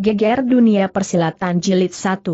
Geger Dunia Persilatan Jilid 1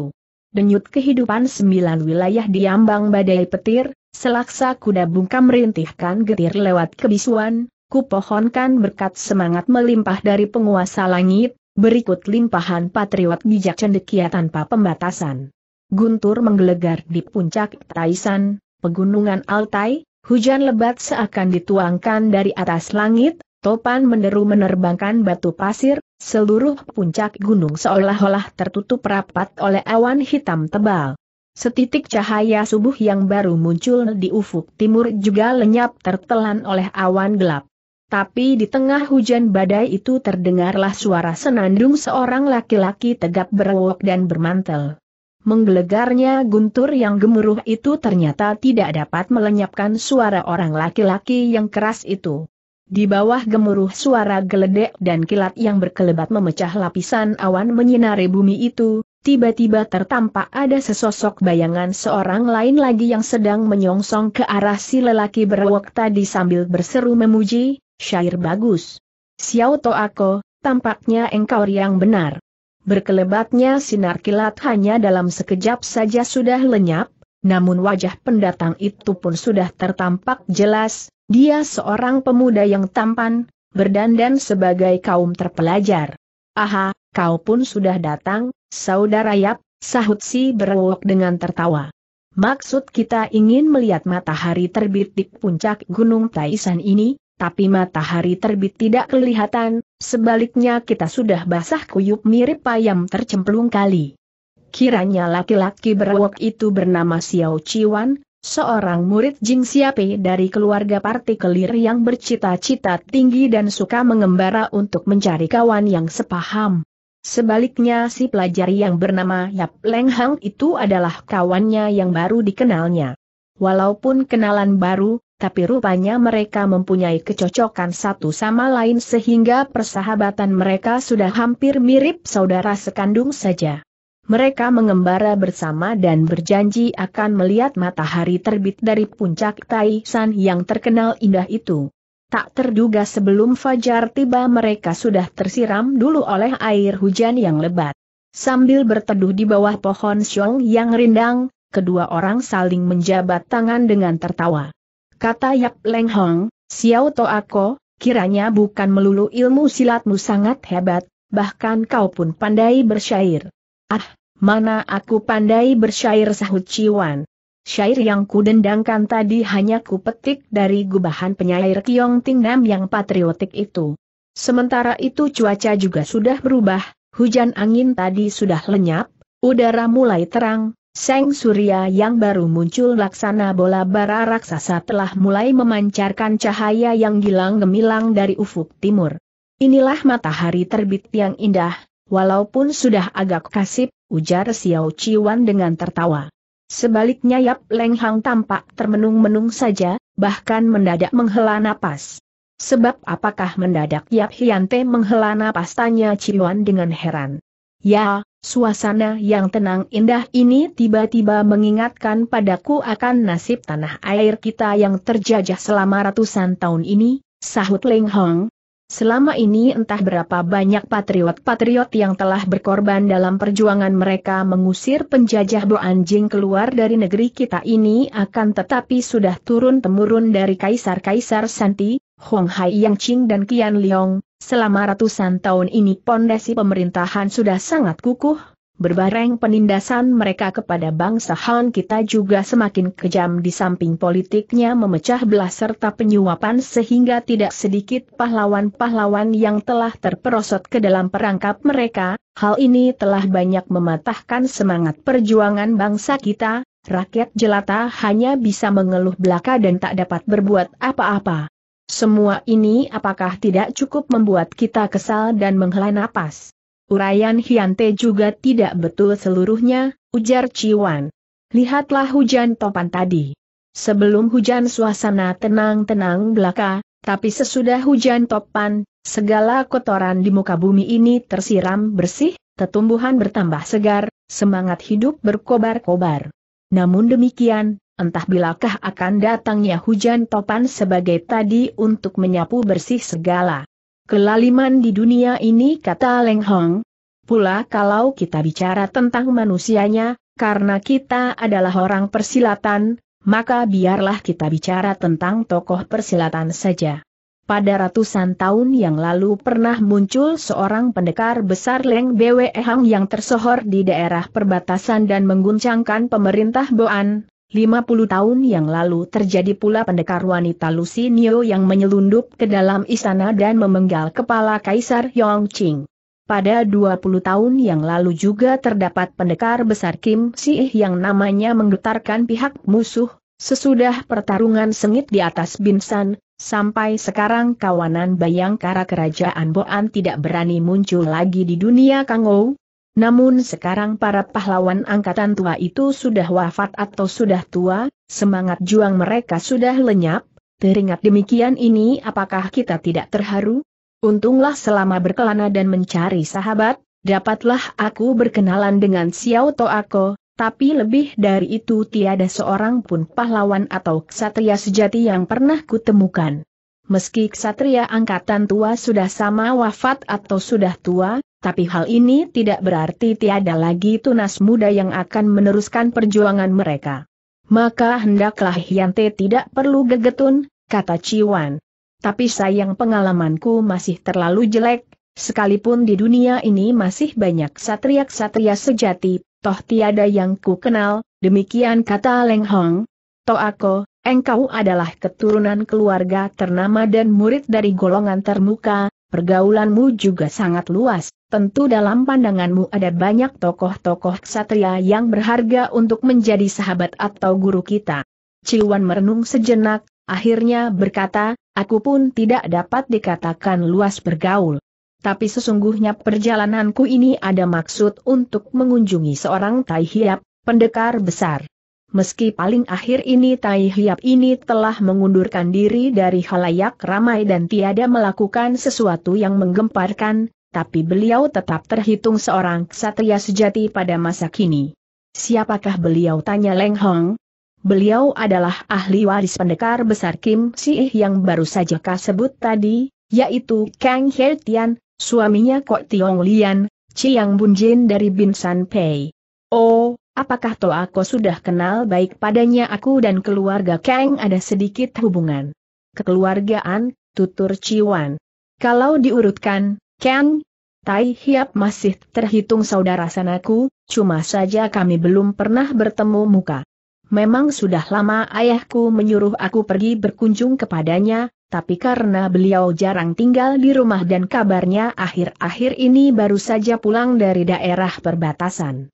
Denyut kehidupan sembilan wilayah diambang badai petir, selaksa kuda bungkam merintihkan getir lewat kebisuan, kupohonkan berkat semangat melimpah dari penguasa langit, berikut limpahan patriot bijak cendekia tanpa pembatasan. Guntur menggelegar di puncak Taisan, pegunungan Altai, hujan lebat seakan dituangkan dari atas langit, topan meneru menerbangkan batu pasir, Seluruh puncak gunung seolah-olah tertutup rapat oleh awan hitam tebal. Setitik cahaya subuh yang baru muncul di ufuk timur juga lenyap tertelan oleh awan gelap. Tapi di tengah hujan badai itu terdengarlah suara senandung seorang laki-laki tegap berwok dan bermantel. Menggelegarnya guntur yang gemuruh itu ternyata tidak dapat melenyapkan suara orang laki-laki yang keras itu. Di bawah gemuruh suara geledek dan kilat yang berkelebat memecah lapisan awan menyinari bumi itu, tiba-tiba tertampak ada sesosok bayangan seorang lain lagi yang sedang menyongsong ke arah si lelaki berwok tadi sambil berseru memuji, syair bagus. Xiao To Ako, tampaknya engkau yang benar. Berkelebatnya sinar kilat hanya dalam sekejap saja sudah lenyap, namun wajah pendatang itu pun sudah tertampak jelas, dia seorang pemuda yang tampan, berdandan sebagai kaum terpelajar. Aha, kau pun sudah datang, saudara Yap, sahut si berwok dengan tertawa. Maksud kita ingin melihat matahari terbit di puncak Gunung Taisan ini, tapi matahari terbit tidak kelihatan, sebaliknya kita sudah basah kuyup mirip ayam tercemplung kali. Kiranya laki-laki berwok itu bernama Xiao Chiwan, seorang murid Jing Siapi dari keluarga partikelir yang bercita-cita tinggi dan suka mengembara untuk mencari kawan yang sepaham. Sebaliknya si pelajar yang bernama Yap Leng Hang itu adalah kawannya yang baru dikenalnya. Walaupun kenalan baru, tapi rupanya mereka mempunyai kecocokan satu sama lain sehingga persahabatan mereka sudah hampir mirip saudara sekandung saja. Mereka mengembara bersama dan berjanji akan melihat matahari terbit dari puncak Taishan yang terkenal indah itu. Tak terduga sebelum fajar tiba mereka sudah tersiram dulu oleh air hujan yang lebat. Sambil berteduh di bawah pohon siong yang rindang, kedua orang saling menjabat tangan dengan tertawa. Kata Yap Leng Hong, Xiao To Ako, kiranya bukan melulu ilmu silatmu sangat hebat, bahkan kau pun pandai bersyair. Ah, mana aku pandai bersyair sahut Ciwan. Syair yang kudendangkan tadi hanya kupetik dari gubahan penyair Kiong Tingnam yang patriotik itu. Sementara itu cuaca juga sudah berubah, hujan angin tadi sudah lenyap, udara mulai terang, Seng Surya yang baru muncul laksana bola bara raksasa telah mulai memancarkan cahaya yang gilang gemilang dari ufuk timur. Inilah matahari terbit yang indah, Walaupun sudah agak kasip, ujar Xiao Ciwan dengan tertawa. Sebaliknya Yap Leng Hang tampak termenung-menung saja, bahkan mendadak menghela napas. Sebab apakah mendadak Yap Hyante menghela napas tanya Chiwan dengan heran. Ya, suasana yang tenang indah ini tiba-tiba mengingatkan padaku akan nasib tanah air kita yang terjajah selama ratusan tahun ini, sahut Leng Hong. Selama ini entah berapa banyak patriot-patriot yang telah berkorban dalam perjuangan mereka mengusir penjajah anjing keluar dari negeri kita ini akan tetapi sudah turun-temurun dari Kaisar-Kaisar Santi, Hong Hai Yang Qing dan Qian Liong, selama ratusan tahun ini pondasi pemerintahan sudah sangat kukuh, Berbareng penindasan mereka kepada bangsa Han kita juga semakin kejam di samping politiknya memecah belah serta penyuapan sehingga tidak sedikit pahlawan-pahlawan yang telah terperosot ke dalam perangkap mereka, hal ini telah banyak mematahkan semangat perjuangan bangsa kita, rakyat jelata hanya bisa mengeluh belaka dan tak dapat berbuat apa-apa. Semua ini apakah tidak cukup membuat kita kesal dan menghela napas? Urayan Hyante juga tidak betul seluruhnya, ujar Ciwan. Lihatlah hujan topan tadi. Sebelum hujan suasana tenang-tenang belaka, tapi sesudah hujan topan, segala kotoran di muka bumi ini tersiram bersih, tetumbuhan bertambah segar, semangat hidup berkobar-kobar. Namun demikian, entah bilakah akan datangnya hujan topan sebagai tadi untuk menyapu bersih segala kelaliman di dunia ini kata Leng Hong. Pula kalau kita bicara tentang manusianya, karena kita adalah orang persilatan, maka biarlah kita bicara tentang tokoh persilatan saja. Pada ratusan tahun yang lalu pernah muncul seorang pendekar besar Leng Bwe Hang yang tersohor di daerah perbatasan dan mengguncangkan pemerintah Boan, 50 tahun yang lalu terjadi pula pendekar wanita Lucy Nio yang menyelundup ke dalam istana dan memenggal kepala Kaisar Yongqing. Pada 20 tahun yang lalu juga terdapat pendekar besar Kim Siih yang namanya menggetarkan pihak musuh, sesudah pertarungan sengit di atas Binsan, sampai sekarang kawanan bayangkara kerajaan Boan tidak berani muncul lagi di dunia Kangou, namun sekarang para pahlawan angkatan tua itu sudah wafat atau sudah tua, semangat juang mereka sudah lenyap, teringat demikian ini apakah kita tidak terharu? Untunglah selama berkelana dan mencari sahabat, dapatlah aku berkenalan dengan Xiao Toako, tapi lebih dari itu tiada seorang pun pahlawan atau ksatria sejati yang pernah kutemukan. Meski ksatria angkatan tua sudah sama wafat atau sudah tua, tapi hal ini tidak berarti tiada lagi tunas muda yang akan meneruskan perjuangan mereka. Maka hendaklah Hyante tidak perlu gegetun, kata Ciwan. Tapi sayang pengalamanku masih terlalu jelek, sekalipun di dunia ini masih banyak satria-satria sejati, toh tiada yang ku kenal, demikian kata Leng Hong. Toh aku, engkau adalah keturunan keluarga ternama dan murid dari golongan termuka, pergaulanmu juga sangat luas, Tentu dalam pandanganmu ada banyak tokoh-tokoh ksatria yang berharga untuk menjadi sahabat atau guru kita. Ciwan merenung sejenak, akhirnya berkata, aku pun tidak dapat dikatakan luas bergaul. Tapi sesungguhnya perjalananku ini ada maksud untuk mengunjungi seorang Tai Hiap, pendekar besar. Meski paling akhir ini Tai Hiap ini telah mengundurkan diri dari halayak ramai dan tiada melakukan sesuatu yang menggemparkan, tapi beliau tetap terhitung seorang ksatria sejati pada masa kini. Siapakah beliau tanya Leng Hong? Beliau adalah ahli waris pendekar besar Kim Si yang baru saja kasebut tadi, yaitu Kang He Tian, suaminya Kok Tiong Lian, Chiang Bun Jin dari Bin San Pei. Oh, apakah toh aku sudah kenal baik padanya aku dan keluarga Kang ada sedikit hubungan? Kekeluargaan, tutur Ciwan. Kalau diurutkan, Kang, Tai Hiap masih terhitung saudara sanaku, cuma saja kami belum pernah bertemu muka. Memang sudah lama ayahku menyuruh aku pergi berkunjung kepadanya, tapi karena beliau jarang tinggal di rumah dan kabarnya akhir-akhir ini baru saja pulang dari daerah perbatasan.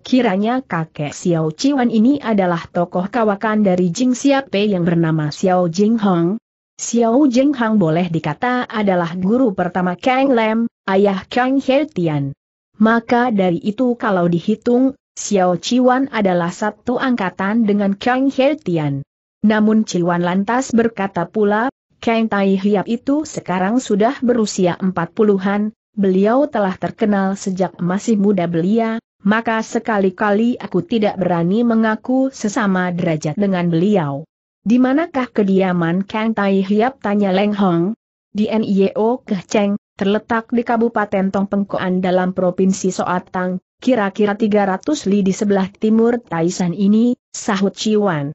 Kiranya kakek Xiao Chiwan ini adalah tokoh kawakan dari Jing Xiape yang bernama Xiao Jing Hong, Xiao Jing Hang boleh dikata adalah guru pertama Kang Lam, ayah Kang He Tian. Maka dari itu kalau dihitung, Xiao Chiwan adalah satu angkatan dengan Kang He Tian. Namun Chiwan lantas berkata pula, Kang Tai Hiap itu sekarang sudah berusia empat puluhan, beliau telah terkenal sejak masih muda belia, maka sekali-kali aku tidak berani mengaku sesama derajat dengan beliau. Di manakah kediaman Kang Tai Hiap tanya Leng Hong? Di NIO Cheng terletak di Kabupaten Tongpengkoan dalam Provinsi Soatang, kira-kira 300 li di sebelah timur Taisan ini, sahut Wan.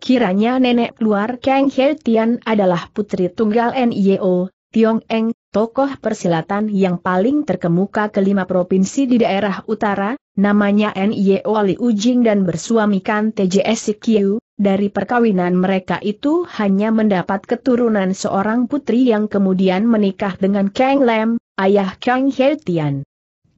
Kiranya nenek keluar Kang Tian adalah putri tunggal NIO, Tiong Eng, tokoh persilatan yang paling terkemuka kelima provinsi di daerah utara, namanya NIO Li Ujing dan bersuamikan TJS Sikyu, dari perkawinan mereka itu hanya mendapat keturunan seorang putri yang kemudian menikah dengan Kang Lem, ayah Kang Heltian.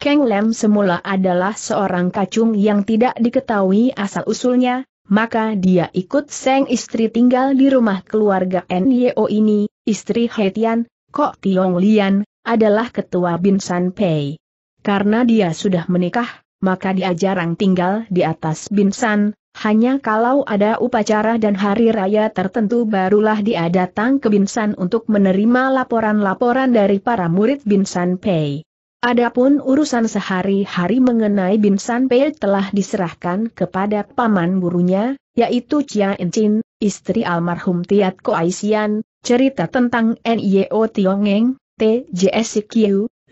Kang Lem semula adalah seorang kacung yang tidak diketahui asal-usulnya, maka dia ikut sang istri tinggal di rumah keluarga NYO ini, istri Heltian, Kok Tiong Lian, adalah ketua Binsan Pei. Karena dia sudah menikah, maka dia jarang tinggal di atas Binsan. Hanya kalau ada upacara dan hari raya tertentu barulah dia datang ke Binsan untuk menerima laporan-laporan dari para murid Binsan Pei. Adapun urusan sehari-hari mengenai Binsan Pei telah diserahkan kepada paman gurunya, yaitu Chia Encin, istri almarhum Tiat Ko Aisian. cerita tentang NIO Tiongeng, TJS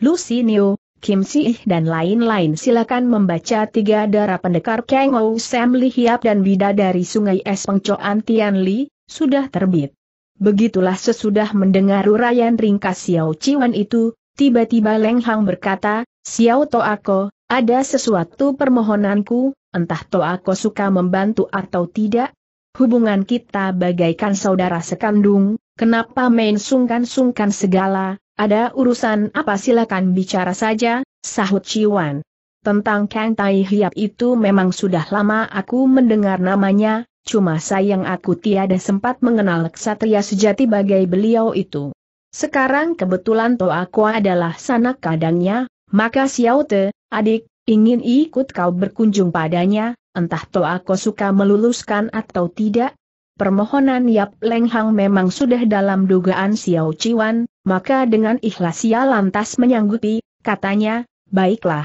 Lucy Niu. Kim Si dan lain-lain silakan membaca tiga darah pendekar Kang Ou Sam Li Hiap dan Bida dari Sungai Es Pengcoan Tian Li, sudah terbit. Begitulah sesudah mendengar uraian ringkas Xiao Chiwan itu, tiba-tiba Leng Hang berkata, Xiao Toako, ada sesuatu permohonanku, entah Toako suka membantu atau tidak, hubungan kita bagaikan saudara sekandung, kenapa main sungkan-sungkan segala, ada urusan apa silakan bicara saja, sahut Ciwan. Tentang Kang Tai Hiap itu memang sudah lama aku mendengar namanya, cuma sayang aku tiada sempat mengenal ksatria sejati bagai beliau itu. Sekarang kebetulan Toa aku adalah sanak kadangnya, maka Xiao te, adik, ingin ikut kau berkunjung padanya, entah Toa aku suka meluluskan atau tidak, Permohonan Yap Leng Hang memang sudah dalam dugaan Xiao Ciwan, maka dengan ikhlas ia lantas menyanggupi, katanya, baiklah.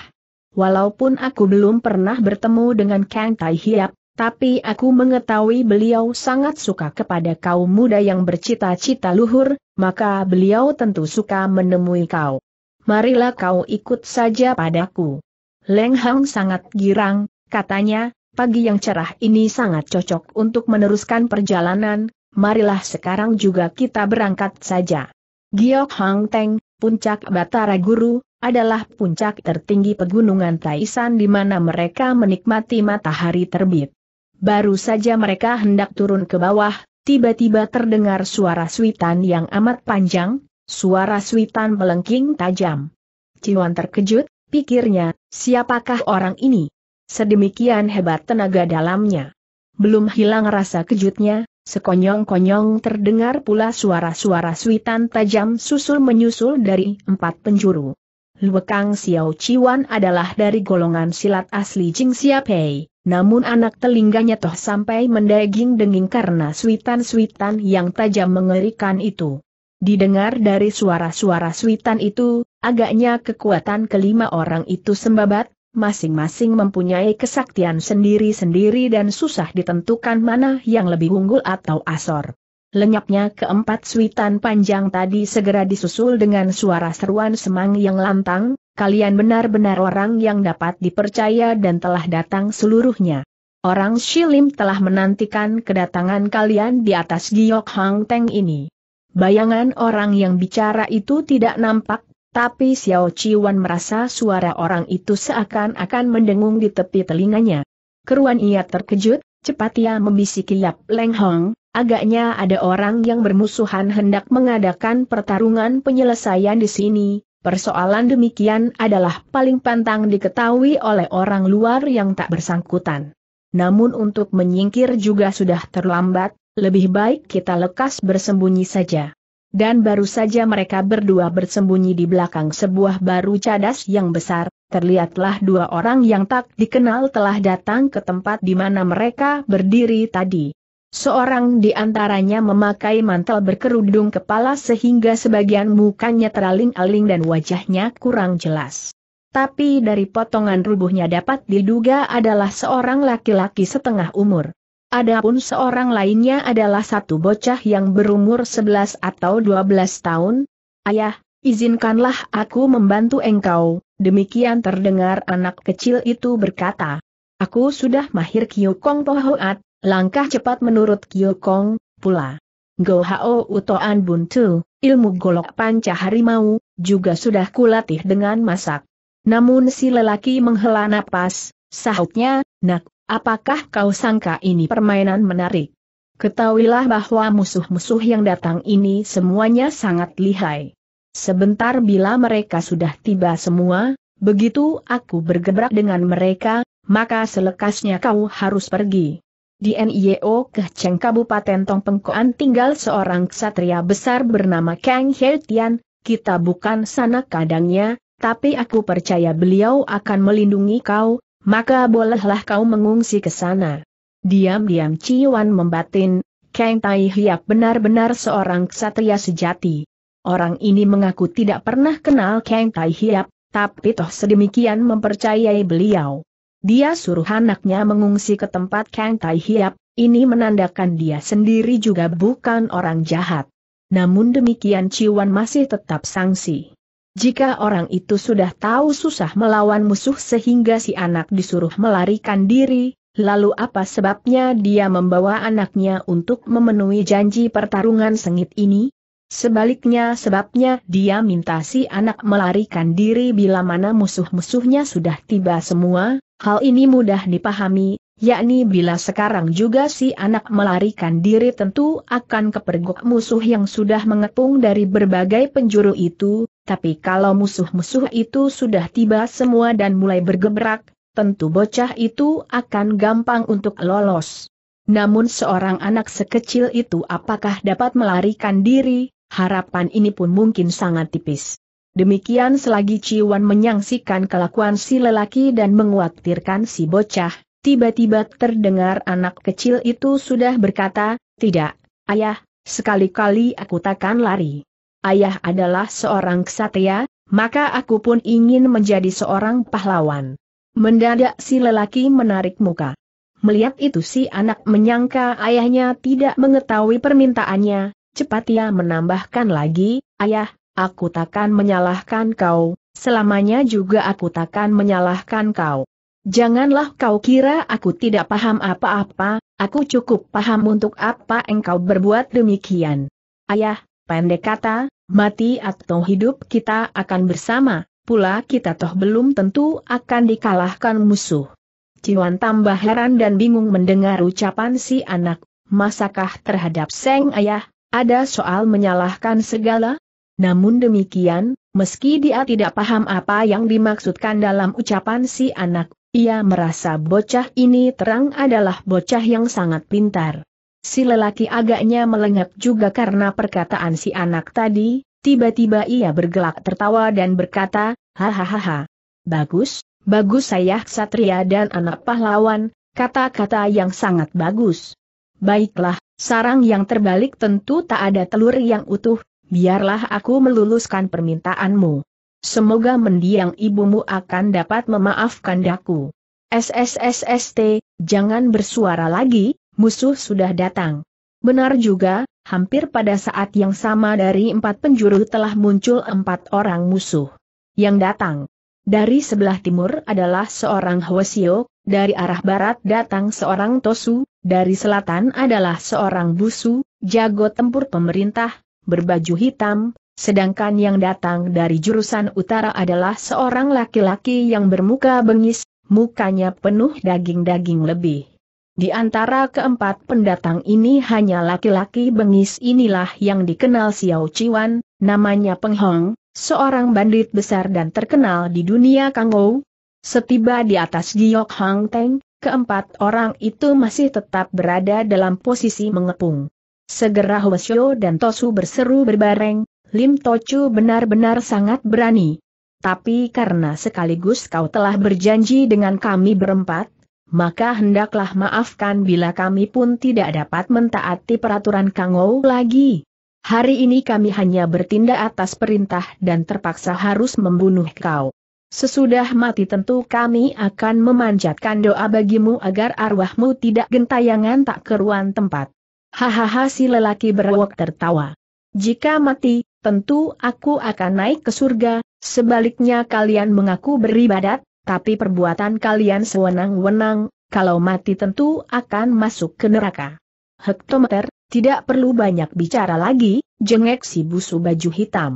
Walaupun aku belum pernah bertemu dengan Kang Tai Hiap, tapi aku mengetahui beliau sangat suka kepada kaum muda yang bercita-cita luhur, maka beliau tentu suka menemui kau. Marilah kau ikut saja padaku. Leng Hang sangat girang, katanya, pagi yang cerah ini sangat cocok untuk meneruskan perjalanan, marilah sekarang juga kita berangkat saja. Giok Hang Teng, puncak Batara Guru, adalah puncak tertinggi pegunungan Taisan di mana mereka menikmati matahari terbit. Baru saja mereka hendak turun ke bawah, tiba-tiba terdengar suara suitan yang amat panjang, suara suitan melengking tajam. Ciwan terkejut, pikirnya, siapakah orang ini? Sedemikian hebat tenaga dalamnya. Belum hilang rasa kejutnya, sekonyong-konyong terdengar pula suara-suara suitan tajam susul menyusul dari empat penjuru. Luekang Xiao Chiwan adalah dari golongan silat asli Jing Xiapei, namun anak telinganya toh sampai mendaging-denging karena suitan-suitan yang tajam mengerikan itu. Didengar dari suara-suara suitan itu, agaknya kekuatan kelima orang itu sembabat, masing-masing mempunyai kesaktian sendiri-sendiri dan susah ditentukan mana yang lebih unggul atau asor. Lenyapnya keempat suitan panjang tadi segera disusul dengan suara seruan semang yang lantang, kalian benar-benar orang yang dapat dipercaya dan telah datang seluruhnya. Orang Shilim telah menantikan kedatangan kalian di atas Giok Hang Teng ini. Bayangan orang yang bicara itu tidak nampak tapi Xiao Chiwan merasa suara orang itu seakan-akan mendengung di tepi telinganya. Keruan ia terkejut, cepat ia membisiki Yap Leng Hong, agaknya ada orang yang bermusuhan hendak mengadakan pertarungan penyelesaian di sini, persoalan demikian adalah paling pantang diketahui oleh orang luar yang tak bersangkutan. Namun untuk menyingkir juga sudah terlambat, lebih baik kita lekas bersembunyi saja dan baru saja mereka berdua bersembunyi di belakang sebuah baru cadas yang besar, terlihatlah dua orang yang tak dikenal telah datang ke tempat di mana mereka berdiri tadi. Seorang di antaranya memakai mantel berkerudung kepala sehingga sebagian mukanya teraling-aling dan wajahnya kurang jelas. Tapi dari potongan rubuhnya dapat diduga adalah seorang laki-laki setengah umur. Adapun seorang lainnya adalah satu bocah yang berumur 11 atau 12 tahun. Ayah, izinkanlah aku membantu engkau, demikian terdengar anak kecil itu berkata. Aku sudah mahir Kong Pohoat, langkah cepat menurut Kong pula. Go Hao Utoan Buntu, ilmu golok panca harimau, juga sudah kulatih dengan masak. Namun si lelaki menghela napas, sahutnya, nak, Apakah kau sangka ini permainan menarik? Ketahuilah bahwa musuh-musuh yang datang ini semuanya sangat lihai. Sebentar bila mereka sudah tiba semua, begitu aku bergebrak dengan mereka, maka selekasnya kau harus pergi. Di NIO Keceng Kabupaten Tongpengkoan tinggal seorang ksatria besar bernama Kang Heltian, kita bukan sana kadangnya, tapi aku percaya beliau akan melindungi kau, maka bolehlah kau mengungsi ke sana. Diam-diam Ciwan membatin, Kang Tai Hiap benar-benar seorang ksatria sejati. Orang ini mengaku tidak pernah kenal Kang Tai Hiap, tapi toh sedemikian mempercayai beliau. Dia suruh anaknya mengungsi ke tempat Kang Tai Hiap, ini menandakan dia sendiri juga bukan orang jahat. Namun demikian Ciwan masih tetap sangsi. Jika orang itu sudah tahu susah melawan musuh sehingga si anak disuruh melarikan diri, lalu apa sebabnya dia membawa anaknya untuk memenuhi janji pertarungan sengit ini? Sebaliknya sebabnya dia minta si anak melarikan diri bila mana musuh-musuhnya sudah tiba semua, hal ini mudah dipahami, yakni bila sekarang juga si anak melarikan diri tentu akan kepergok musuh yang sudah mengepung dari berbagai penjuru itu, tapi kalau musuh-musuh itu sudah tiba semua dan mulai bergebrak, tentu bocah itu akan gampang untuk lolos. Namun seorang anak sekecil itu apakah dapat melarikan diri, harapan ini pun mungkin sangat tipis. Demikian selagi Ciwan menyaksikan kelakuan si lelaki dan menguatirkan si bocah, tiba-tiba terdengar anak kecil itu sudah berkata, tidak, ayah, sekali-kali aku takkan lari ayah adalah seorang ksatria, maka aku pun ingin menjadi seorang pahlawan. Mendadak si lelaki menarik muka. Melihat itu si anak menyangka ayahnya tidak mengetahui permintaannya, cepat ia menambahkan lagi, ayah, aku takkan menyalahkan kau, selamanya juga aku takkan menyalahkan kau. Janganlah kau kira aku tidak paham apa-apa, aku cukup paham untuk apa engkau berbuat demikian. Ayah, Pendek kata, mati atau hidup kita akan bersama, pula kita toh belum tentu akan dikalahkan musuh. Ciwan tambah heran dan bingung mendengar ucapan si anak, masakah terhadap Seng Ayah, ada soal menyalahkan segala? Namun demikian, meski dia tidak paham apa yang dimaksudkan dalam ucapan si anak, ia merasa bocah ini terang adalah bocah yang sangat pintar. Si lelaki agaknya melengap juga karena perkataan si anak tadi, tiba-tiba ia bergelak tertawa dan berkata, hahaha. Bagus, bagus saya satria dan anak pahlawan, kata-kata yang sangat bagus. Baiklah, sarang yang terbalik tentu tak ada telur yang utuh, biarlah aku meluluskan permintaanmu. Semoga mendiang ibumu akan dapat memaafkan daku. SSSST, jangan bersuara lagi, musuh sudah datang. Benar juga, hampir pada saat yang sama dari empat penjuru telah muncul empat orang musuh yang datang. Dari sebelah timur adalah seorang Hwasio, dari arah barat datang seorang Tosu, dari selatan adalah seorang Busu, jago tempur pemerintah, berbaju hitam, sedangkan yang datang dari jurusan utara adalah seorang laki-laki yang bermuka bengis, mukanya penuh daging-daging lebih di antara keempat pendatang ini hanya laki-laki bengis inilah yang dikenal Xiao Chiwan, namanya Peng Hong, seorang bandit besar dan terkenal di dunia Kangou. Setiba di atas Giok Hang Teng, keempat orang itu masih tetap berada dalam posisi mengepung. Segera Hwasyo dan Tosu berseru berbareng, Lim Tochu benar-benar sangat berani. Tapi karena sekaligus kau telah berjanji dengan kami berempat, maka hendaklah maafkan bila kami pun tidak dapat mentaati peraturan Kangou lagi. Hari ini kami hanya bertindak atas perintah dan terpaksa harus membunuh kau. Sesudah mati tentu kami akan memanjatkan doa bagimu agar arwahmu tidak gentayangan tak keruan tempat. Hahaha si lelaki berwok tertawa. Jika mati, tentu aku akan naik ke surga, sebaliknya kalian mengaku beribadat, tapi perbuatan kalian sewenang-wenang, kalau mati tentu akan masuk ke neraka. Hektometer, tidak perlu banyak bicara lagi, jengek si busu baju hitam.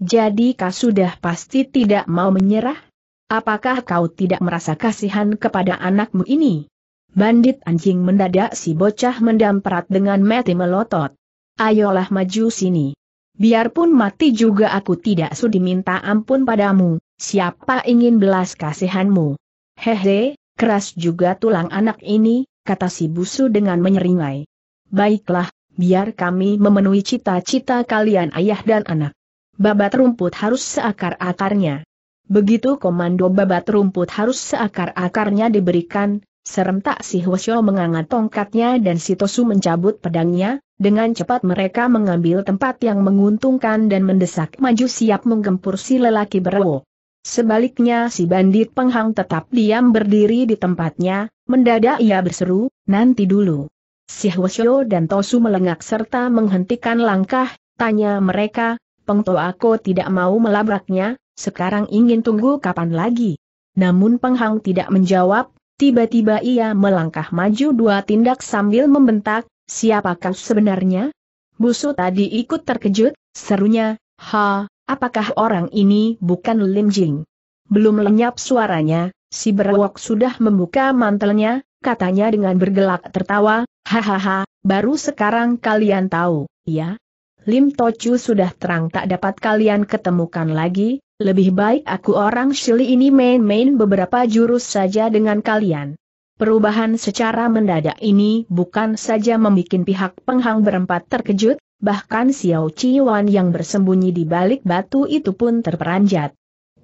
Jadi kau sudah pasti tidak mau menyerah? Apakah kau tidak merasa kasihan kepada anakmu ini? Bandit anjing mendadak si bocah mendamperat dengan mati melotot. Ayolah maju sini. Biarpun mati juga aku tidak sudi minta ampun padamu, siapa ingin belas kasihanmu? Hehe, keras juga tulang anak ini, kata si busu dengan menyeringai. Baiklah, biar kami memenuhi cita-cita kalian ayah dan anak. Babat rumput harus seakar-akarnya. Begitu komando babat rumput harus seakar-akarnya diberikan, serentak si Hwasyo mengangkat tongkatnya dan si Tosu mencabut pedangnya, dengan cepat mereka mengambil tempat yang menguntungkan dan mendesak maju siap menggempur si lelaki berwok. Sebaliknya si bandit penghang tetap diam berdiri di tempatnya, mendadak ia berseru, nanti dulu. Si Hwasyo dan Tosu melengak serta menghentikan langkah, tanya mereka, Pengto aku tidak mau melabraknya, sekarang ingin tunggu kapan lagi. Namun Penghang tidak menjawab, tiba-tiba ia melangkah maju dua tindak sambil membentak, siapakah sebenarnya? Busu tadi ikut terkejut, serunya, ha, Apakah orang ini bukan Lim Jing? Belum lenyap suaranya, si berwok sudah membuka mantelnya, katanya dengan bergelak tertawa, hahaha, baru sekarang kalian tahu, ya? Lim Tochu sudah terang tak dapat kalian ketemukan lagi, lebih baik aku orang Shili ini main-main beberapa jurus saja dengan kalian. Perubahan secara mendadak ini bukan saja membuat pihak penghang berempat terkejut, bahkan Xiao Qiwan yang bersembunyi di balik batu itu pun terperanjat.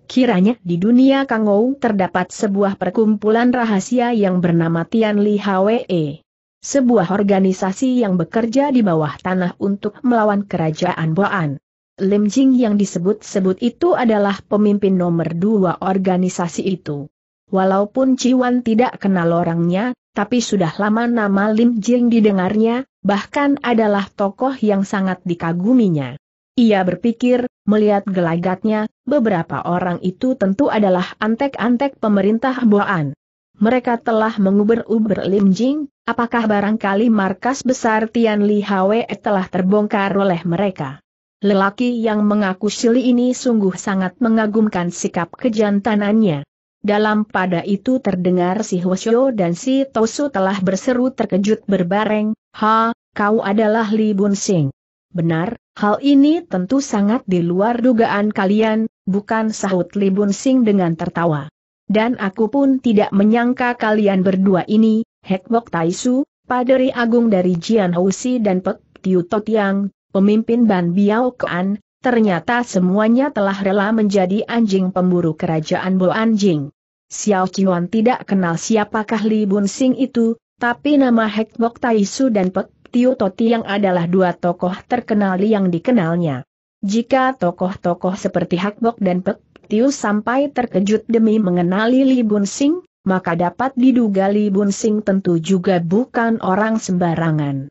Kiranya di dunia Kangou terdapat sebuah perkumpulan rahasia yang bernama Tian Li Hwe. Sebuah organisasi yang bekerja di bawah tanah untuk melawan kerajaan Boan. Lim Jing yang disebut-sebut itu adalah pemimpin nomor dua organisasi itu. Walaupun Ciwan tidak kenal orangnya, tapi sudah lama nama Lim Jing didengarnya, bahkan adalah tokoh yang sangat dikaguminya. Ia berpikir, melihat gelagatnya, beberapa orang itu tentu adalah antek-antek pemerintah Boan. Mereka telah menguber-uber Lim Jing, apakah barangkali markas besar Tian Li Hwe telah terbongkar oleh mereka. Lelaki yang mengaku Sili ini sungguh sangat mengagumkan sikap kejantanannya. Dalam pada itu terdengar si Hwasyo dan si Tosu telah berseru terkejut berbareng, Ha, kau adalah Li Bun Sing. Benar, hal ini tentu sangat di luar dugaan kalian, bukan sahut Li Bun Sing dengan tertawa. Dan aku pun tidak menyangka kalian berdua ini, Hek Bok Taisu, Paderi Agung dari Jian Housi dan Pek Tiu Totiang, pemimpin Ban Biao Koan, Ternyata semuanya telah rela menjadi anjing pemburu kerajaan Bo Anjing. Xiao Qian tidak kenal siapakah Li Bun Sing itu, tapi nama Hek Bok Taisu dan Pek Tio Toti yang adalah dua tokoh terkenal yang dikenalnya. Jika tokoh-tokoh seperti Bok dan Pek Tiu sampai terkejut demi mengenali Li Bun Sing, maka dapat diduga Li Bun Sing tentu juga bukan orang sembarangan.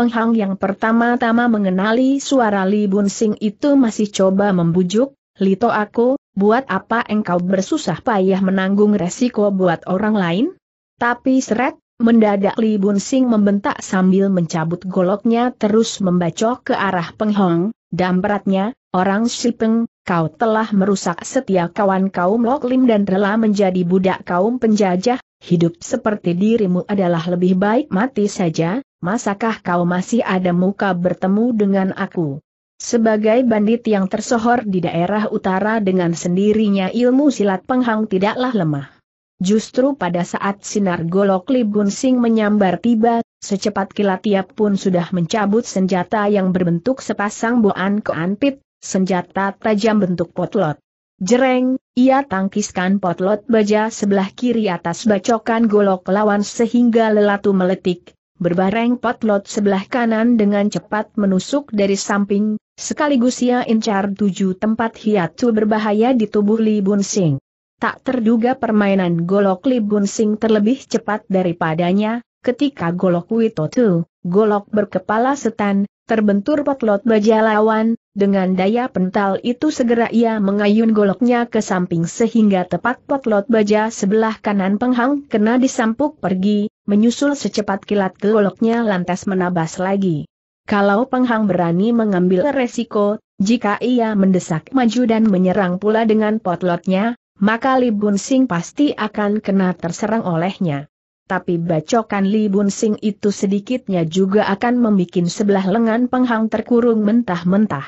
Peng Hang yang pertama-tama mengenali suara Li Bun Sing itu masih coba membujuk, Lito aku, buat apa engkau bersusah payah menanggung resiko buat orang lain? Tapi seret, mendadak Li Bun Sing membentak sambil mencabut goloknya terus membacok ke arah Peng Hang, orang sipeng, kau telah merusak setia kawan kaum Lim dan rela menjadi budak kaum penjajah, hidup seperti dirimu adalah lebih baik mati saja, masakah kau masih ada muka bertemu dengan aku? Sebagai bandit yang tersohor di daerah utara dengan sendirinya ilmu silat penghang tidaklah lemah. Justru pada saat sinar golok Li sing menyambar tiba, secepat kilat ia pun sudah mencabut senjata yang berbentuk sepasang boan keanpit, senjata tajam bentuk potlot. Jereng, ia tangkiskan potlot baja sebelah kiri atas bacokan golok lawan sehingga lelatu meletik, berbareng potlot sebelah kanan dengan cepat menusuk dari samping, sekaligus ia incar tujuh tempat hiatu berbahaya di tubuh Li Bun Sing. Tak terduga permainan golok Li Bun Sing terlebih cepat daripadanya, ketika golok Witotu, golok berkepala setan, terbentur potlot baja lawan, dengan daya pental itu segera ia mengayun goloknya ke samping sehingga tepat potlot baja sebelah kanan penghang kena disampuk pergi, menyusul secepat kilat goloknya lantas menabas lagi. Kalau Penghang berani mengambil resiko, jika ia mendesak maju dan menyerang pula dengan potlotnya, maka Li Bun Sing pasti akan kena terserang olehnya. Tapi bacokan Li Bun Sing itu sedikitnya juga akan membuat sebelah lengan Penghang terkurung mentah-mentah.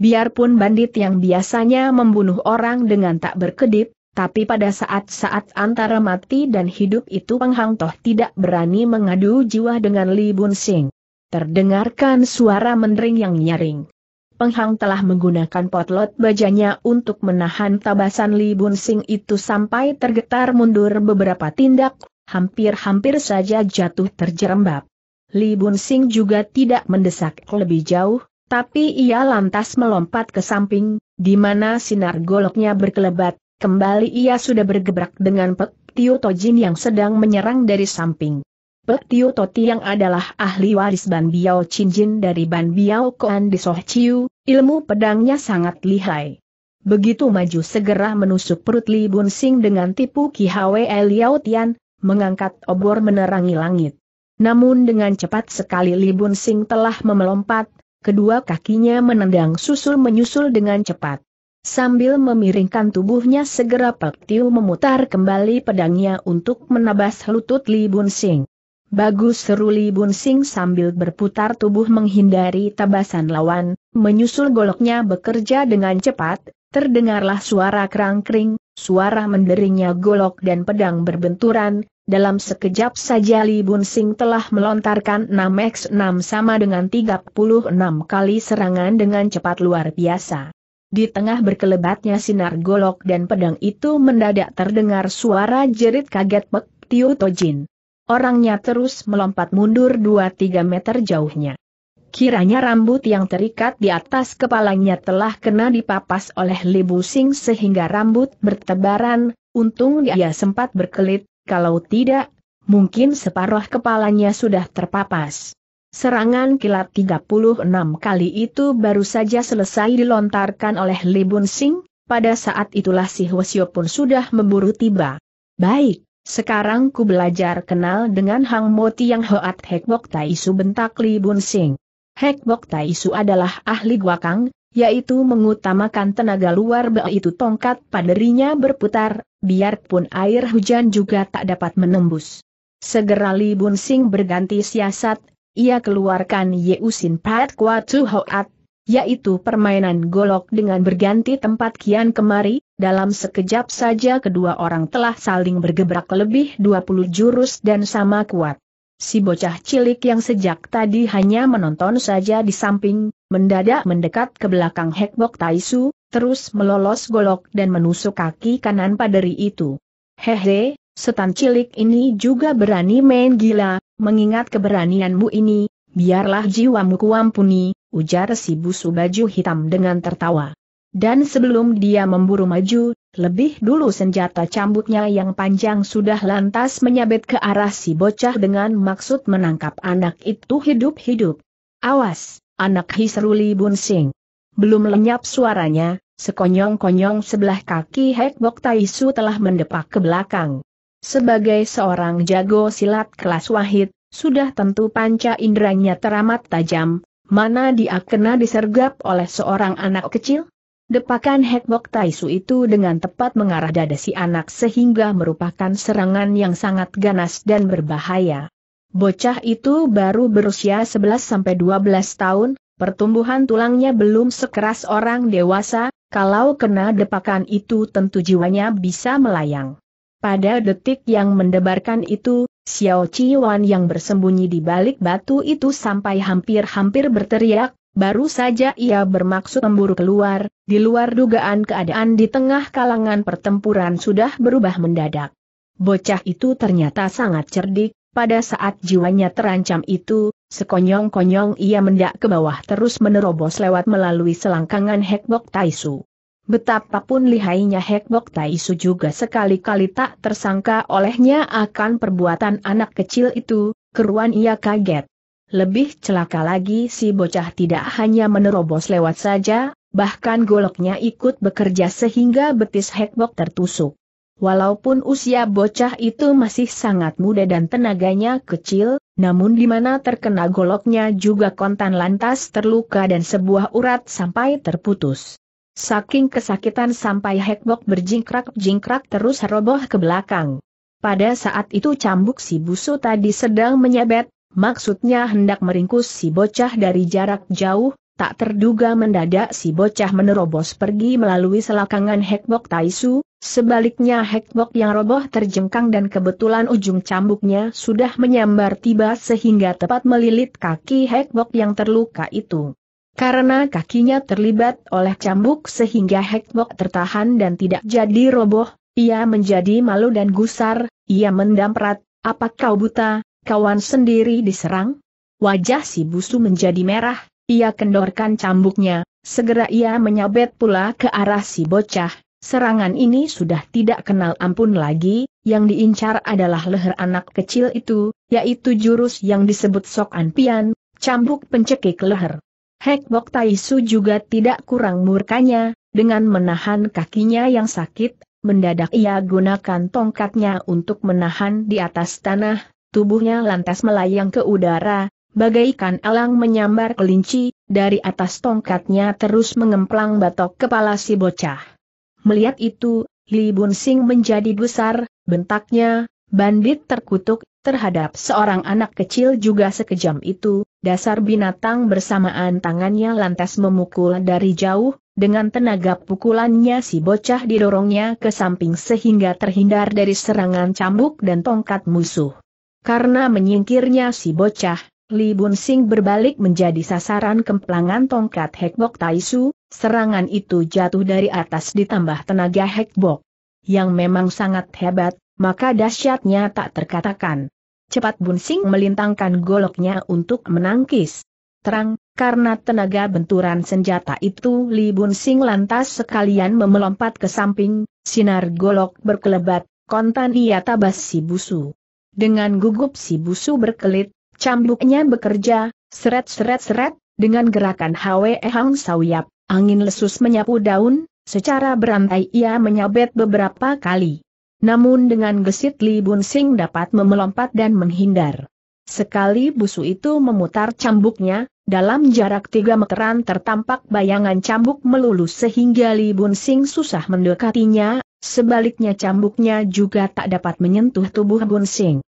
Biarpun bandit yang biasanya membunuh orang dengan tak berkedip, tapi pada saat-saat antara mati dan hidup itu Peng Toh tidak berani mengadu jiwa dengan Li Bun Sing. Terdengarkan suara mendering yang nyaring. Penghang telah menggunakan potlot bajanya untuk menahan tabasan Li Bun Sing itu sampai tergetar mundur beberapa tindak, hampir-hampir saja jatuh terjerembab. Li Bun Sing juga tidak mendesak lebih jauh, tapi ia lantas melompat ke samping, di mana sinar goloknya berkelebat, Kembali ia sudah bergebrak dengan Pek Tio Tojin yang sedang menyerang dari samping. Pek Tio Toti yang adalah ahli waris Ban Biao Jin dari Ban Biao Koan di Soh Chiu, ilmu pedangnya sangat lihai. Begitu maju segera menusuk perut Li Bun Sing dengan tipu Ki Hwe Liao Tian, mengangkat obor menerangi langit. Namun dengan cepat sekali Li Bun Sing telah melompat, kedua kakinya menendang susul menyusul dengan cepat. Sambil memiringkan tubuhnya segera Pak Tiu memutar kembali pedangnya untuk menabas lutut Li Bun Sing. Bagus seru Li Bun Sing sambil berputar tubuh menghindari tabasan lawan, menyusul goloknya bekerja dengan cepat, terdengarlah suara kerang-kering, suara menderingnya golok dan pedang berbenturan, dalam sekejap saja Li Bun Sing telah melontarkan 6x6 sama dengan 36 kali serangan dengan cepat luar biasa. Di tengah berkelebatnya sinar golok dan pedang itu mendadak terdengar suara jerit kaget Pek Tio Tojin. Orangnya terus melompat mundur 2-3 meter jauhnya. Kiranya rambut yang terikat di atas kepalanya telah kena dipapas oleh Libusing Sing sehingga rambut bertebaran, untung dia sempat berkelit, kalau tidak, mungkin separuh kepalanya sudah terpapas. Serangan kilat 36 kali itu baru saja selesai dilontarkan oleh Li Bun Sing, pada saat itulah si Hwasyo pun sudah memburu tiba. Baik, sekarang ku belajar kenal dengan Hang Moti yang Hoat Hek Bok Tai Su bentak Li Bun Sing. Hek Bok Tai Su adalah ahli guakang, yaitu mengutamakan tenaga luar itu tongkat paderinya berputar, biarpun air hujan juga tak dapat menembus. Segera Li Bun Sing berganti siasat, ia keluarkan Yeusin Pat Kwatu Hoat, yaitu permainan golok dengan berganti tempat kian kemari, dalam sekejap saja kedua orang telah saling bergebrak lebih 20 jurus dan sama kuat. Si bocah cilik yang sejak tadi hanya menonton saja di samping, mendadak mendekat ke belakang Hekbok Taisu, terus melolos golok dan menusuk kaki kanan paderi itu. Hehe, setan cilik ini juga berani main gila, Mengingat keberanianmu ini, biarlah jiwamu kuampuni, ujar si busu baju hitam dengan tertawa. Dan sebelum dia memburu maju, lebih dulu senjata cambuknya yang panjang sudah lantas menyabet ke arah si bocah dengan maksud menangkap anak itu hidup-hidup. Awas, anak Hisruli Bunsing. Belum lenyap suaranya, sekonyong-konyong sebelah kaki Hek Bok Taisu telah mendepak ke belakang. Sebagai seorang jago silat kelas wahid, sudah tentu panca inderanya teramat tajam, mana dia kena disergap oleh seorang anak kecil? Depakan Hekbok Taisu itu dengan tepat mengarah dada si anak sehingga merupakan serangan yang sangat ganas dan berbahaya. Bocah itu baru berusia 11-12 tahun, pertumbuhan tulangnya belum sekeras orang dewasa, kalau kena depakan itu tentu jiwanya bisa melayang. Pada detik yang mendebarkan itu, Xiao Qiwan yang bersembunyi di balik batu itu sampai hampir-hampir berteriak, baru saja ia bermaksud memburu keluar, di luar dugaan keadaan di tengah kalangan pertempuran sudah berubah mendadak. Bocah itu ternyata sangat cerdik, pada saat jiwanya terancam itu, sekonyong-konyong ia mendak ke bawah terus menerobos lewat melalui selangkangan Hekbok Taisu. Betapapun lihainya Tai Su juga sekali-kali tak tersangka olehnya akan perbuatan anak kecil itu, keruan ia kaget. Lebih celaka lagi si bocah tidak hanya menerobos lewat saja, bahkan goloknya ikut bekerja sehingga betis Bok tertusuk. Walaupun usia bocah itu masih sangat muda dan tenaganya kecil, namun di mana terkena goloknya juga kontan lantas terluka dan sebuah urat sampai terputus. Saking kesakitan sampai Hekbok berjingkrak-jingkrak terus roboh ke belakang. Pada saat itu cambuk si busu tadi sedang menyabet, maksudnya hendak meringkus si bocah dari jarak jauh, tak terduga mendadak si bocah menerobos pergi melalui selakangan Hekbok Taisu, sebaliknya Hekbok yang roboh terjengkang dan kebetulan ujung cambuknya sudah menyambar tiba sehingga tepat melilit kaki Hekbok yang terluka itu. Karena kakinya terlibat oleh cambuk sehingga Hekbok tertahan dan tidak jadi roboh, ia menjadi malu dan gusar, ia mendamprat, apa kau buta, kawan sendiri diserang? Wajah si busu menjadi merah, ia kendorkan cambuknya, segera ia menyabet pula ke arah si bocah. Serangan ini sudah tidak kenal ampun lagi, yang diincar adalah leher anak kecil itu, yaitu jurus yang disebut Sok Anpian, Pian, cambuk pencekik leher. Hek Bok Taisu juga tidak kurang murkanya, dengan menahan kakinya yang sakit, mendadak ia gunakan tongkatnya untuk menahan di atas tanah, tubuhnya lantas melayang ke udara, bagaikan elang menyambar kelinci, dari atas tongkatnya terus mengemplang batok kepala si bocah. Melihat itu, Li Bun Sing menjadi besar, bentaknya, bandit terkutuk terhadap seorang anak kecil juga sekejam itu, dasar binatang bersamaan tangannya lantas memukul dari jauh, dengan tenaga pukulannya si bocah didorongnya ke samping sehingga terhindar dari serangan cambuk dan tongkat musuh. Karena menyingkirnya si bocah, Li Bun Sing berbalik menjadi sasaran kemplangan tongkat Hekbok Taisu, serangan itu jatuh dari atas ditambah tenaga Hekbok yang memang sangat hebat, maka dahsyatnya tak terkatakan. Cepat Bunsing melintangkan goloknya untuk menangkis. Terang, karena tenaga benturan senjata itu Li Bunsing lantas sekalian memelompat ke samping, sinar golok berkelebat, kontan ia tabas si busu. Dengan gugup si busu berkelit, cambuknya bekerja, seret-seret-seret, dengan gerakan Hwe Hang sawiap. angin lesus menyapu daun, secara berantai ia menyabet beberapa kali. Namun dengan gesit Li Bun Sing dapat memelompat dan menghindar. Sekali busu itu memutar cambuknya, dalam jarak tiga meteran tertampak bayangan cambuk melulu sehingga Li Bun Sing susah mendekatinya, sebaliknya cambuknya juga tak dapat menyentuh tubuh Bun Sing.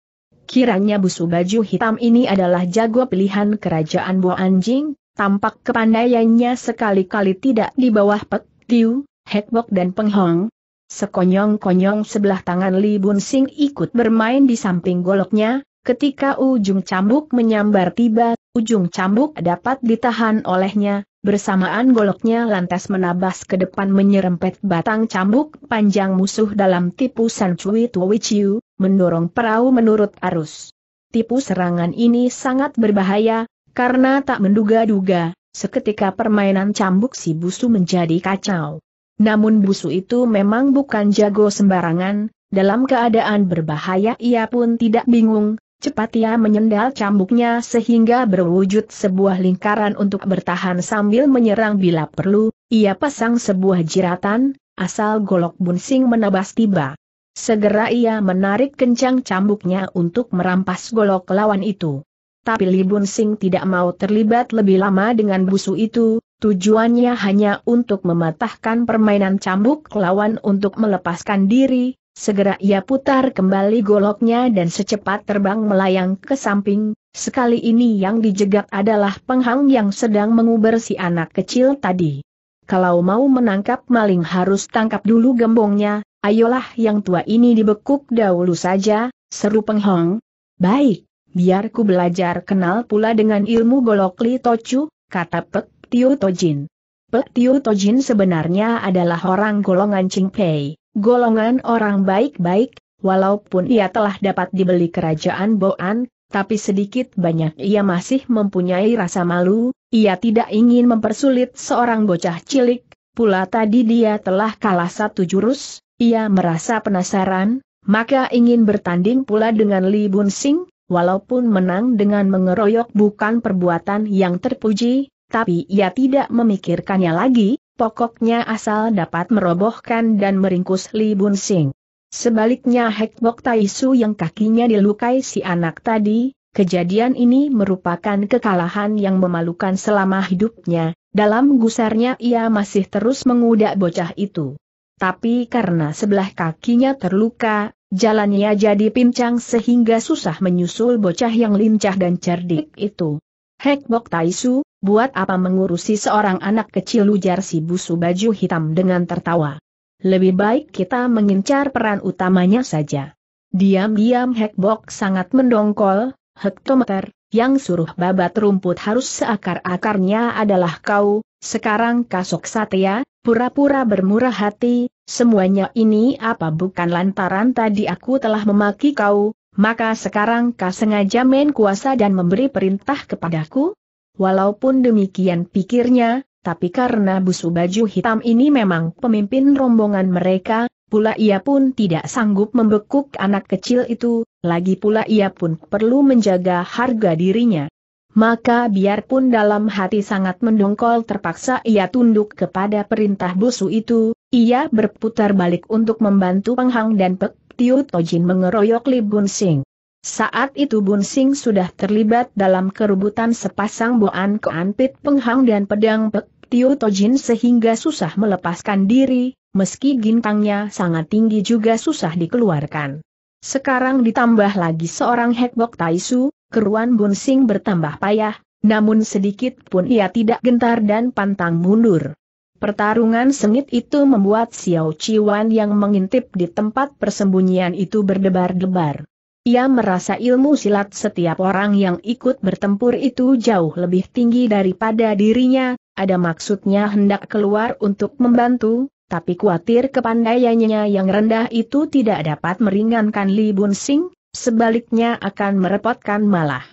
Kiranya busu baju hitam ini adalah jago pilihan kerajaan buah anjing, tampak kepandaiannya sekali-kali tidak di bawah Pek Tiu, Hekbok dan Penghong, Sekonyong-konyong sebelah tangan Li Bun Sing ikut bermain di samping goloknya, ketika ujung cambuk menyambar tiba, ujung cambuk dapat ditahan olehnya, bersamaan goloknya lantas menabas ke depan menyerempet batang cambuk panjang musuh dalam tipu San Cui Tui Chiu, mendorong perahu menurut arus. Tipu serangan ini sangat berbahaya, karena tak menduga-duga, seketika permainan cambuk si busu menjadi kacau. Namun busu itu memang bukan jago sembarangan, dalam keadaan berbahaya ia pun tidak bingung, cepat ia menyendal cambuknya sehingga berwujud sebuah lingkaran untuk bertahan sambil menyerang bila perlu, ia pasang sebuah jeratan, asal golok bunsing menebas tiba. Segera ia menarik kencang cambuknya untuk merampas golok lawan itu. Tapi Li Bunsing tidak mau terlibat lebih lama dengan busu itu, Tujuannya hanya untuk mematahkan permainan cambuk lawan untuk melepaskan diri, segera ia putar kembali goloknya dan secepat terbang melayang ke samping, sekali ini yang dijegat adalah penghang yang sedang menguber si anak kecil tadi. Kalau mau menangkap maling harus tangkap dulu gembongnya, ayolah yang tua ini dibekuk dahulu saja, seru penghang. Baik, biar ku belajar kenal pula dengan ilmu golok li tocu, kata Pek Tio Tojin. Pek Tio Tojin sebenarnya adalah orang golongan Pei, golongan orang baik-baik, walaupun ia telah dapat dibeli kerajaan Boan, tapi sedikit banyak ia masih mempunyai rasa malu, ia tidak ingin mempersulit seorang bocah cilik, pula tadi dia telah kalah satu jurus, ia merasa penasaran, maka ingin bertanding pula dengan Li Bun Sing, walaupun menang dengan mengeroyok bukan perbuatan yang terpuji, tapi ia tidak memikirkannya lagi, pokoknya asal dapat merobohkan dan meringkus Li Bun Sing. Sebaliknya Hek Bok Tai Su yang kakinya dilukai si anak tadi, kejadian ini merupakan kekalahan yang memalukan selama hidupnya, dalam gusarnya ia masih terus mengudak bocah itu. Tapi karena sebelah kakinya terluka, jalannya jadi pincang sehingga susah menyusul bocah yang lincah dan cerdik itu. Hek Bok Tai Su, Buat apa mengurusi seorang anak kecil ujar si busu baju hitam dengan tertawa. Lebih baik kita mengincar peran utamanya saja. Diam-diam Hekbok sangat mendongkol, hektometer, yang suruh babat rumput harus seakar-akarnya adalah kau, sekarang kasok satya, pura-pura bermurah hati, semuanya ini apa bukan lantaran tadi aku telah memaki kau, maka sekarang kau sengaja main kuasa dan memberi perintah kepadaku? Walaupun demikian pikirnya, tapi karena busu baju hitam ini memang pemimpin rombongan mereka, pula ia pun tidak sanggup membekuk anak kecil itu, lagi pula ia pun perlu menjaga harga dirinya. Maka biarpun dalam hati sangat mendongkol terpaksa ia tunduk kepada perintah busu itu, ia berputar balik untuk membantu Penghang dan Pek Tiu Tojin mengeroyok Li Bun Sing. Saat itu Bun Sing sudah terlibat dalam kerubutan sepasang Boan keanpit Penghang dan Pedang Pek Tio Tojin sehingga susah melepaskan diri, meski gintangnya sangat tinggi juga susah dikeluarkan. Sekarang ditambah lagi seorang Hekbok Taisu, keruan Bun Sing bertambah payah, namun sedikit pun ia tidak gentar dan pantang mundur. Pertarungan sengit itu membuat Xiao Chiwan yang mengintip di tempat persembunyian itu berdebar-debar. Ia merasa ilmu silat setiap orang yang ikut bertempur itu jauh lebih tinggi daripada dirinya, ada maksudnya hendak keluar untuk membantu, tapi khawatir kepandaiannya yang rendah itu tidak dapat meringankan Li Bun Sing, sebaliknya akan merepotkan malah.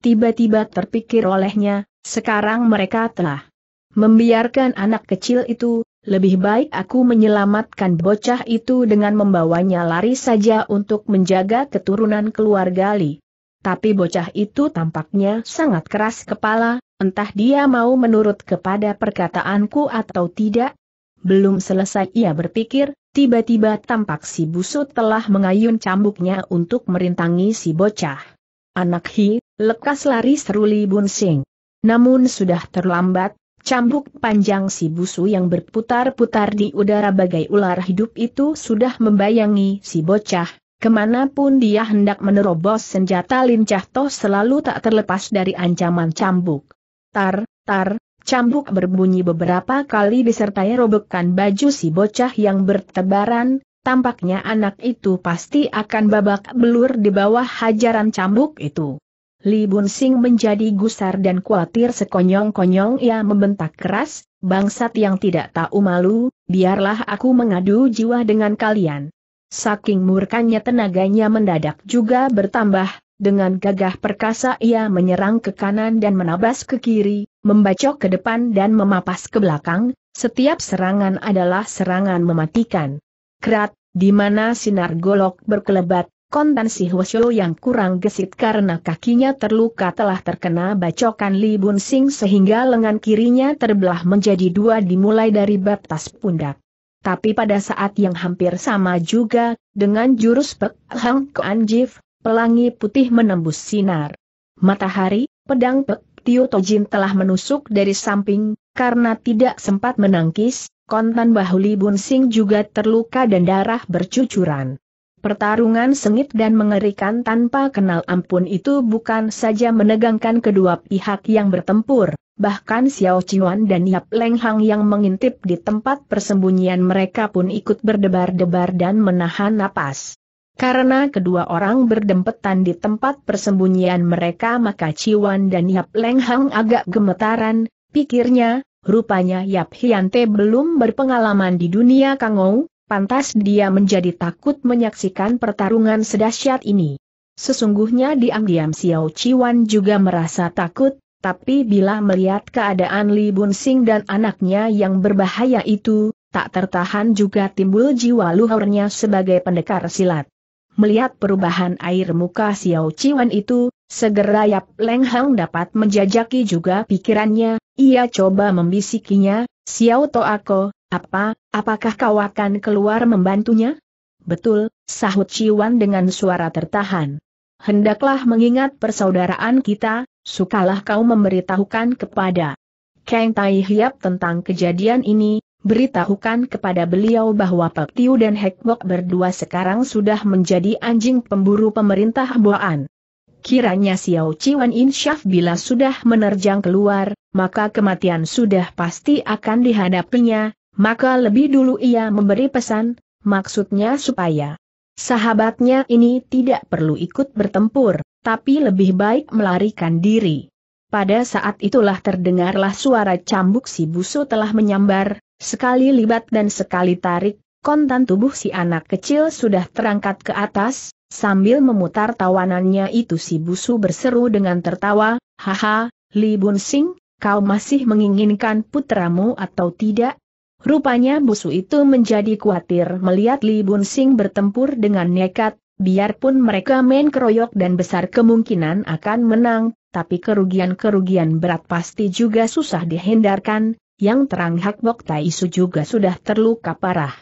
Tiba-tiba terpikir olehnya, sekarang mereka telah membiarkan anak kecil itu, lebih baik aku menyelamatkan bocah itu dengan membawanya lari saja untuk menjaga keturunan keluarga Li. Tapi bocah itu tampaknya sangat keras kepala, entah dia mau menurut kepada perkataanku atau tidak. Belum selesai ia berpikir, tiba-tiba tampak si busut telah mengayun cambuknya untuk merintangi si bocah. Anak Hi, lekas lari seruli Bunsing. Namun sudah terlambat, Cambuk panjang si busu yang berputar-putar di udara bagai ular hidup itu sudah membayangi si bocah, kemanapun dia hendak menerobos senjata lincah toh selalu tak terlepas dari ancaman cambuk. Tar, tar, cambuk berbunyi beberapa kali disertai robekan baju si bocah yang bertebaran, tampaknya anak itu pasti akan babak belur di bawah hajaran cambuk itu. Li Bun Sing menjadi gusar dan khawatir sekonyong-konyong ia membentak keras, bangsat yang tidak tahu malu, biarlah aku mengadu jiwa dengan kalian. Saking murkanya tenaganya mendadak juga bertambah, dengan gagah perkasa ia menyerang ke kanan dan menabas ke kiri, membacok ke depan dan memapas ke belakang, setiap serangan adalah serangan mematikan. Kerat, di mana sinar golok berkelebat, Kontan si Hwasyo yang kurang gesit karena kakinya terluka telah terkena bacokan Li Bun Sing sehingga lengan kirinya terbelah menjadi dua dimulai dari batas pundak. Tapi pada saat yang hampir sama juga, dengan jurus Pek Hang Kuan Jif, pelangi putih menembus sinar. Matahari, pedang Pek Tio Tojin telah menusuk dari samping, karena tidak sempat menangkis, kontan bahu Li Bun Sing juga terluka dan darah bercucuran. Pertarungan sengit dan mengerikan tanpa kenal ampun itu bukan saja menegangkan kedua pihak yang bertempur, bahkan Xiao Chiwan dan Yap Leng Hang yang mengintip di tempat persembunyian mereka pun ikut berdebar-debar dan menahan napas. Karena kedua orang berdempetan di tempat persembunyian mereka maka Ciwan dan Yap Leng Hang agak gemetaran, pikirnya, rupanya Yap Hiante belum berpengalaman di dunia Kangou, pantas dia menjadi takut menyaksikan pertarungan sedahsyat ini. Sesungguhnya diam-diam Xiao Chiwan juga merasa takut, tapi bila melihat keadaan Li Bunsing dan anaknya yang berbahaya itu, tak tertahan juga timbul jiwa luhurnya sebagai pendekar silat. Melihat perubahan air muka Xiao Chiwan itu, segera Yap Leng Hang dapat menjajaki juga pikirannya, ia coba membisikinya, Xiao Toako, apa, Apakah kau akan keluar membantunya? Betul, sahut Ciwan dengan suara tertahan. Hendaklah mengingat persaudaraan kita, sukalah kau memberitahukan kepada Kang Tai Hiap tentang kejadian ini, beritahukan kepada beliau bahwa Pek Tiu dan Hek Bok berdua sekarang sudah menjadi anjing pemburu pemerintah Boan. Kiranya Xiao Ciwan insyaf bila sudah menerjang keluar, maka kematian sudah pasti akan dihadapinya, maka lebih dulu ia memberi pesan, maksudnya supaya sahabatnya ini tidak perlu ikut bertempur, tapi lebih baik melarikan diri. Pada saat itulah terdengarlah suara cambuk si busu telah menyambar, sekali libat dan sekali tarik, kontan tubuh si anak kecil sudah terangkat ke atas, sambil memutar tawanannya itu si busu berseru dengan tertawa, Haha, Li Bun Sing, kau masih menginginkan putramu atau tidak? Rupanya busu itu menjadi khawatir melihat Li Bun Sing bertempur dengan nekat, biarpun mereka main keroyok dan besar kemungkinan akan menang, tapi kerugian-kerugian berat pasti juga susah dihindarkan, yang terang Hak Bok Tai Su juga sudah terluka parah.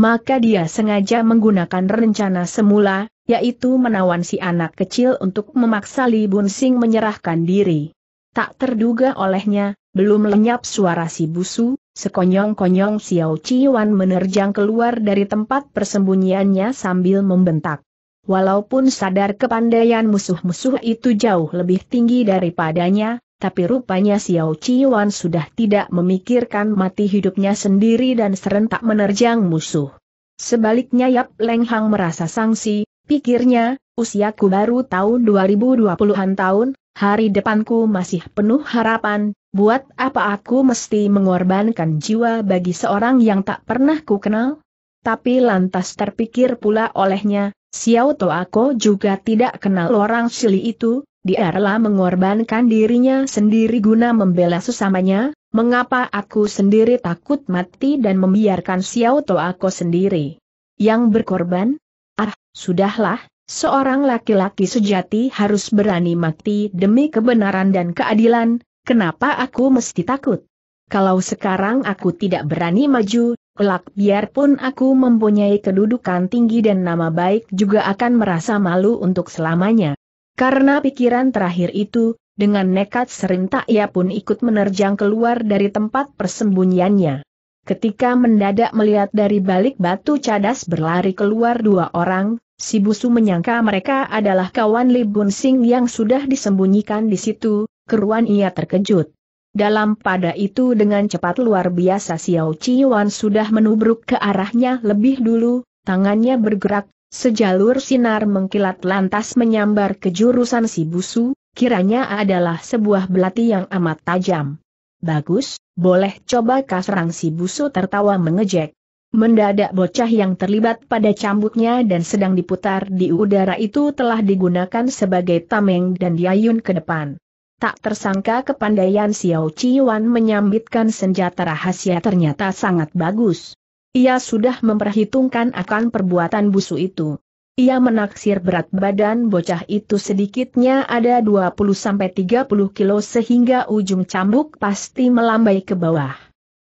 Maka dia sengaja menggunakan rencana semula, yaitu menawan si anak kecil untuk memaksa Li Bun Sing menyerahkan diri. Tak terduga olehnya, belum lenyap suara si busu, Sekonyong-konyong Xiao Chiwan menerjang keluar dari tempat persembunyiannya sambil membentak. Walaupun sadar kepandaian musuh-musuh itu jauh lebih tinggi daripadanya, tapi rupanya Xiao Chiwan sudah tidak memikirkan mati hidupnya sendiri dan serentak menerjang musuh. Sebaliknya Yap Leng Hang merasa sangsi, pikirnya, usiaku baru tahun 2020-an tahun, hari depanku masih penuh harapan, buat apa aku mesti mengorbankan jiwa bagi seorang yang tak pernah ku kenal? Tapi lantas terpikir pula olehnya, Xiao Ako juga tidak kenal orang Sili itu, dia rela mengorbankan dirinya sendiri guna membela sesamanya, mengapa aku sendiri takut mati dan membiarkan Xiao Ako sendiri? Yang berkorban? Ah, sudahlah, Seorang laki-laki sejati harus berani mati demi kebenaran dan keadilan, kenapa aku mesti takut? Kalau sekarang aku tidak berani maju, kelak biarpun aku mempunyai kedudukan tinggi dan nama baik juga akan merasa malu untuk selamanya. Karena pikiran terakhir itu, dengan nekat serentak ia pun ikut menerjang keluar dari tempat persembunyiannya. Ketika mendadak melihat dari balik batu cadas berlari keluar dua orang, Si Busu menyangka mereka adalah kawan Li Bun Sing yang sudah disembunyikan di situ, keruan ia terkejut. Dalam pada itu dengan cepat luar biasa Xiao Chiwan sudah menubruk ke arahnya lebih dulu, tangannya bergerak, sejalur sinar mengkilat lantas menyambar ke jurusan si Busu, kiranya adalah sebuah belati yang amat tajam. Bagus, boleh coba kasrang si Busu tertawa mengejek, Mendadak bocah yang terlibat pada cambuknya dan sedang diputar di udara itu telah digunakan sebagai tameng dan diayun ke depan. Tak tersangka kepandaian Xiao Chiwan menyambitkan senjata rahasia ternyata sangat bagus. Ia sudah memperhitungkan akan perbuatan busu itu. Ia menaksir berat badan bocah itu sedikitnya ada 20-30 kilo sehingga ujung cambuk pasti melambai ke bawah.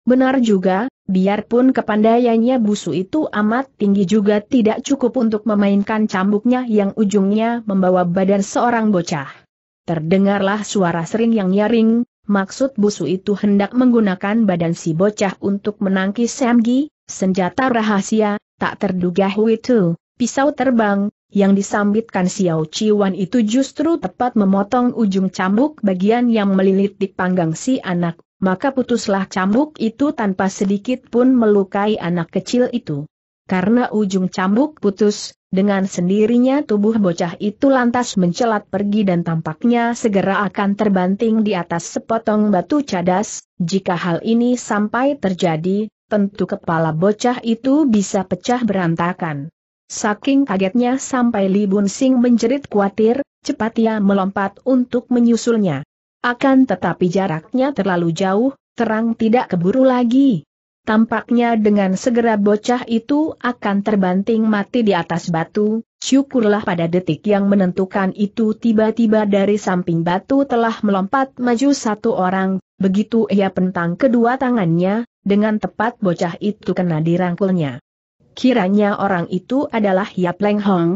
Benar juga, biarpun kepandaiannya busu itu amat tinggi juga tidak cukup untuk memainkan cambuknya yang ujungnya membawa badan seorang bocah. Terdengarlah suara sering yang nyaring, maksud busu itu hendak menggunakan badan si bocah untuk menangkis Semgi, senjata rahasia, tak terduga itu, pisau terbang, yang disambitkan Xiao Chiwan itu justru tepat memotong ujung cambuk bagian yang melilit di panggang si anak maka putuslah cambuk itu tanpa sedikit pun melukai anak kecil itu. Karena ujung cambuk putus, dengan sendirinya tubuh bocah itu lantas mencelat pergi dan tampaknya segera akan terbanting di atas sepotong batu cadas, jika hal ini sampai terjadi, tentu kepala bocah itu bisa pecah berantakan. Saking kagetnya sampai Li Bun Sing menjerit khawatir, cepat ia melompat untuk menyusulnya. Akan tetapi jaraknya terlalu jauh, terang tidak keburu lagi. Tampaknya dengan segera bocah itu akan terbanting mati di atas batu, syukurlah pada detik yang menentukan itu tiba-tiba dari samping batu telah melompat maju satu orang, begitu ia pentang kedua tangannya, dengan tepat bocah itu kena dirangkulnya. Kiranya orang itu adalah Yap Leng Hong,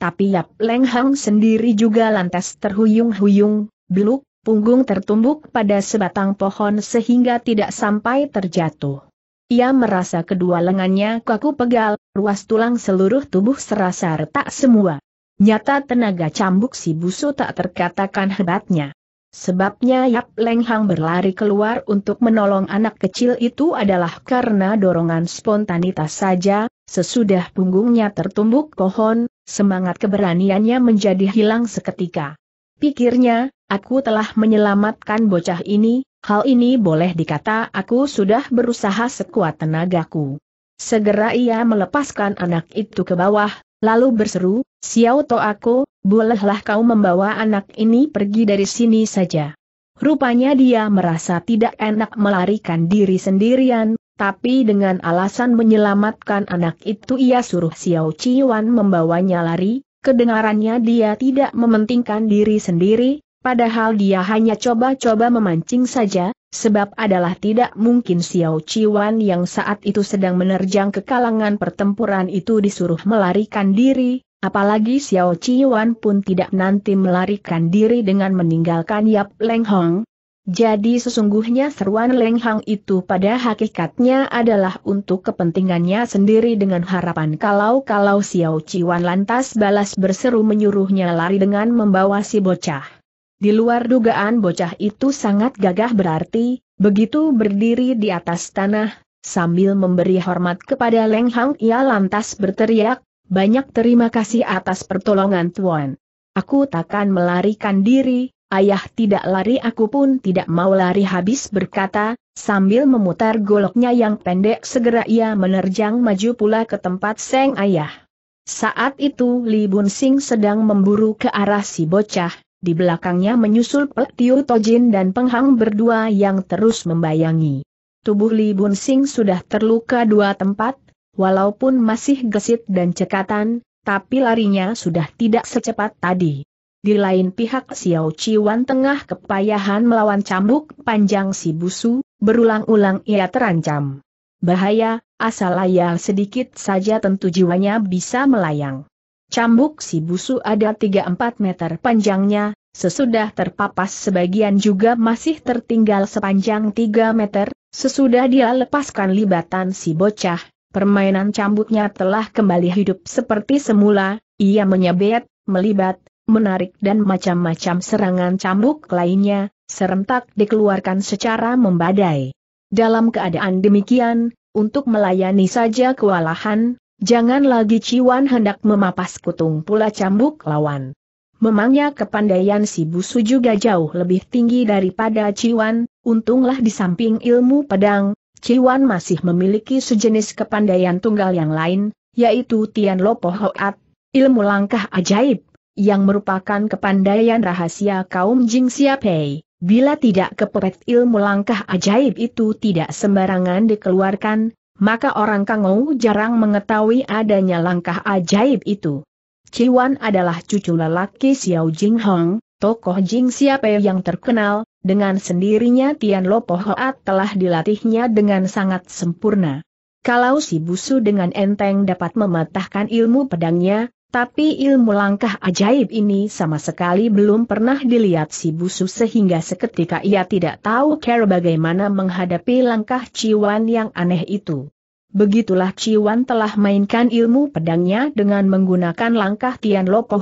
tapi Yap Leng Hong sendiri juga lantas terhuyung-huyung, biluk, punggung tertumbuk pada sebatang pohon sehingga tidak sampai terjatuh. Ia merasa kedua lengannya kaku pegal, ruas tulang seluruh tubuh serasa retak semua. Nyata tenaga cambuk si busu tak terkatakan hebatnya. Sebabnya Yap Leng Hang berlari keluar untuk menolong anak kecil itu adalah karena dorongan spontanitas saja, sesudah punggungnya tertumbuk pohon, semangat keberaniannya menjadi hilang seketika. Pikirnya, Aku telah menyelamatkan bocah ini, hal ini boleh dikata aku sudah berusaha sekuat tenagaku. Segera ia melepaskan anak itu ke bawah, lalu berseru, Xiao To aku, bolehlah kau membawa anak ini pergi dari sini saja. Rupanya dia merasa tidak enak melarikan diri sendirian, tapi dengan alasan menyelamatkan anak itu ia suruh Xiao Chiwan membawanya lari, kedengarannya dia tidak mementingkan diri sendiri, Padahal dia hanya coba-coba memancing saja, sebab adalah tidak mungkin Xiao Chiwan yang saat itu sedang menerjang ke kalangan pertempuran itu disuruh melarikan diri, apalagi Xiao Chiwan pun tidak nanti melarikan diri dengan meninggalkan Yap Leng Hong. Jadi sesungguhnya seruan Leng Hong itu pada hakikatnya adalah untuk kepentingannya sendiri dengan harapan kalau-kalau Xiao Chiwan lantas balas berseru menyuruhnya lari dengan membawa si bocah. Di luar dugaan bocah itu sangat gagah berarti, begitu berdiri di atas tanah, sambil memberi hormat kepada Leng Hang ia lantas berteriak, banyak terima kasih atas pertolongan Tuan. Aku takkan melarikan diri, ayah tidak lari aku pun tidak mau lari habis berkata, sambil memutar goloknya yang pendek segera ia menerjang maju pula ke tempat Seng Ayah. Saat itu Li Bun Sing sedang memburu ke arah si bocah, di belakangnya menyusul Pek Tiu Tojin dan Penghang berdua yang terus membayangi. Tubuh Li Bun Sing sudah terluka dua tempat, walaupun masih gesit dan cekatan, tapi larinya sudah tidak secepat tadi. Di lain pihak Xiao Chiwan tengah kepayahan melawan cambuk panjang si busu, berulang-ulang ia terancam. Bahaya, asal ayah sedikit saja tentu jiwanya bisa melayang. Cambuk si busu ada 3-4 meter panjangnya, sesudah terpapas sebagian juga masih tertinggal sepanjang 3 meter, sesudah dia lepaskan libatan si bocah, permainan cambuknya telah kembali hidup seperti semula, ia menyabet, melibat, menarik dan macam-macam serangan cambuk lainnya, serentak dikeluarkan secara membadai. Dalam keadaan demikian, untuk melayani saja kewalahan, Jangan lagi Ciwan hendak memapas kutung pula cambuk lawan. Memangnya kepandaian si busu juga jauh lebih tinggi daripada Ciwan, untunglah di samping ilmu pedang, Ciwan masih memiliki sejenis kepandaian tunggal yang lain, yaitu Tian Lopo Hoat, ilmu langkah ajaib, yang merupakan kepandaian rahasia kaum Jing Siapei. Bila tidak kepepet ilmu langkah ajaib itu tidak sembarangan dikeluarkan, maka orang Kangou jarang mengetahui adanya langkah ajaib itu. Ciwan adalah cucu lelaki Xiao Jing Hong, tokoh Jing Siape yang terkenal, dengan sendirinya Tian Lopo Hoat telah dilatihnya dengan sangat sempurna. Kalau si busu dengan enteng dapat mematahkan ilmu pedangnya, tapi ilmu langkah ajaib ini sama sekali belum pernah dilihat si busu sehingga seketika ia tidak tahu cara bagaimana menghadapi langkah Ciwan yang aneh itu. Begitulah Ciwan telah mainkan ilmu pedangnya dengan menggunakan langkah Tian Lopo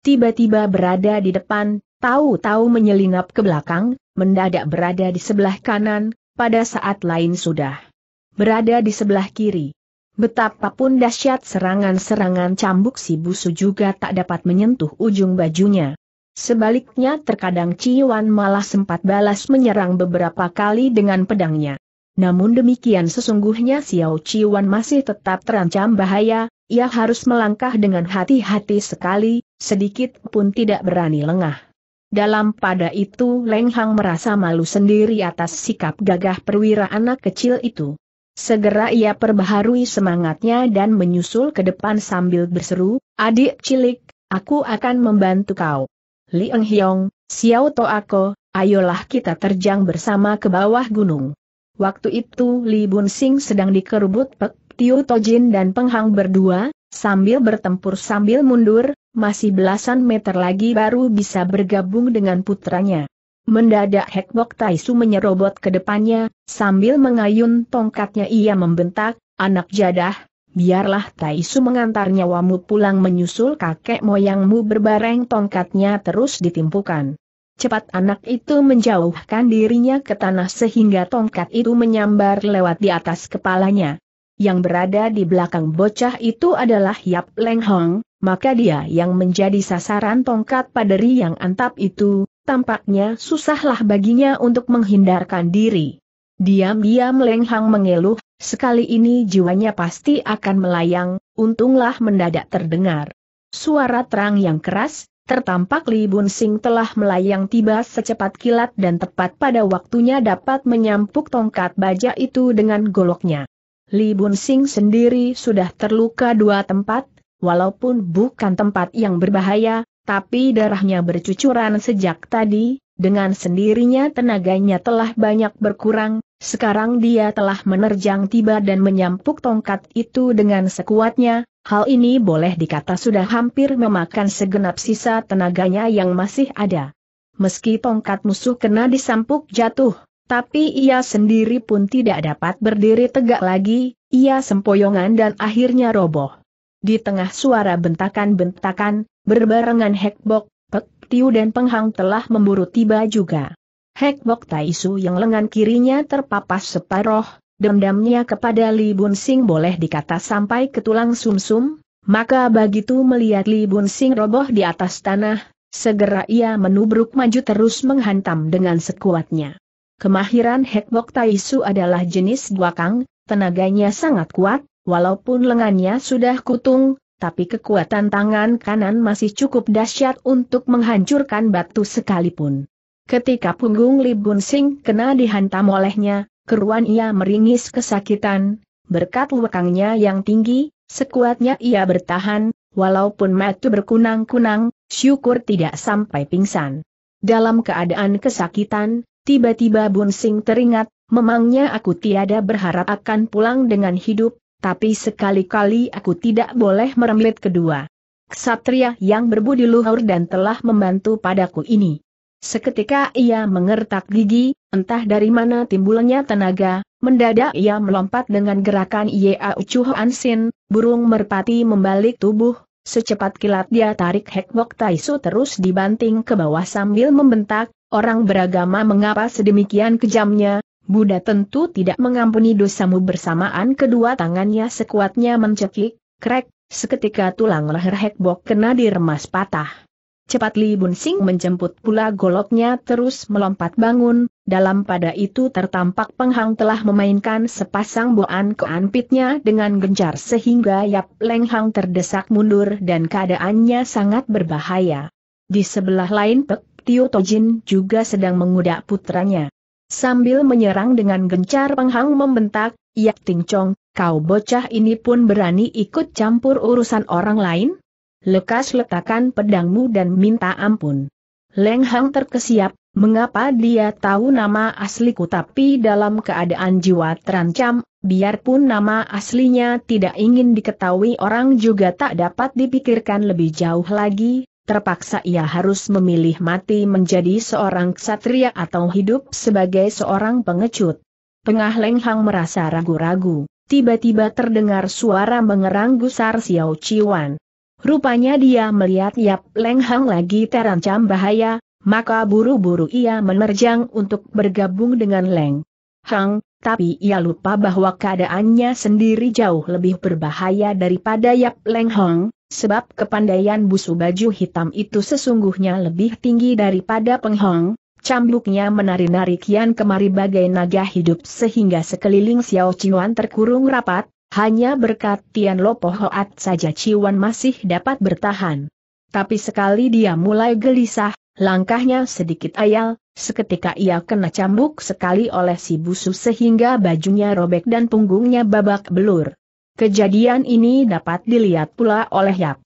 tiba-tiba berada di depan, tahu-tahu menyelinap ke belakang, mendadak berada di sebelah kanan, pada saat lain sudah berada di sebelah kiri. Betapapun dahsyat serangan-serangan cambuk si busu juga tak dapat menyentuh ujung bajunya. Sebaliknya terkadang Ciwan malah sempat balas menyerang beberapa kali dengan pedangnya. Namun demikian sesungguhnya Xiao Ciwan masih tetap terancam bahaya, ia harus melangkah dengan hati-hati sekali, sedikit pun tidak berani lengah. Dalam pada itu Leng Hang merasa malu sendiri atas sikap gagah perwira anak kecil itu. Segera ia perbaharui semangatnya dan menyusul ke depan sambil berseru, adik cilik, aku akan membantu kau. Li Eng Hiong, Xiao To Ako, ayolah kita terjang bersama ke bawah gunung. Waktu itu Li Bun Sing sedang dikerubut Pek Tiu Tojin dan Penghang berdua, sambil bertempur sambil mundur, masih belasan meter lagi baru bisa bergabung dengan putranya. Mendadak Hekbok Taisu menyerobot ke depannya, sambil mengayun tongkatnya ia membentak, anak jadah, biarlah Taisu mengantar nyawamu pulang menyusul kakek moyangmu berbareng tongkatnya terus ditimpukan. Cepat anak itu menjauhkan dirinya ke tanah sehingga tongkat itu menyambar lewat di atas kepalanya. Yang berada di belakang bocah itu adalah Yap Leng Hong, maka dia yang menjadi sasaran tongkat paderi yang antap itu, tampaknya susahlah baginya untuk menghindarkan diri. Diam-diam Leng mengeluh, sekali ini jiwanya pasti akan melayang, untunglah mendadak terdengar. Suara terang yang keras, tertampak Li Bun Sing telah melayang tiba secepat kilat dan tepat pada waktunya dapat menyampuk tongkat baja itu dengan goloknya. Li Bun Sing sendiri sudah terluka dua tempat, walaupun bukan tempat yang berbahaya, tapi darahnya bercucuran sejak tadi, dengan sendirinya tenaganya telah banyak berkurang, sekarang dia telah menerjang tiba dan menyampuk tongkat itu dengan sekuatnya, hal ini boleh dikata sudah hampir memakan segenap sisa tenaganya yang masih ada. Meski tongkat musuh kena disampuk jatuh, tapi ia sendiri pun tidak dapat berdiri tegak lagi, ia sempoyongan dan akhirnya roboh. Di tengah suara bentakan-bentakan, berbarengan Hekbok, Pek Tiu dan Penghang telah memburu tiba juga. Hekbok Taisu yang lengan kirinya terpapas separoh, dendamnya kepada Li Bun Sing boleh dikata sampai ke tulang sumsum, -sum, maka begitu melihat Li Bun Sing roboh di atas tanah, segera ia menubruk maju terus menghantam dengan sekuatnya. Kemahiran Hekbok Taisu adalah jenis guakang, tenaganya sangat kuat, walaupun lengannya sudah kutung, tapi kekuatan tangan kanan masih cukup dahsyat untuk menghancurkan batu sekalipun. Ketika punggung Li Bun Sing kena dihantam olehnya, keruan ia meringis kesakitan, berkat lekangnya yang tinggi, sekuatnya ia bertahan, walaupun matu berkunang-kunang, syukur tidak sampai pingsan. Dalam keadaan kesakitan, tiba-tiba Bun Sing teringat, memangnya aku tiada berharap akan pulang dengan hidup, tapi sekali-kali aku tidak boleh meremit kedua. Ksatria yang berbudi luhur dan telah membantu padaku ini. Seketika ia mengertak gigi, entah dari mana timbulnya tenaga, mendadak ia melompat dengan gerakan Ia Chu Ansin, burung merpati membalik tubuh, Secepat kilat dia tarik Hekbok Taisu terus dibanting ke bawah sambil membentak, orang beragama mengapa sedemikian kejamnya, Buddha tentu tidak mengampuni dosamu bersamaan kedua tangannya sekuatnya mencekik, krek, seketika tulang leher Hekbok kena diremas patah. Cepat Li Bun Sing menjemput pula goloknya terus melompat bangun, dalam pada itu tertampak penghang telah memainkan sepasang boan ke anpitnya dengan gencar sehingga Yap Leng Hang terdesak mundur dan keadaannya sangat berbahaya. Di sebelah lain Pek Tio Tojin juga sedang mengudak putranya. Sambil menyerang dengan gencar penghang membentak, Yak Ting Chong, kau bocah ini pun berani ikut campur urusan orang lain? Lekas letakkan pedangmu dan minta ampun. Leng Hang terkesiap, mengapa dia tahu nama asliku tapi dalam keadaan jiwa terancam, biarpun nama aslinya tidak ingin diketahui orang juga tak dapat dipikirkan lebih jauh lagi, terpaksa ia harus memilih mati menjadi seorang ksatria atau hidup sebagai seorang pengecut. Pengah lenghang merasa ragu-ragu, tiba-tiba terdengar suara mengerang gusar Xiao Chiwan. Rupanya dia melihat Yap Lenghang lagi terancam bahaya, maka buru-buru ia menerjang untuk bergabung dengan Leng Hang, tapi ia lupa bahwa keadaannya sendiri jauh lebih berbahaya daripada Yap Leng Hang sebab kepandaian busu baju hitam itu sesungguhnya lebih tinggi daripada penghong, cambuknya menari-nari kian kemari bagai naga hidup sehingga sekeliling Xiao Ciwan terkurung rapat, hanya berkat Tian Lopo Hoat saja Ciwan masih dapat bertahan. Tapi sekali dia mulai gelisah, langkahnya sedikit ayal, seketika ia kena cambuk sekali oleh si busu sehingga bajunya robek dan punggungnya babak belur. Kejadian ini dapat dilihat pula oleh Yap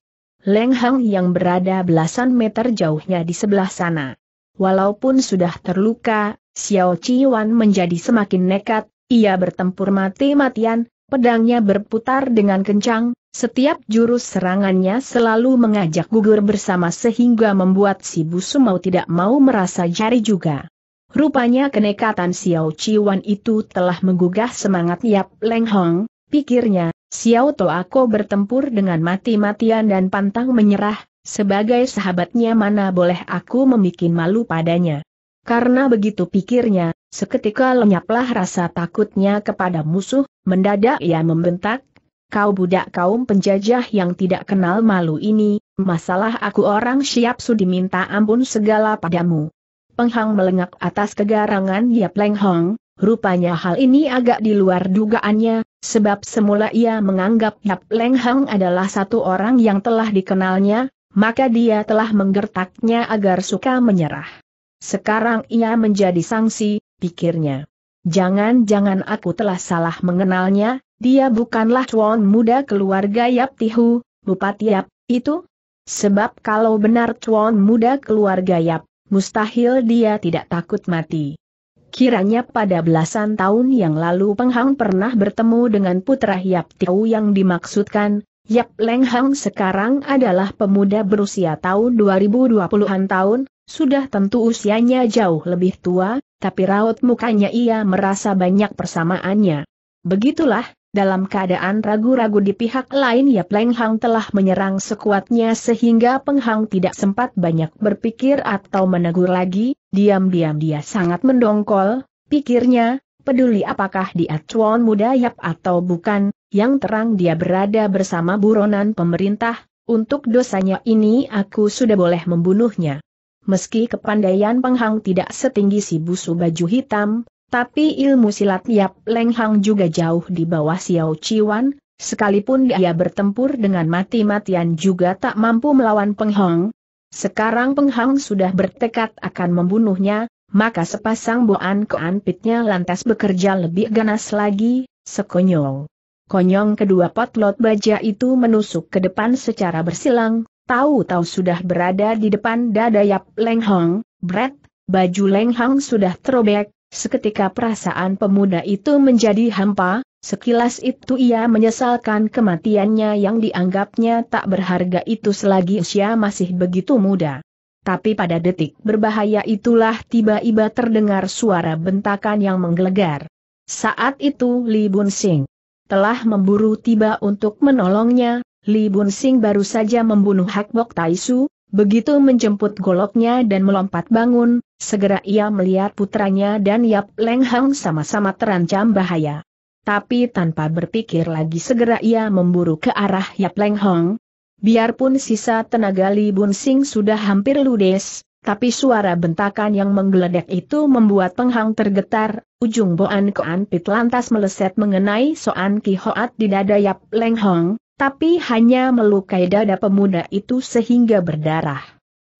Leng Hang yang berada belasan meter jauhnya di sebelah sana. Walaupun sudah terluka, Xiao Wan menjadi semakin nekat, ia bertempur mati-matian, pedangnya berputar dengan kencang, setiap jurus serangannya selalu mengajak gugur bersama sehingga membuat si busu mau tidak mau merasa jari juga. Rupanya kenekatan Xiao Wan itu telah menggugah semangat Yap Leng Hong, Pikirnya, Xiao To aku bertempur dengan mati-matian dan pantang menyerah, sebagai sahabatnya mana boleh aku membuat malu padanya. Karena begitu pikirnya, seketika lenyaplah rasa takutnya kepada musuh, mendadak ia membentak, Kau budak kaum penjajah yang tidak kenal malu ini, masalah aku orang siap su diminta ampun segala padamu. Penghang melengak atas kegarangan Yap Leng Hong, rupanya hal ini agak di luar dugaannya, Sebab semula ia menganggap Yap Leng Hang adalah satu orang yang telah dikenalnya, maka dia telah menggertaknya agar suka menyerah. Sekarang ia menjadi sangsi, pikirnya. Jangan-jangan aku telah salah mengenalnya, dia bukanlah cuan muda keluarga Yap Tihu, Bupati Yap, itu? Sebab kalau benar cuan muda keluarga Yap, mustahil dia tidak takut mati. Kiranya pada belasan tahun yang lalu Peng Hang pernah bertemu dengan putra Yap Tiu yang dimaksudkan, Yap Leng Hang sekarang adalah pemuda berusia tahun 2020-an tahun, sudah tentu usianya jauh lebih tua, tapi raut mukanya ia merasa banyak persamaannya. Begitulah, dalam keadaan ragu-ragu di pihak lain Yap Leng Hang telah menyerang sekuatnya sehingga Peng Hang tidak sempat banyak berpikir atau menegur lagi, diam-diam dia sangat mendongkol, pikirnya, peduli apakah dia cuan muda Yap atau bukan, yang terang dia berada bersama buronan pemerintah, untuk dosanya ini aku sudah boleh membunuhnya. Meski kepandaian Peng Hang tidak setinggi si busu baju hitam, tapi ilmu silat Yap Leng Hang juga jauh di bawah Xiao Chiwan, sekalipun dia bertempur dengan mati-matian juga tak mampu melawan Peng Hong. Sekarang Peng Hong sudah bertekad akan membunuhnya, maka sepasang boan keanpitnya lantas bekerja lebih ganas lagi, Sekonyol. Konyong kedua potlot baja itu menusuk ke depan secara bersilang, tahu-tahu sudah berada di depan dada Yap Leng Hong, Brett, baju Leng Hang sudah terobek, Seketika perasaan pemuda itu menjadi hampa, sekilas itu ia menyesalkan kematiannya yang dianggapnya tak berharga itu selagi usia masih begitu muda. Tapi pada detik berbahaya itulah tiba-tiba terdengar suara bentakan yang menggelegar. Saat itu Li Bun Sing telah memburu tiba untuk menolongnya, Li Bun Sing baru saja membunuh Hak Bok Taisu, Begitu menjemput goloknya dan melompat bangun, segera ia melihat putranya dan Yap Leng Hang sama-sama terancam bahaya. Tapi tanpa berpikir lagi segera ia memburu ke arah Yap Leng Hong. Biarpun sisa tenaga Li Bun Sing sudah hampir ludes, tapi suara bentakan yang menggeledek itu membuat penghang tergetar, ujung boan koan pit lantas meleset mengenai soan ki hoat di dada Yap Leng Hong, tapi hanya melukai dada pemuda itu sehingga berdarah.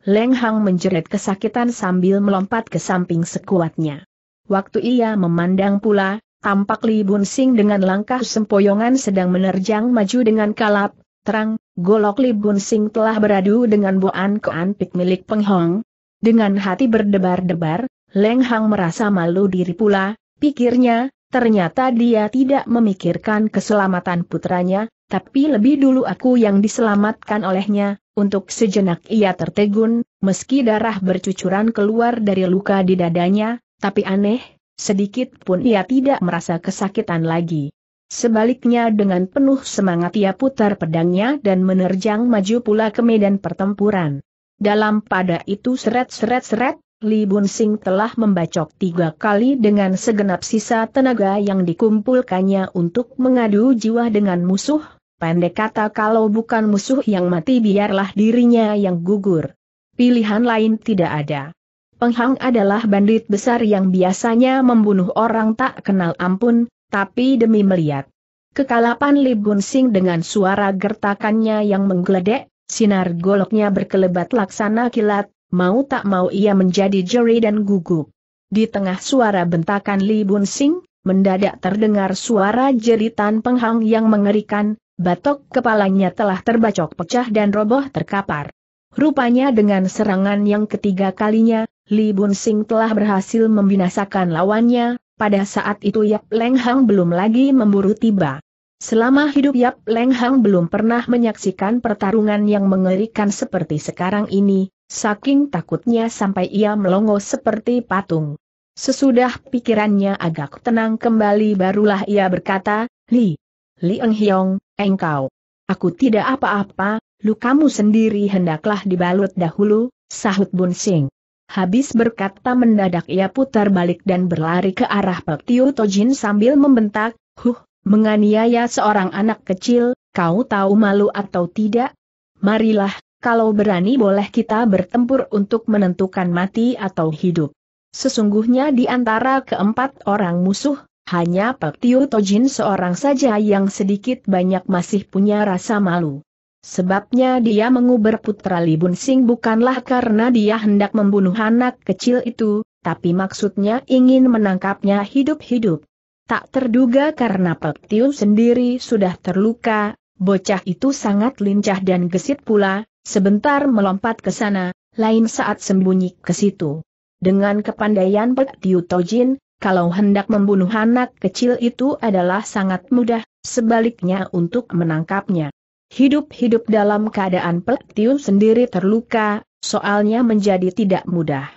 Leng Hang menjerit kesakitan sambil melompat ke samping sekuatnya. Waktu ia memandang pula, tampak Li Bun Sing dengan langkah sempoyongan sedang menerjang maju dengan kalap, terang, golok Li Bun Sing telah beradu dengan Boan Koan Pik milik Hong. Dengan hati berdebar-debar, Leng Hang merasa malu diri pula, pikirnya, ternyata dia tidak memikirkan keselamatan putranya, tapi lebih dulu aku yang diselamatkan olehnya, untuk sejenak ia tertegun, meski darah bercucuran keluar dari luka di dadanya, tapi aneh, sedikit pun ia tidak merasa kesakitan lagi. Sebaliknya dengan penuh semangat ia putar pedangnya dan menerjang maju pula ke medan pertempuran. Dalam pada itu seret-seret-seret, Li Bun Sing telah membacok tiga kali dengan segenap sisa tenaga yang dikumpulkannya untuk mengadu jiwa dengan musuh, Pendek kata kalau bukan musuh yang mati biarlah dirinya yang gugur. Pilihan lain tidak ada. Penghang adalah bandit besar yang biasanya membunuh orang tak kenal ampun, tapi demi melihat. Kekalapan Li Bun Sing dengan suara gertakannya yang menggeledek, sinar goloknya berkelebat laksana kilat, mau tak mau ia menjadi jeri dan gugup. Di tengah suara bentakan Li Bun Sing, mendadak terdengar suara jeritan penghang yang mengerikan, Batok kepalanya telah terbacok pecah dan roboh terkapar. Rupanya dengan serangan yang ketiga kalinya, Li Bunsing telah berhasil membinasakan lawannya, pada saat itu Yap Leng Hang belum lagi memburu tiba. Selama hidup Yap Leng Hang belum pernah menyaksikan pertarungan yang mengerikan seperti sekarang ini, saking takutnya sampai ia melongo seperti patung. Sesudah pikirannya agak tenang kembali barulah ia berkata, Li, Liang Hyong, engkau. Aku tidak apa-apa, lukamu sendiri hendaklah dibalut dahulu, sahut Bun Sing. Habis berkata mendadak ia putar balik dan berlari ke arah Pek Tio Tojin sambil membentak, huh, menganiaya seorang anak kecil, kau tahu malu atau tidak? Marilah, kalau berani boleh kita bertempur untuk menentukan mati atau hidup. Sesungguhnya di antara keempat orang musuh, hanya Pak Tio Tojin seorang saja yang sedikit banyak masih punya rasa malu. Sebabnya dia menguber putra Libun Sing bukanlah karena dia hendak membunuh anak kecil itu, tapi maksudnya ingin menangkapnya hidup-hidup. Tak terduga karena Pak Tio sendiri sudah terluka, bocah itu sangat lincah dan gesit pula, sebentar melompat ke sana, lain saat sembunyi ke situ. Dengan kepandaian Pak Tio Tojin, kalau hendak membunuh anak kecil itu adalah sangat mudah, sebaliknya untuk menangkapnya. Hidup-hidup dalam keadaan Pletium sendiri terluka, soalnya menjadi tidak mudah.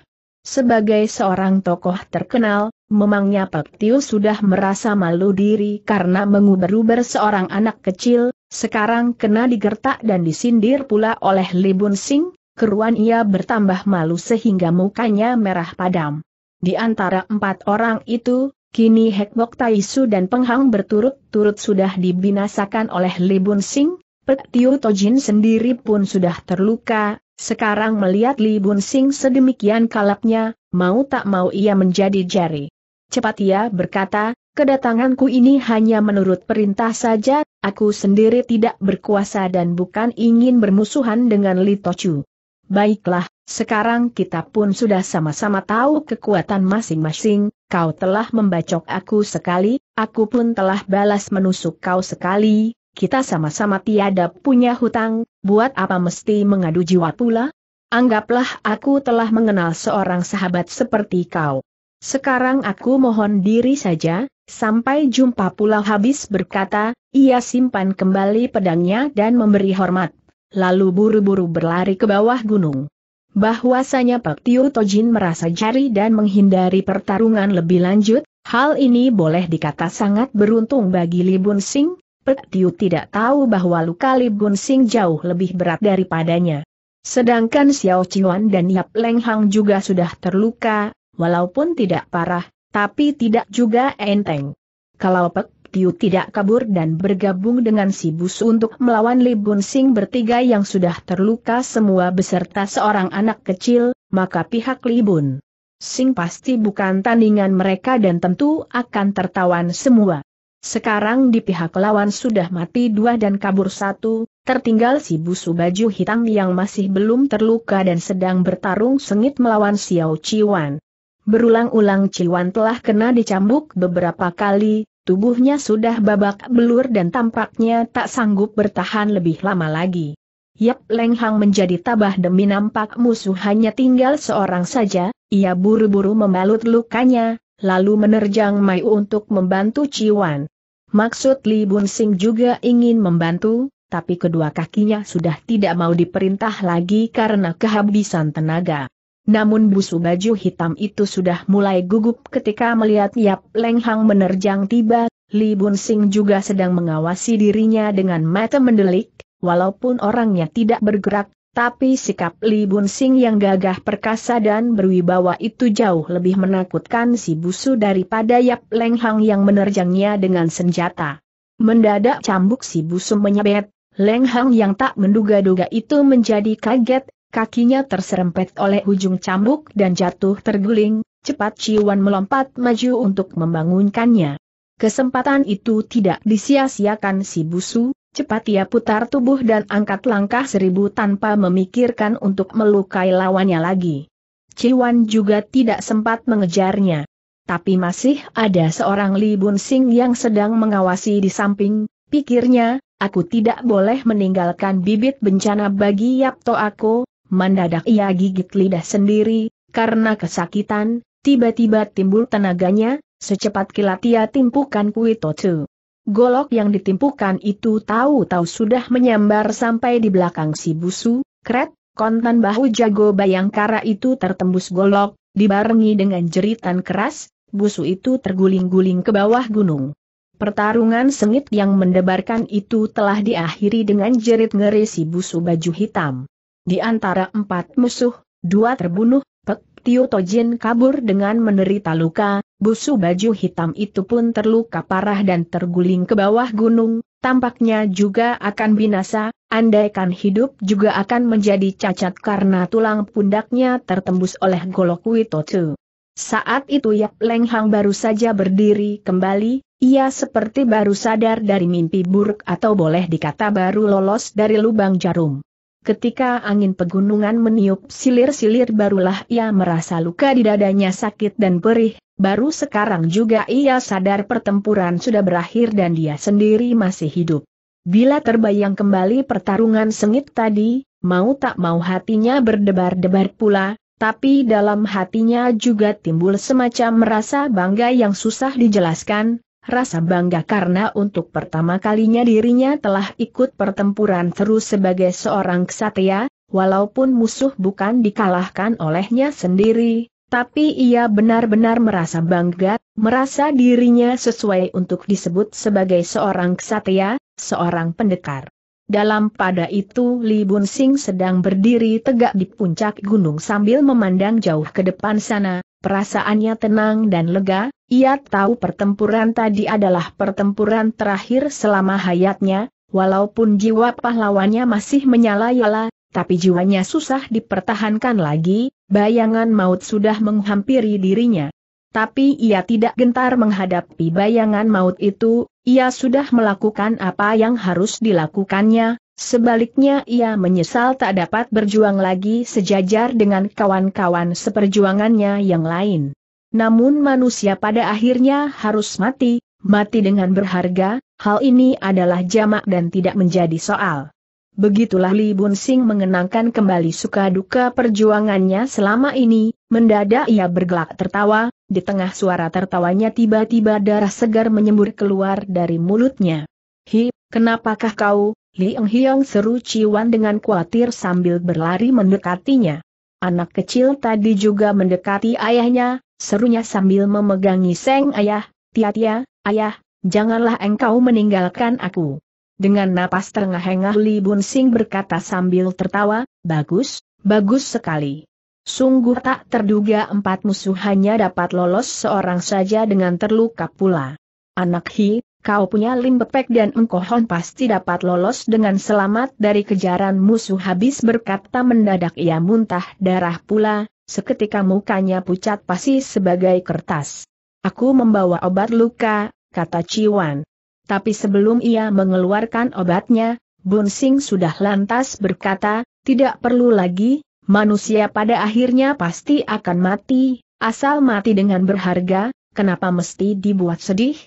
Sebagai seorang tokoh terkenal, memangnya Pletium sudah merasa malu diri karena menguber-uber seorang anak kecil, sekarang kena digertak dan disindir pula oleh Libun Singh, keruan ia bertambah malu sehingga mukanya merah padam. Di antara empat orang itu, kini Hekbok Taisu dan Penghang berturut-turut sudah dibinasakan oleh Li Bun Sing, Pek Tiu Tojin sendiri pun sudah terluka, sekarang melihat Li Bun Sing sedemikian kalapnya, mau tak mau ia menjadi jari. Cepat ia berkata, kedatanganku ini hanya menurut perintah saja, aku sendiri tidak berkuasa dan bukan ingin bermusuhan dengan Li Tochu. Baiklah, sekarang kita pun sudah sama-sama tahu kekuatan masing-masing, kau telah membacok aku sekali, aku pun telah balas menusuk kau sekali, kita sama-sama tiada punya hutang, buat apa mesti mengadu jiwa pula? Anggaplah aku telah mengenal seorang sahabat seperti kau. Sekarang aku mohon diri saja, sampai jumpa pula habis berkata, ia simpan kembali pedangnya dan memberi hormat. Lalu buru-buru berlari ke bawah gunung bahwasanya Pak Tiu Tojin merasa jari dan menghindari pertarungan lebih lanjut, hal ini boleh dikata sangat beruntung bagi Li Bun Sing, Pak Tiu tidak tahu bahwa luka Li Bun Sing jauh lebih berat daripadanya. Sedangkan Xiao Chiwan dan Yap Leng Hang juga sudah terluka, walaupun tidak parah, tapi tidak juga enteng. Kalau Pek Tiu tidak kabur dan bergabung dengan si Bus untuk melawan Li Bun Sing bertiga yang sudah terluka semua beserta seorang anak kecil, maka pihak Li Bun Sing pasti bukan tandingan mereka dan tentu akan tertawan semua. Sekarang di pihak lawan sudah mati dua dan kabur satu, tertinggal si busu baju hitam yang masih belum terluka dan sedang bertarung sengit melawan Xiao Chiwan. Berulang-ulang Chiwan telah kena dicambuk beberapa kali, Tubuhnya sudah babak belur dan tampaknya tak sanggup bertahan lebih lama lagi. Yap Leng Hang menjadi tabah demi nampak musuh hanya tinggal seorang saja, ia buru-buru membalut lukanya, lalu menerjang Mai untuk membantu Ciwan. Maksud Li Bun Sing juga ingin membantu, tapi kedua kakinya sudah tidak mau diperintah lagi karena kehabisan tenaga. Namun busu baju hitam itu sudah mulai gugup ketika melihat Yap Leng Hang menerjang tiba, Li Bun Sing juga sedang mengawasi dirinya dengan mata mendelik, walaupun orangnya tidak bergerak, tapi sikap Li Bun Sing yang gagah perkasa dan berwibawa itu jauh lebih menakutkan si busu daripada Yap Leng Hang yang menerjangnya dengan senjata. Mendadak cambuk si busu menyabet, Leng Hang yang tak menduga-duga itu menjadi kaget, kakinya terserempet oleh ujung cambuk dan jatuh terguling, cepat Ciwan melompat maju untuk membangunkannya. Kesempatan itu tidak disia-siakan si busu, cepat ia putar tubuh dan angkat langkah seribu tanpa memikirkan untuk melukai lawannya lagi. Ciwan juga tidak sempat mengejarnya. Tapi masih ada seorang Li Bun Sing yang sedang mengawasi di samping, pikirnya, aku tidak boleh meninggalkan bibit bencana bagi Yapto aku, Mendadak ia gigit lidah sendiri, karena kesakitan, tiba-tiba timbul tenaganya, secepat kilat ia timpukan kui totu. Golok yang ditimpukan itu tahu-tahu sudah menyambar sampai di belakang si busu, kret, kontan bahu jago bayangkara itu tertembus golok, dibarengi dengan jeritan keras, busu itu terguling-guling ke bawah gunung. Pertarungan sengit yang mendebarkan itu telah diakhiri dengan jerit ngeri si busu baju hitam. Di antara empat musuh, dua terbunuh, Pek Tio Tojin kabur dengan menderita luka, busu baju hitam itu pun terluka parah dan terguling ke bawah gunung, tampaknya juga akan binasa, andaikan hidup juga akan menjadi cacat karena tulang pundaknya tertembus oleh golok Witotu. Saat itu Yap Leng Hang baru saja berdiri kembali, ia seperti baru sadar dari mimpi buruk atau boleh dikata baru lolos dari lubang jarum. Ketika angin pegunungan meniup silir-silir barulah ia merasa luka di dadanya sakit dan perih, baru sekarang juga ia sadar pertempuran sudah berakhir dan dia sendiri masih hidup. Bila terbayang kembali pertarungan sengit tadi, mau tak mau hatinya berdebar-debar pula, tapi dalam hatinya juga timbul semacam merasa bangga yang susah dijelaskan, rasa bangga karena untuk pertama kalinya dirinya telah ikut pertempuran terus sebagai seorang ksatria, walaupun musuh bukan dikalahkan olehnya sendiri, tapi ia benar-benar merasa bangga, merasa dirinya sesuai untuk disebut sebagai seorang ksatria, seorang pendekar. Dalam pada itu Li Bun Sing sedang berdiri tegak di puncak gunung sambil memandang jauh ke depan sana, Perasaannya tenang dan lega, ia tahu pertempuran tadi adalah pertempuran terakhir selama hayatnya, walaupun jiwa pahlawannya masih menyala-nyala, tapi jiwanya susah dipertahankan lagi, bayangan maut sudah menghampiri dirinya. Tapi ia tidak gentar menghadapi bayangan maut itu, ia sudah melakukan apa yang harus dilakukannya, Sebaliknya ia menyesal tak dapat berjuang lagi sejajar dengan kawan-kawan seperjuangannya yang lain. Namun manusia pada akhirnya harus mati, mati dengan berharga, hal ini adalah jamak dan tidak menjadi soal. Begitulah Li Bun Sing mengenangkan kembali suka duka perjuangannya selama ini, mendadak ia bergelak tertawa, di tengah suara tertawanya tiba-tiba darah segar menyembur keluar dari mulutnya. Hi, kenapakah kau, Liang Hiong seru Ciwan dengan khawatir sambil berlari mendekatinya. Anak kecil tadi juga mendekati ayahnya, serunya sambil memegangi seng ayah, "Tia tia, ayah, janganlah engkau meninggalkan aku. Dengan napas terengah-engah Li Bun Sing berkata sambil tertawa, bagus, bagus sekali. Sungguh tak terduga empat musuh hanya dapat lolos seorang saja dengan terluka pula. Anak Hi, kau punya Lim Bepek dan Engkohon pasti dapat lolos dengan selamat dari kejaran musuh habis berkata mendadak ia muntah darah pula, seketika mukanya pucat pasti sebagai kertas. Aku membawa obat luka, kata Ciwan. Tapi sebelum ia mengeluarkan obatnya, Bun Sing sudah lantas berkata, tidak perlu lagi, manusia pada akhirnya pasti akan mati, asal mati dengan berharga, kenapa mesti dibuat sedih?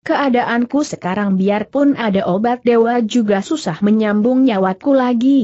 Keadaanku sekarang biarpun ada obat dewa juga susah menyambung nyawaku lagi.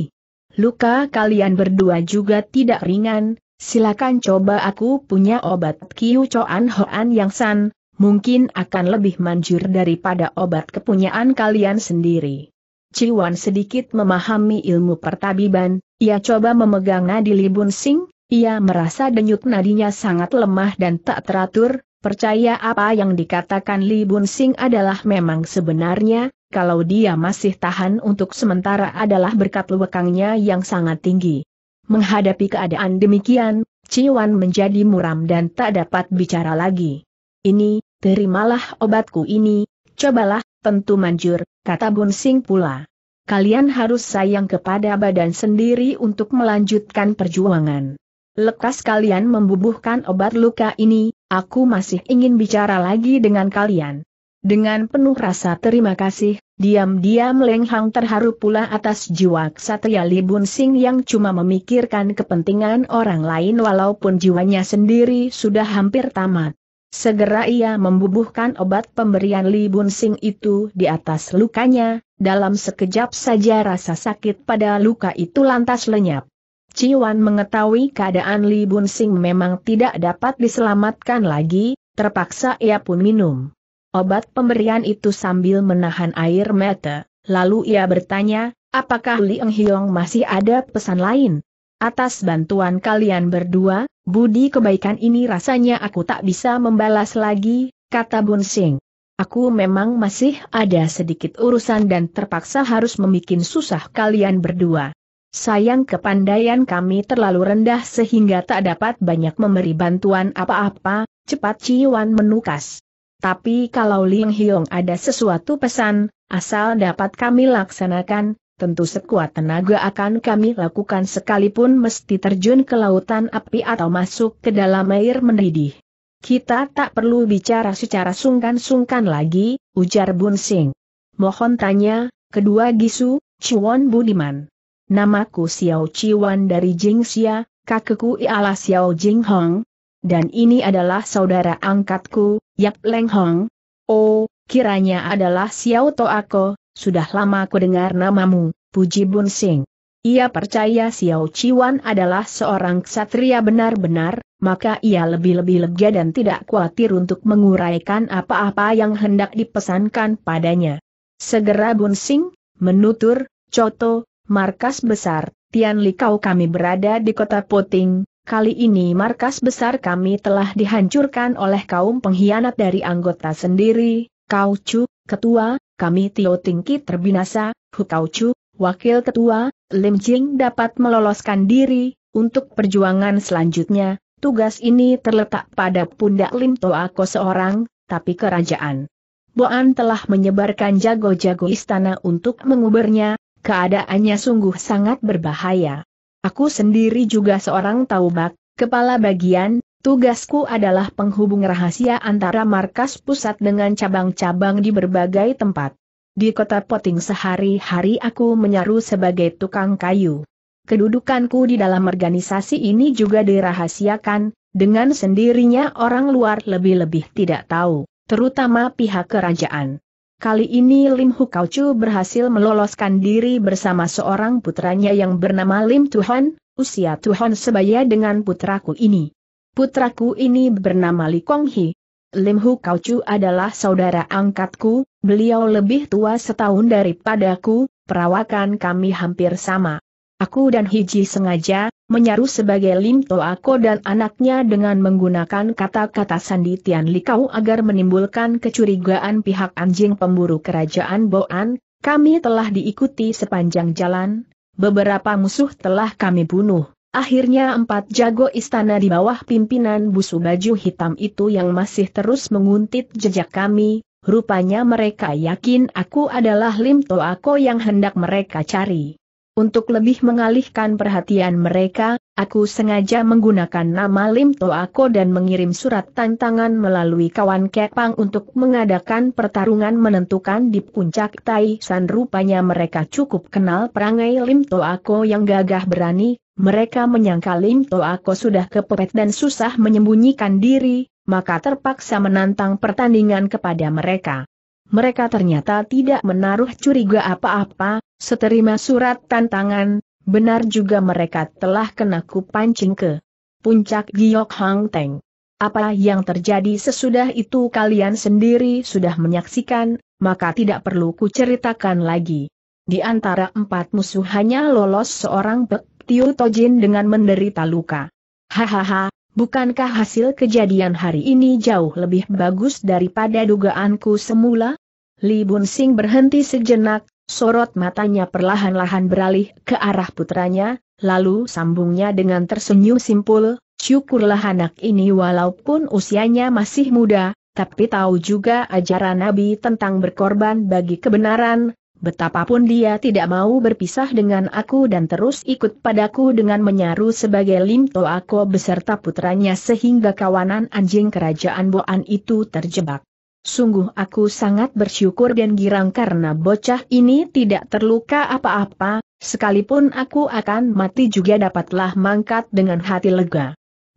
Luka kalian berdua juga tidak ringan, silakan coba aku punya obat Kiu Choan Hoan Yang San, mungkin akan lebih manjur daripada obat kepunyaan kalian sendiri. Ciwan sedikit memahami ilmu pertabiban, ia coba memegang nadi Libun Sing, ia merasa denyut nadinya sangat lemah dan tak teratur, percaya apa yang dikatakan Li Bun Sing adalah memang sebenarnya, kalau dia masih tahan untuk sementara adalah berkat lewekangnya yang sangat tinggi. Menghadapi keadaan demikian, Ciwan menjadi muram dan tak dapat bicara lagi. Ini, terimalah obatku ini, cobalah, tentu manjur, kata Bun Sing pula. Kalian harus sayang kepada badan sendiri untuk melanjutkan perjuangan. Lekas kalian membubuhkan obat luka ini, Aku masih ingin bicara lagi dengan kalian. Dengan penuh rasa terima kasih, diam-diam Leng Hang terharu pula atas jiwa ksatria Li Bun Sing yang cuma memikirkan kepentingan orang lain walaupun jiwanya sendiri sudah hampir tamat. Segera ia membubuhkan obat pemberian Li Bun Sing itu di atas lukanya, dalam sekejap saja rasa sakit pada luka itu lantas lenyap. Ciwan mengetahui keadaan Li Bun Sing memang tidak dapat diselamatkan lagi, terpaksa ia pun minum obat pemberian itu sambil menahan air mata, lalu ia bertanya, apakah Li Eng Hiong masih ada pesan lain? Atas bantuan kalian berdua, budi kebaikan ini rasanya aku tak bisa membalas lagi, kata Bun Sing. Aku memang masih ada sedikit urusan dan terpaksa harus membuat susah kalian berdua. Sayang kepandaian kami terlalu rendah sehingga tak dapat banyak memberi bantuan apa-apa, cepat Ciwan menukas. Tapi kalau Ling Hiong ada sesuatu pesan, asal dapat kami laksanakan, tentu sekuat tenaga akan kami lakukan sekalipun mesti terjun ke lautan api atau masuk ke dalam air mendidih. Kita tak perlu bicara secara sungkan-sungkan lagi, ujar Bun Sing. Mohon tanya, kedua Gisu, Chuan Budiman. Namaku Xiao Chiwan dari Jingxia, kakekku ialah Xiao Jinghong, Dan ini adalah saudara angkatku, Yap Leng Hong. Oh, kiranya adalah Xiao Toako, sudah lama ku dengar namamu, Puji Bun Sing. Ia percaya Xiao Chiwan adalah seorang ksatria benar-benar, maka ia lebih-lebih lega dan tidak khawatir untuk menguraikan apa-apa yang hendak dipesankan padanya. Segera Bun Sing, menutur, Coto, markas besar, Tian Li kau kami berada di kota Poting, kali ini markas besar kami telah dihancurkan oleh kaum pengkhianat dari anggota sendiri, Kau Chu, Ketua, kami Tio Tingki terbinasa, Hu Kau Chu, Wakil Ketua, Lim Jing dapat meloloskan diri, untuk perjuangan selanjutnya, tugas ini terletak pada pundak Lim Toako seorang, tapi kerajaan. Boan telah menyebarkan jago-jago istana untuk menguburnya, keadaannya sungguh sangat berbahaya. Aku sendiri juga seorang taubat, kepala bagian, tugasku adalah penghubung rahasia antara markas pusat dengan cabang-cabang di berbagai tempat. Di kota Poting sehari-hari aku menyaru sebagai tukang kayu. Kedudukanku di dalam organisasi ini juga dirahasiakan, dengan sendirinya orang luar lebih-lebih tidak tahu, terutama pihak kerajaan. Kali ini Lim Chu berhasil meloloskan diri bersama seorang putranya yang bernama Lim Tuhon, usia Tuhon sebaya dengan putraku ini. Putraku ini bernama Li Kong Hi. Lim Chu adalah saudara angkatku, beliau lebih tua setahun daripadaku, perawakan kami hampir sama. Aku dan Hiji sengaja, menyaru sebagai Lim Toako dan anaknya dengan menggunakan kata-kata Sandi Tian Likau agar menimbulkan kecurigaan pihak anjing pemburu kerajaan Boan, kami telah diikuti sepanjang jalan, beberapa musuh telah kami bunuh. Akhirnya empat jago istana di bawah pimpinan busu baju hitam itu yang masih terus menguntit jejak kami, rupanya mereka yakin aku adalah Lim Toako yang hendak mereka cari. Untuk lebih mengalihkan perhatian mereka, aku sengaja menggunakan nama Lim Toako dan mengirim surat tantangan melalui kawan Kepang untuk mengadakan pertarungan menentukan di puncak Tai San. Rupanya mereka cukup kenal perangai Lim Toako yang gagah berani, mereka menyangka Lim Toako sudah kepepet dan susah menyembunyikan diri, maka terpaksa menantang pertandingan kepada mereka mereka ternyata tidak menaruh curiga apa-apa, seterima surat tantangan, benar juga mereka telah kena kupancing ke puncak Giok Hang Teng. Apa yang terjadi sesudah itu kalian sendiri sudah menyaksikan, maka tidak perlu kuceritakan lagi. Di antara empat musuh hanya lolos seorang Bek Tiu Tojin dengan menderita luka. Hahaha, Bukankah hasil kejadian hari ini jauh lebih bagus daripada dugaanku semula? Li Bun Sing berhenti sejenak, sorot matanya perlahan-lahan beralih ke arah putranya, lalu sambungnya dengan tersenyum simpul, syukurlah anak ini walaupun usianya masih muda, tapi tahu juga ajaran Nabi tentang berkorban bagi kebenaran, Betapapun dia tidak mau berpisah dengan aku dan terus ikut padaku dengan menyaru sebagai Lim Toako beserta putranya sehingga kawanan anjing kerajaan Boan itu terjebak. Sungguh aku sangat bersyukur dan girang karena bocah ini tidak terluka apa-apa, sekalipun aku akan mati juga dapatlah mangkat dengan hati lega.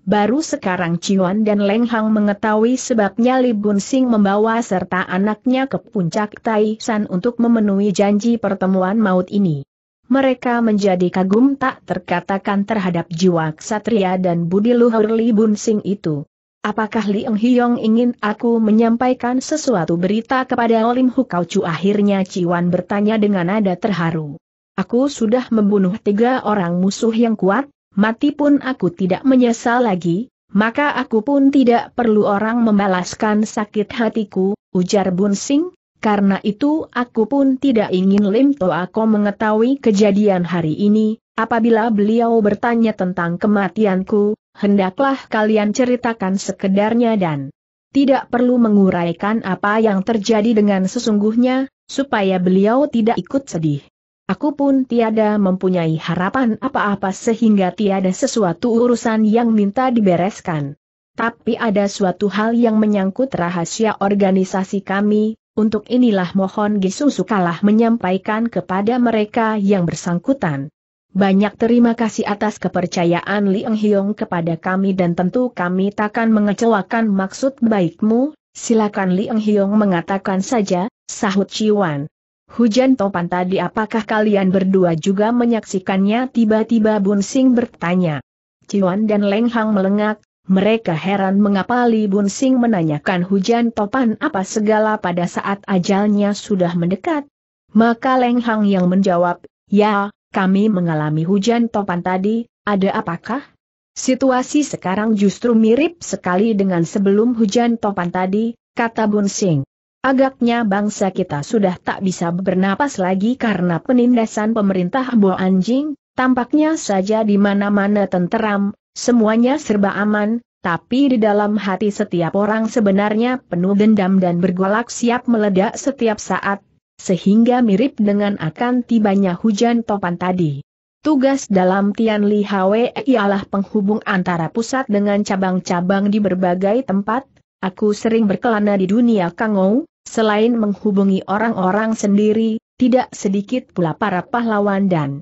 Baru sekarang Ciwan dan Leng Hang mengetahui sebabnya Li Bun Sing membawa serta anaknya ke puncak Tai San untuk memenuhi janji pertemuan maut ini. Mereka menjadi kagum tak terkatakan terhadap jiwa ksatria dan budi luhur Li Bun Sing itu. Apakah Li Eng Hiong ingin aku menyampaikan sesuatu berita kepada Olim Hukau Chu? Akhirnya Ciwan bertanya dengan nada terharu. Aku sudah membunuh tiga orang musuh yang kuat, mati pun aku tidak menyesal lagi, maka aku pun tidak perlu orang membalaskan sakit hatiku, ujar Bunsing, karena itu aku pun tidak ingin Lim Toako mengetahui kejadian hari ini, apabila beliau bertanya tentang kematianku, hendaklah kalian ceritakan sekedarnya dan tidak perlu menguraikan apa yang terjadi dengan sesungguhnya, supaya beliau tidak ikut sedih. Aku pun tiada mempunyai harapan apa-apa sehingga tiada sesuatu urusan yang minta dibereskan. Tapi ada suatu hal yang menyangkut rahasia organisasi kami, untuk inilah mohon Gisusu kalah menyampaikan kepada mereka yang bersangkutan. Banyak terima kasih atas kepercayaan Liang Enghiong kepada kami dan tentu kami takkan mengecewakan maksud baikmu, silakan Liang Enghiong mengatakan saja, sahut Ciwan. Hujan topan tadi apakah kalian berdua juga menyaksikannya tiba-tiba Bun Sing bertanya. Ciwan dan Leng Hang melengak, mereka heran mengapa Li Bun Sing menanyakan hujan topan apa segala pada saat ajalnya sudah mendekat. Maka Leng Hang yang menjawab, ya, kami mengalami hujan topan tadi, ada apakah? Situasi sekarang justru mirip sekali dengan sebelum hujan topan tadi, kata Bun Sing. Agaknya bangsa kita sudah tak bisa bernapas lagi karena penindasan pemerintah buah anjing, tampaknya saja di mana-mana tenteram, semuanya serba aman, tapi di dalam hati setiap orang sebenarnya penuh dendam dan bergolak siap meledak setiap saat, sehingga mirip dengan akan tibanya hujan topan tadi. Tugas dalam Tian Li Hwe ialah penghubung antara pusat dengan cabang-cabang di berbagai tempat, Aku sering berkelana di dunia Kangou, selain menghubungi orang-orang sendiri, tidak sedikit pula para pahlawan dan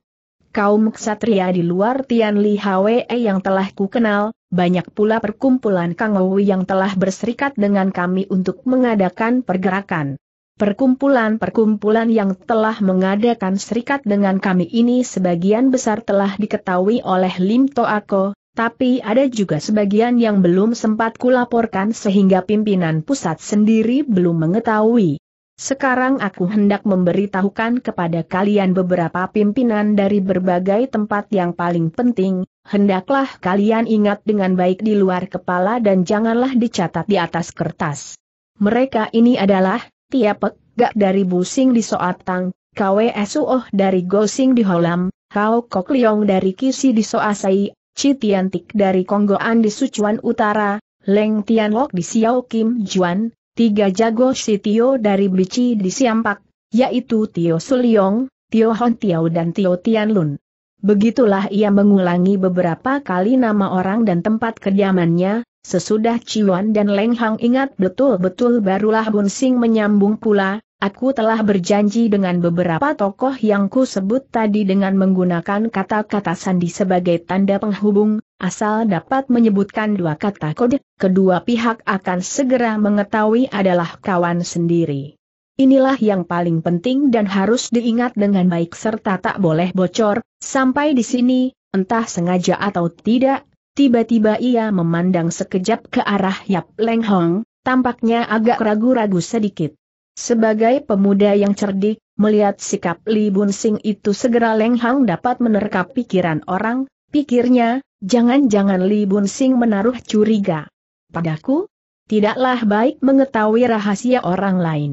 kaum ksatria di luar Tian Li Hwe yang telah kukenal, banyak pula perkumpulan Kangou yang telah berserikat dengan kami untuk mengadakan pergerakan. Perkumpulan-perkumpulan yang telah mengadakan serikat dengan kami ini sebagian besar telah diketahui oleh Lim Toako, tapi ada juga sebagian yang belum sempat kulaporkan sehingga pimpinan pusat sendiri belum mengetahui. Sekarang aku hendak memberitahukan kepada kalian beberapa pimpinan dari berbagai tempat yang paling penting, hendaklah kalian ingat dengan baik di luar kepala dan janganlah dicatat di atas kertas. Mereka ini adalah, Tiapek, Gak dari Busing di Soatang, KWSUOH dari Gosing di Holam, Hao Kok Leong dari Kisi di Soasai, Tik dari Konggoan di Sichuan Utara, Leng Tianlok di Xiao Kim Juan, tiga jago Tio dari Bici di Siampak, yaitu Tio Suliong, Tio Hon Tiao dan Tio Tian Lun. Begitulah ia mengulangi beberapa kali nama orang dan tempat kediamannya, sesudah Ciwan dan Leng Hang ingat betul-betul barulah Bun Sing menyambung pula, Aku telah berjanji dengan beberapa tokoh yang ku sebut tadi dengan menggunakan kata-kata sandi sebagai tanda penghubung, asal dapat menyebutkan dua kata kode, kedua pihak akan segera mengetahui adalah kawan sendiri. Inilah yang paling penting dan harus diingat dengan baik serta tak boleh bocor, sampai di sini, entah sengaja atau tidak, tiba-tiba ia memandang sekejap ke arah Yap Leng Hong, tampaknya agak ragu-ragu sedikit. Sebagai pemuda yang cerdik, melihat sikap Li Bun Sing itu segera lenghang dapat menerka pikiran orang, pikirnya, jangan-jangan Li Bun Sing menaruh curiga. Padaku? Tidaklah baik mengetahui rahasia orang lain.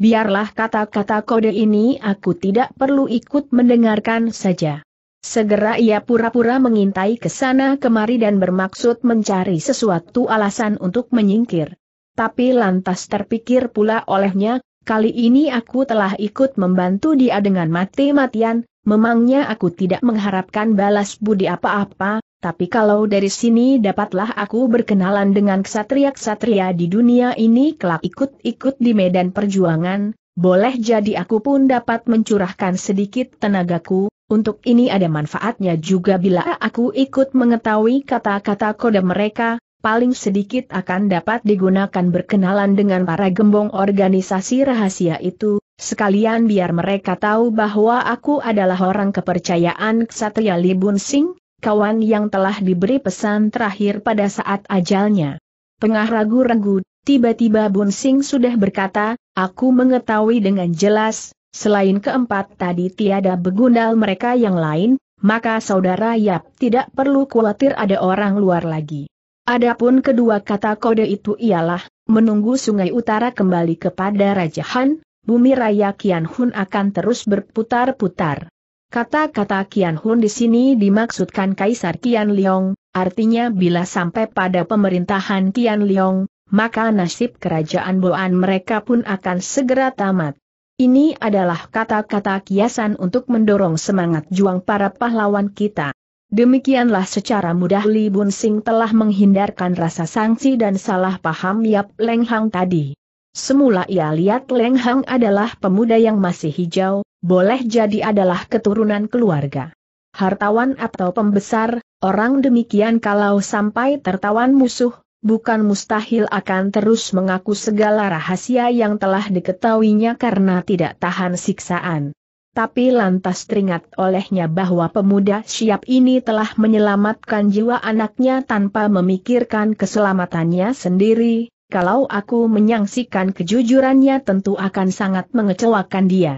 Biarlah kata-kata kode ini aku tidak perlu ikut mendengarkan saja. Segera ia pura-pura mengintai ke sana kemari dan bermaksud mencari sesuatu alasan untuk menyingkir tapi lantas terpikir pula olehnya, kali ini aku telah ikut membantu dia dengan mati-matian, memangnya aku tidak mengharapkan balas budi apa-apa, tapi kalau dari sini dapatlah aku berkenalan dengan ksatria-ksatria di dunia ini kelak ikut-ikut di medan perjuangan, boleh jadi aku pun dapat mencurahkan sedikit tenagaku, untuk ini ada manfaatnya juga bila aku ikut mengetahui kata-kata kode mereka, paling sedikit akan dapat digunakan berkenalan dengan para gembong organisasi rahasia itu, sekalian biar mereka tahu bahwa aku adalah orang kepercayaan Ksatria Libun Singh, Sing, kawan yang telah diberi pesan terakhir pada saat ajalnya. Pengah ragu-ragu, tiba-tiba Bun Singh sudah berkata, aku mengetahui dengan jelas, selain keempat tadi tiada begundal mereka yang lain, maka saudara Yap tidak perlu khawatir ada orang luar lagi. Adapun kedua kata kode itu ialah, menunggu sungai utara kembali kepada Raja Han, bumi raya Kian Hun akan terus berputar-putar. Kata-kata Kian Hun di sini dimaksudkan Kaisar Kian Liong, artinya bila sampai pada pemerintahan Kian Liong, maka nasib kerajaan Boan mereka pun akan segera tamat. Ini adalah kata-kata kiasan untuk mendorong semangat juang para pahlawan kita. Demikianlah secara mudah Li Bun Sing telah menghindarkan rasa sanksi dan salah paham Yap Leng Hang tadi. Semula ia lihat Leng Hang adalah pemuda yang masih hijau, boleh jadi adalah keturunan keluarga. Hartawan atau pembesar, orang demikian kalau sampai tertawan musuh, bukan mustahil akan terus mengaku segala rahasia yang telah diketahuinya karena tidak tahan siksaan tapi lantas teringat olehnya bahwa pemuda siap ini telah menyelamatkan jiwa anaknya tanpa memikirkan keselamatannya sendiri, kalau aku menyaksikan kejujurannya tentu akan sangat mengecewakan dia.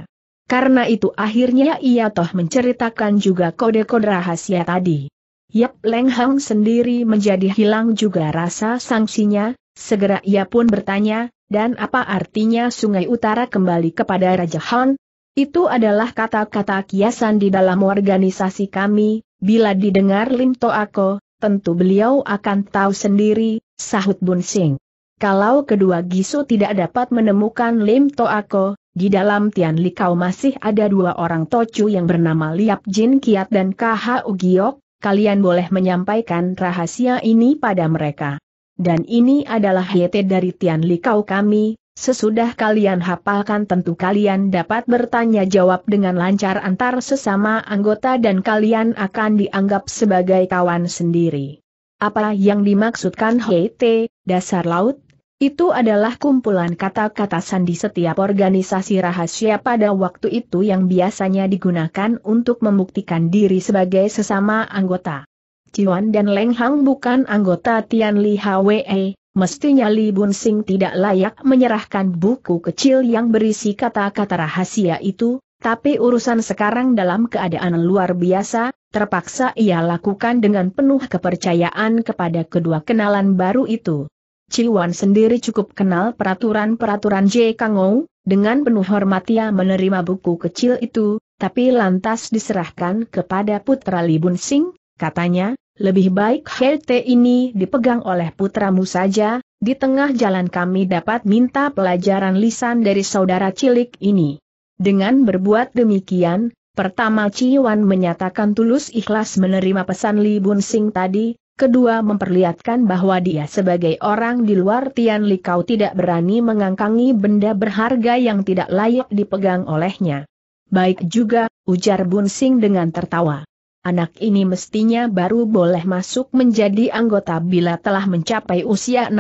Karena itu akhirnya ia toh menceritakan juga kode-kode rahasia tadi. Yap Leng Hang sendiri menjadi hilang juga rasa sanksinya. segera ia pun bertanya, dan apa artinya sungai utara kembali kepada Raja Han, itu adalah kata-kata kiasan di dalam organisasi kami, bila didengar Lim Toako, tentu beliau akan tahu sendiri, sahut Bun Sing. Kalau kedua Gisu tidak dapat menemukan Lim Toako, di dalam Tian Likau masih ada dua orang tocu yang bernama Liap Jin Kiat dan KH Ugiok, kalian boleh menyampaikan rahasia ini pada mereka. Dan ini adalah hiete dari Tian Likau kami, Sesudah kalian hafalkan tentu kalian dapat bertanya jawab dengan lancar antar sesama anggota dan kalian akan dianggap sebagai kawan sendiri. Apa yang dimaksudkan HT, dasar laut? Itu adalah kumpulan kata-kata sandi setiap organisasi rahasia pada waktu itu yang biasanya digunakan untuk membuktikan diri sebagai sesama anggota. Ciwan dan Leng Hang bukan anggota Tian Li Hwe, mestinya Li Bunsing tidak layak menyerahkan buku kecil yang berisi kata-kata rahasia itu, tapi urusan sekarang dalam keadaan luar biasa, terpaksa ia lakukan dengan penuh kepercayaan kepada kedua kenalan baru itu. Ciwan sendiri cukup kenal peraturan-peraturan J. Kangou, dengan penuh hormat ia menerima buku kecil itu, tapi lantas diserahkan kepada putra Li Bunsing, katanya, lebih baik HT ini dipegang oleh putramu saja, di tengah jalan kami dapat minta pelajaran lisan dari saudara cilik ini. Dengan berbuat demikian, pertama Ciwan menyatakan tulus ikhlas menerima pesan Li Bun Sing tadi, kedua memperlihatkan bahwa dia sebagai orang di luar Tian Li Kau tidak berani mengangkangi benda berharga yang tidak layak dipegang olehnya. Baik juga, ujar Bun Sing dengan tertawa anak ini mestinya baru boleh masuk menjadi anggota bila telah mencapai usia 16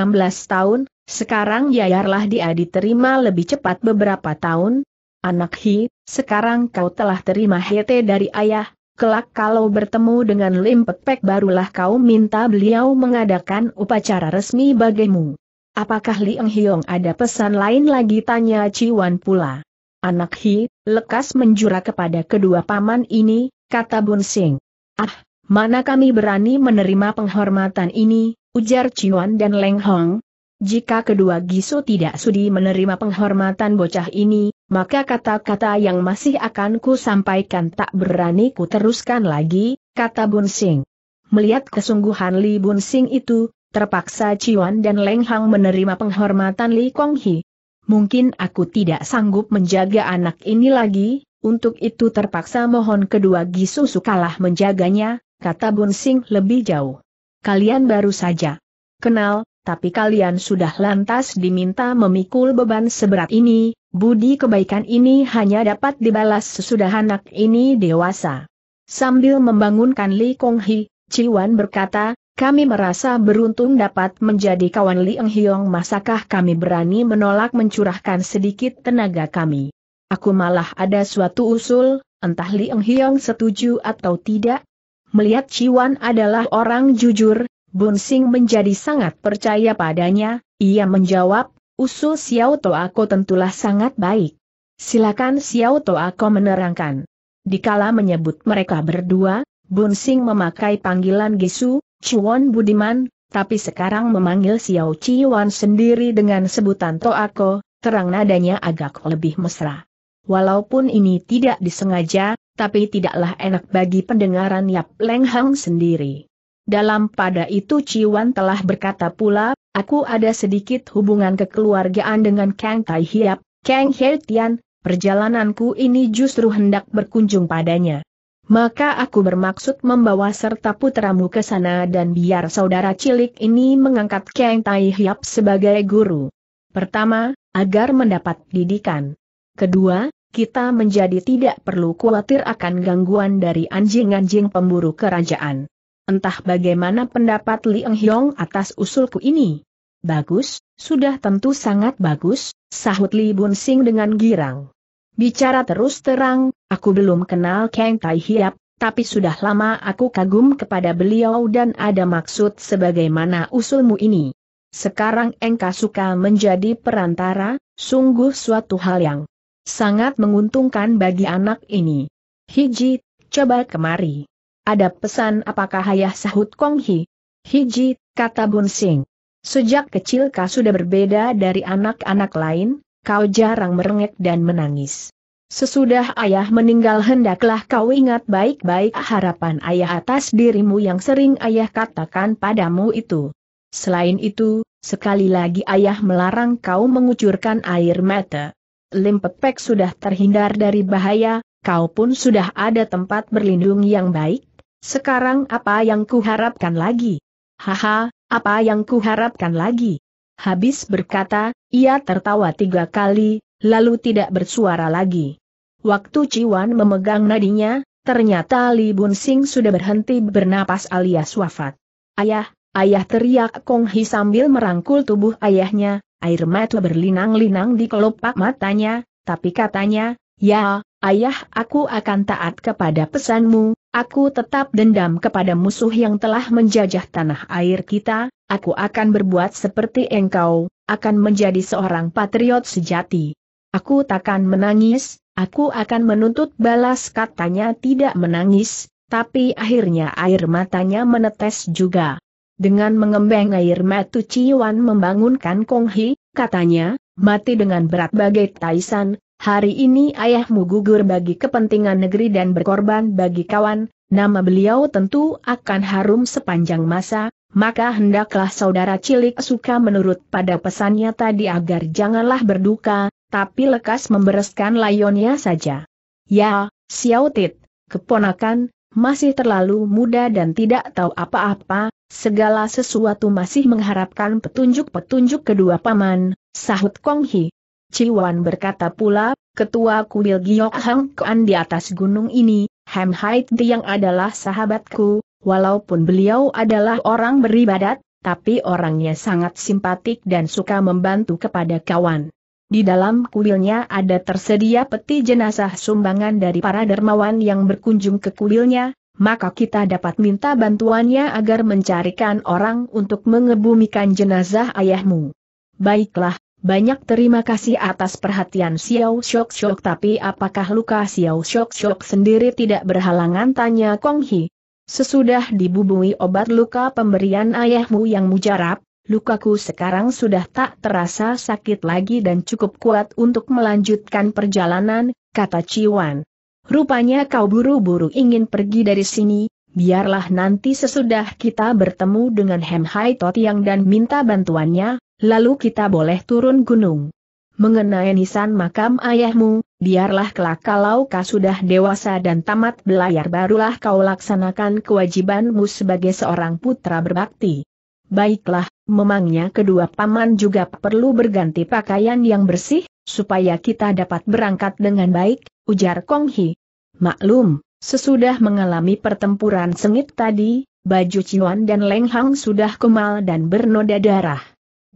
tahun, sekarang yayarlah dia diterima lebih cepat beberapa tahun. Anak Hi, sekarang kau telah terima HT dari ayah, kelak kalau bertemu dengan Lim Pek Pek barulah kau minta beliau mengadakan upacara resmi bagimu. Apakah Liang Hiong ada pesan lain lagi tanya Ciwan pula. Anak Hi, lekas menjura kepada kedua paman ini, kata Bun Sing. Ah, mana kami berani menerima penghormatan ini, ujar Chiwan dan Leng Hong. Jika kedua Gisu tidak sudi menerima penghormatan bocah ini, maka kata-kata yang masih akan ku sampaikan tak berani ku teruskan lagi, kata Bun Sing. Melihat kesungguhan Li Bun Sing itu, terpaksa Chiwan dan Leng Hang menerima penghormatan Li Kong Hi. Mungkin aku tidak sanggup menjaga anak ini lagi, untuk itu terpaksa mohon kedua gisu sukalah menjaganya, kata Bunsing lebih jauh. Kalian baru saja kenal, tapi kalian sudah lantas diminta memikul beban seberat ini, budi kebaikan ini hanya dapat dibalas sesudah anak ini dewasa. Sambil membangunkan Li Kong Hi, Ciwan berkata, kami merasa beruntung dapat menjadi kawan Li Eng Hiong masakah kami berani menolak mencurahkan sedikit tenaga kami. Aku malah ada suatu usul, entah Liang Hiong setuju atau tidak. Melihat Ciwan adalah orang jujur, Bun Sing menjadi sangat percaya padanya, ia menjawab, usul Xiao Toako tentulah sangat baik. Silakan Xiao Toako menerangkan. Dikala menyebut mereka berdua, Bun Sing memakai panggilan Gisu, Ciwon Budiman, tapi sekarang memanggil Xiao Ciwan sendiri dengan sebutan Toako, terang nadanya agak lebih mesra. Walaupun ini tidak disengaja, tapi tidaklah enak bagi pendengaran Yap Leng Hang sendiri. Dalam pada itu Ciwan telah berkata pula, aku ada sedikit hubungan kekeluargaan dengan Kang Tai Hiap, Kang He Tian, perjalananku ini justru hendak berkunjung padanya. Maka aku bermaksud membawa serta putramu ke sana dan biar saudara cilik ini mengangkat Kang Tai Hiap sebagai guru. Pertama, agar mendapat didikan. Kedua, kita menjadi tidak perlu khawatir akan gangguan dari anjing-anjing pemburu kerajaan. Entah bagaimana pendapat Li Eng Hiong atas usulku ini. Bagus, sudah tentu sangat bagus, sahut Li Bun Sing dengan girang. Bicara terus terang, aku belum kenal Kang Tai Hiap, tapi sudah lama aku kagum kepada beliau dan ada maksud sebagaimana usulmu ini. Sekarang engkau suka menjadi perantara, sungguh suatu hal yang Sangat menguntungkan bagi anak ini. Hiji, coba kemari. Ada pesan apakah ayah sahut Kong Hi? Hiji, kata Bun Sing. Sejak kecil kau sudah berbeda dari anak-anak lain, kau jarang merengek dan menangis. Sesudah ayah meninggal hendaklah kau ingat baik-baik harapan ayah atas dirimu yang sering ayah katakan padamu itu. Selain itu, sekali lagi ayah melarang kau mengucurkan air mata. Lim sudah terhindar dari bahaya, kau pun sudah ada tempat berlindung yang baik, sekarang apa yang kuharapkan lagi? Haha, apa yang kuharapkan lagi? Habis berkata, ia tertawa tiga kali, lalu tidak bersuara lagi. Waktu Ciwan memegang nadinya, ternyata Li Bun Sing sudah berhenti bernapas alias wafat. Ayah, ayah teriak Kong Hi sambil merangkul tubuh ayahnya, air mata berlinang-linang di kelopak matanya, tapi katanya, ya, ayah aku akan taat kepada pesanmu, aku tetap dendam kepada musuh yang telah menjajah tanah air kita, aku akan berbuat seperti engkau, akan menjadi seorang patriot sejati. Aku takkan menangis, aku akan menuntut balas katanya tidak menangis, tapi akhirnya air matanya menetes juga. Dengan mengembang air matu Ciwan membangunkan Kong Hi, katanya, mati dengan berat bagai Taisan, hari ini ayahmu gugur bagi kepentingan negeri dan berkorban bagi kawan, nama beliau tentu akan harum sepanjang masa, maka hendaklah saudara cilik suka menurut pada pesannya tadi agar janganlah berduka, tapi lekas membereskan layonnya saja. Ya, Xiao Tit, keponakan, masih terlalu muda dan tidak tahu apa-apa, Segala sesuatu masih mengharapkan petunjuk-petunjuk kedua paman, sahut Kong Hi. Ciwan berkata pula, ketua kuil Giok Hang Kuan di atas gunung ini, Ham Di yang adalah sahabatku, walaupun beliau adalah orang beribadat, tapi orangnya sangat simpatik dan suka membantu kepada kawan. Di dalam kuilnya ada tersedia peti jenazah sumbangan dari para dermawan yang berkunjung ke kuilnya, maka kita dapat minta bantuannya agar mencarikan orang untuk mengebumikan jenazah ayahmu. Baiklah, banyak terima kasih atas perhatian Xiao Shok Shok tapi apakah luka Xiao Shok Shok sendiri tidak berhalangan tanya Kong Hi. Sesudah dibubui obat luka pemberian ayahmu yang mujarab, lukaku sekarang sudah tak terasa sakit lagi dan cukup kuat untuk melanjutkan perjalanan, kata Ciwan. Rupanya kau buru-buru ingin pergi dari sini, biarlah nanti sesudah kita bertemu dengan Hem Hai Totiang dan minta bantuannya, lalu kita boleh turun gunung. Mengenai nisan makam ayahmu, biarlah kelak kalau kau sudah dewasa dan tamat belayar barulah kau laksanakan kewajibanmu sebagai seorang putra berbakti. Baiklah, memangnya kedua paman juga perlu berganti pakaian yang bersih, supaya kita dapat berangkat dengan baik, ujar Kong Hi. Maklum, sesudah mengalami pertempuran sengit tadi, baju Ciwan dan Leng Hang sudah kemal dan bernoda darah.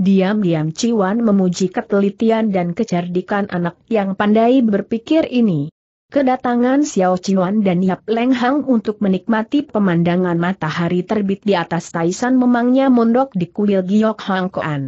Diam-diam Ciwan memuji ketelitian dan kecerdikan anak yang pandai berpikir ini. Kedatangan Xiao Ciwan dan Yap Leng Hang untuk menikmati pemandangan matahari terbit di atas Taisan memangnya mondok di kuil Giok Hang Koan.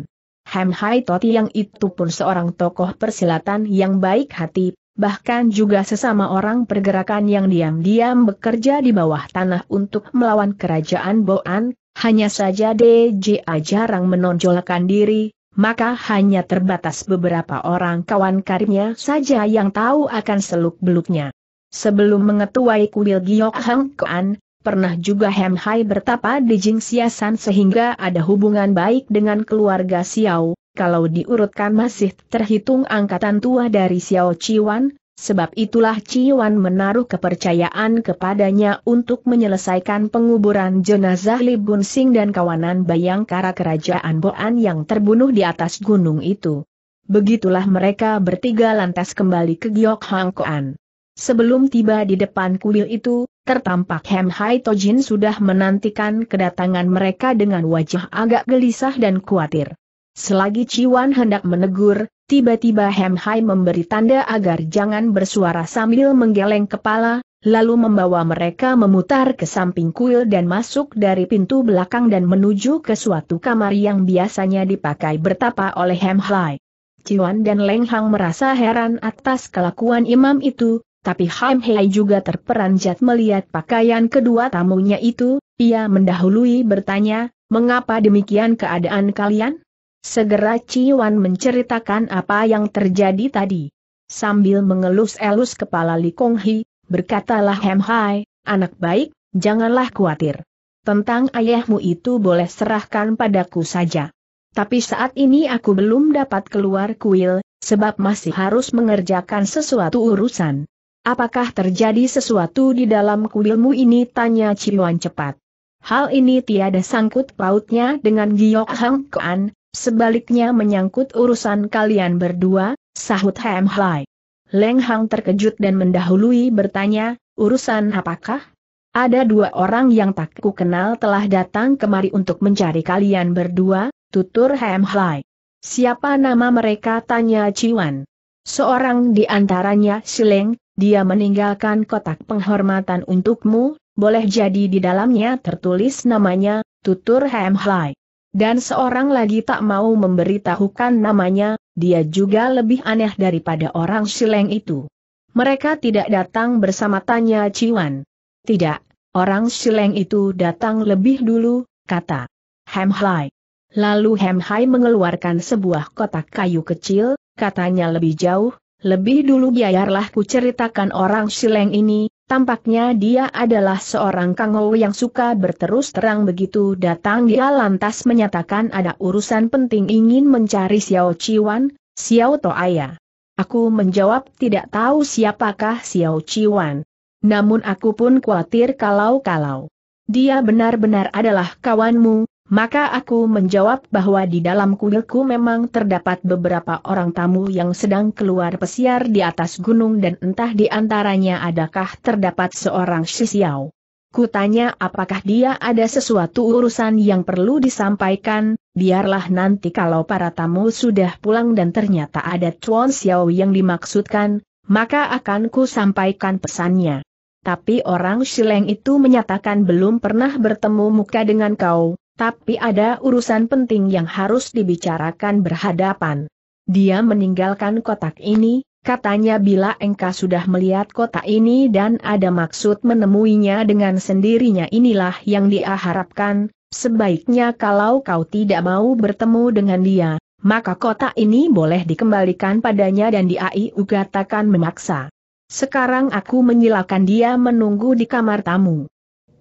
Ham Hai Toti yang itu pun seorang tokoh persilatan yang baik hati, bahkan juga sesama orang pergerakan yang diam-diam bekerja di bawah tanah untuk melawan kerajaan Boan, hanya saja DJA jarang menonjolkan diri, maka hanya terbatas beberapa orang kawan karibnya saja yang tahu akan seluk-beluknya. Sebelum mengetuai kuil Giok Hang Kuan, pernah juga Hem Hai bertapa di Jingxiasan sehingga ada hubungan baik dengan keluarga Xiao, kalau diurutkan masih terhitung angkatan tua dari Xiao Chiwan, sebab itulah Chiwan menaruh kepercayaan kepadanya untuk menyelesaikan penguburan jenazah Li Bunsing dan kawanan bayangkara kerajaan Boan yang terbunuh di atas gunung itu. Begitulah mereka bertiga lantas kembali ke Giok Hang Sebelum tiba di depan kuil itu, tertampak Hem Hai Tojin sudah menantikan kedatangan mereka dengan wajah agak gelisah dan khawatir. Selagi Ciwan hendak menegur, tiba-tiba Hem Hai memberi tanda agar jangan bersuara sambil menggeleng kepala, lalu membawa mereka memutar ke samping kuil dan masuk dari pintu belakang dan menuju ke suatu kamar yang biasanya dipakai bertapa oleh Hem Hai. Ciwan dan Leng Hang merasa heran atas kelakuan imam itu, tapi Hem Hai juga terperanjat melihat pakaian kedua tamunya itu, ia mendahului bertanya, mengapa demikian keadaan kalian? Segera Ciwan menceritakan apa yang terjadi tadi. Sambil mengelus-elus kepala Li Kong Hi, berkatalah Hem Hai, anak baik, janganlah khawatir. Tentang ayahmu itu boleh serahkan padaku saja. Tapi saat ini aku belum dapat keluar kuil, sebab masih harus mengerjakan sesuatu urusan. Apakah terjadi sesuatu di dalam kuilmu ini? Tanya Ciwan cepat. Hal ini tiada sangkut pautnya dengan Giok Hang Kuan, Sebaliknya menyangkut urusan kalian berdua, sahut Hem Hai. Leng Hang terkejut dan mendahului bertanya, urusan apakah? Ada dua orang yang tak ku kenal telah datang kemari untuk mencari kalian berdua, tutur Hem Hai. Siapa nama mereka tanya Ciwan. Seorang di antaranya Sileng, dia meninggalkan kotak penghormatan untukmu, boleh jadi di dalamnya tertulis namanya, tutur Hem Hai. Dan seorang lagi tak mau memberitahukan namanya, dia juga lebih aneh daripada orang sileng itu. Mereka tidak datang bersama tanya Ciwan. Tidak, orang sileng itu datang lebih dulu, kata Hem Hai. Lalu Hem Hai mengeluarkan sebuah kotak kayu kecil, katanya lebih jauh, lebih dulu biarlah ku ceritakan orang sileng ini, Tampaknya dia adalah seorang kangou yang suka berterus terang begitu datang dia lantas menyatakan ada urusan penting ingin mencari Xiao Chiwan, Xiao Toaya. Aku menjawab tidak tahu siapakah Xiao Chiwan. Namun aku pun khawatir kalau-kalau. Dia benar-benar adalah kawanmu, maka aku menjawab bahwa di dalam kuilku memang terdapat beberapa orang tamu yang sedang keluar pesiar di atas gunung dan entah di antaranya adakah terdapat seorang Shisiao. Kutanya apakah dia ada sesuatu urusan yang perlu disampaikan, biarlah nanti kalau para tamu sudah pulang dan ternyata ada Chuan Xiao yang dimaksudkan, maka akan ku sampaikan pesannya. Tapi orang Shileng itu menyatakan belum pernah bertemu muka dengan kau, tapi ada urusan penting yang harus dibicarakan berhadapan. Dia meninggalkan kotak ini, katanya bila engkau sudah melihat kotak ini dan ada maksud menemuinya dengan sendirinya inilah yang dia harapkan, sebaiknya kalau kau tidak mau bertemu dengan dia, maka kotak ini boleh dikembalikan padanya dan diai ugatakan memaksa. Sekarang aku menyilakan dia menunggu di kamar tamu.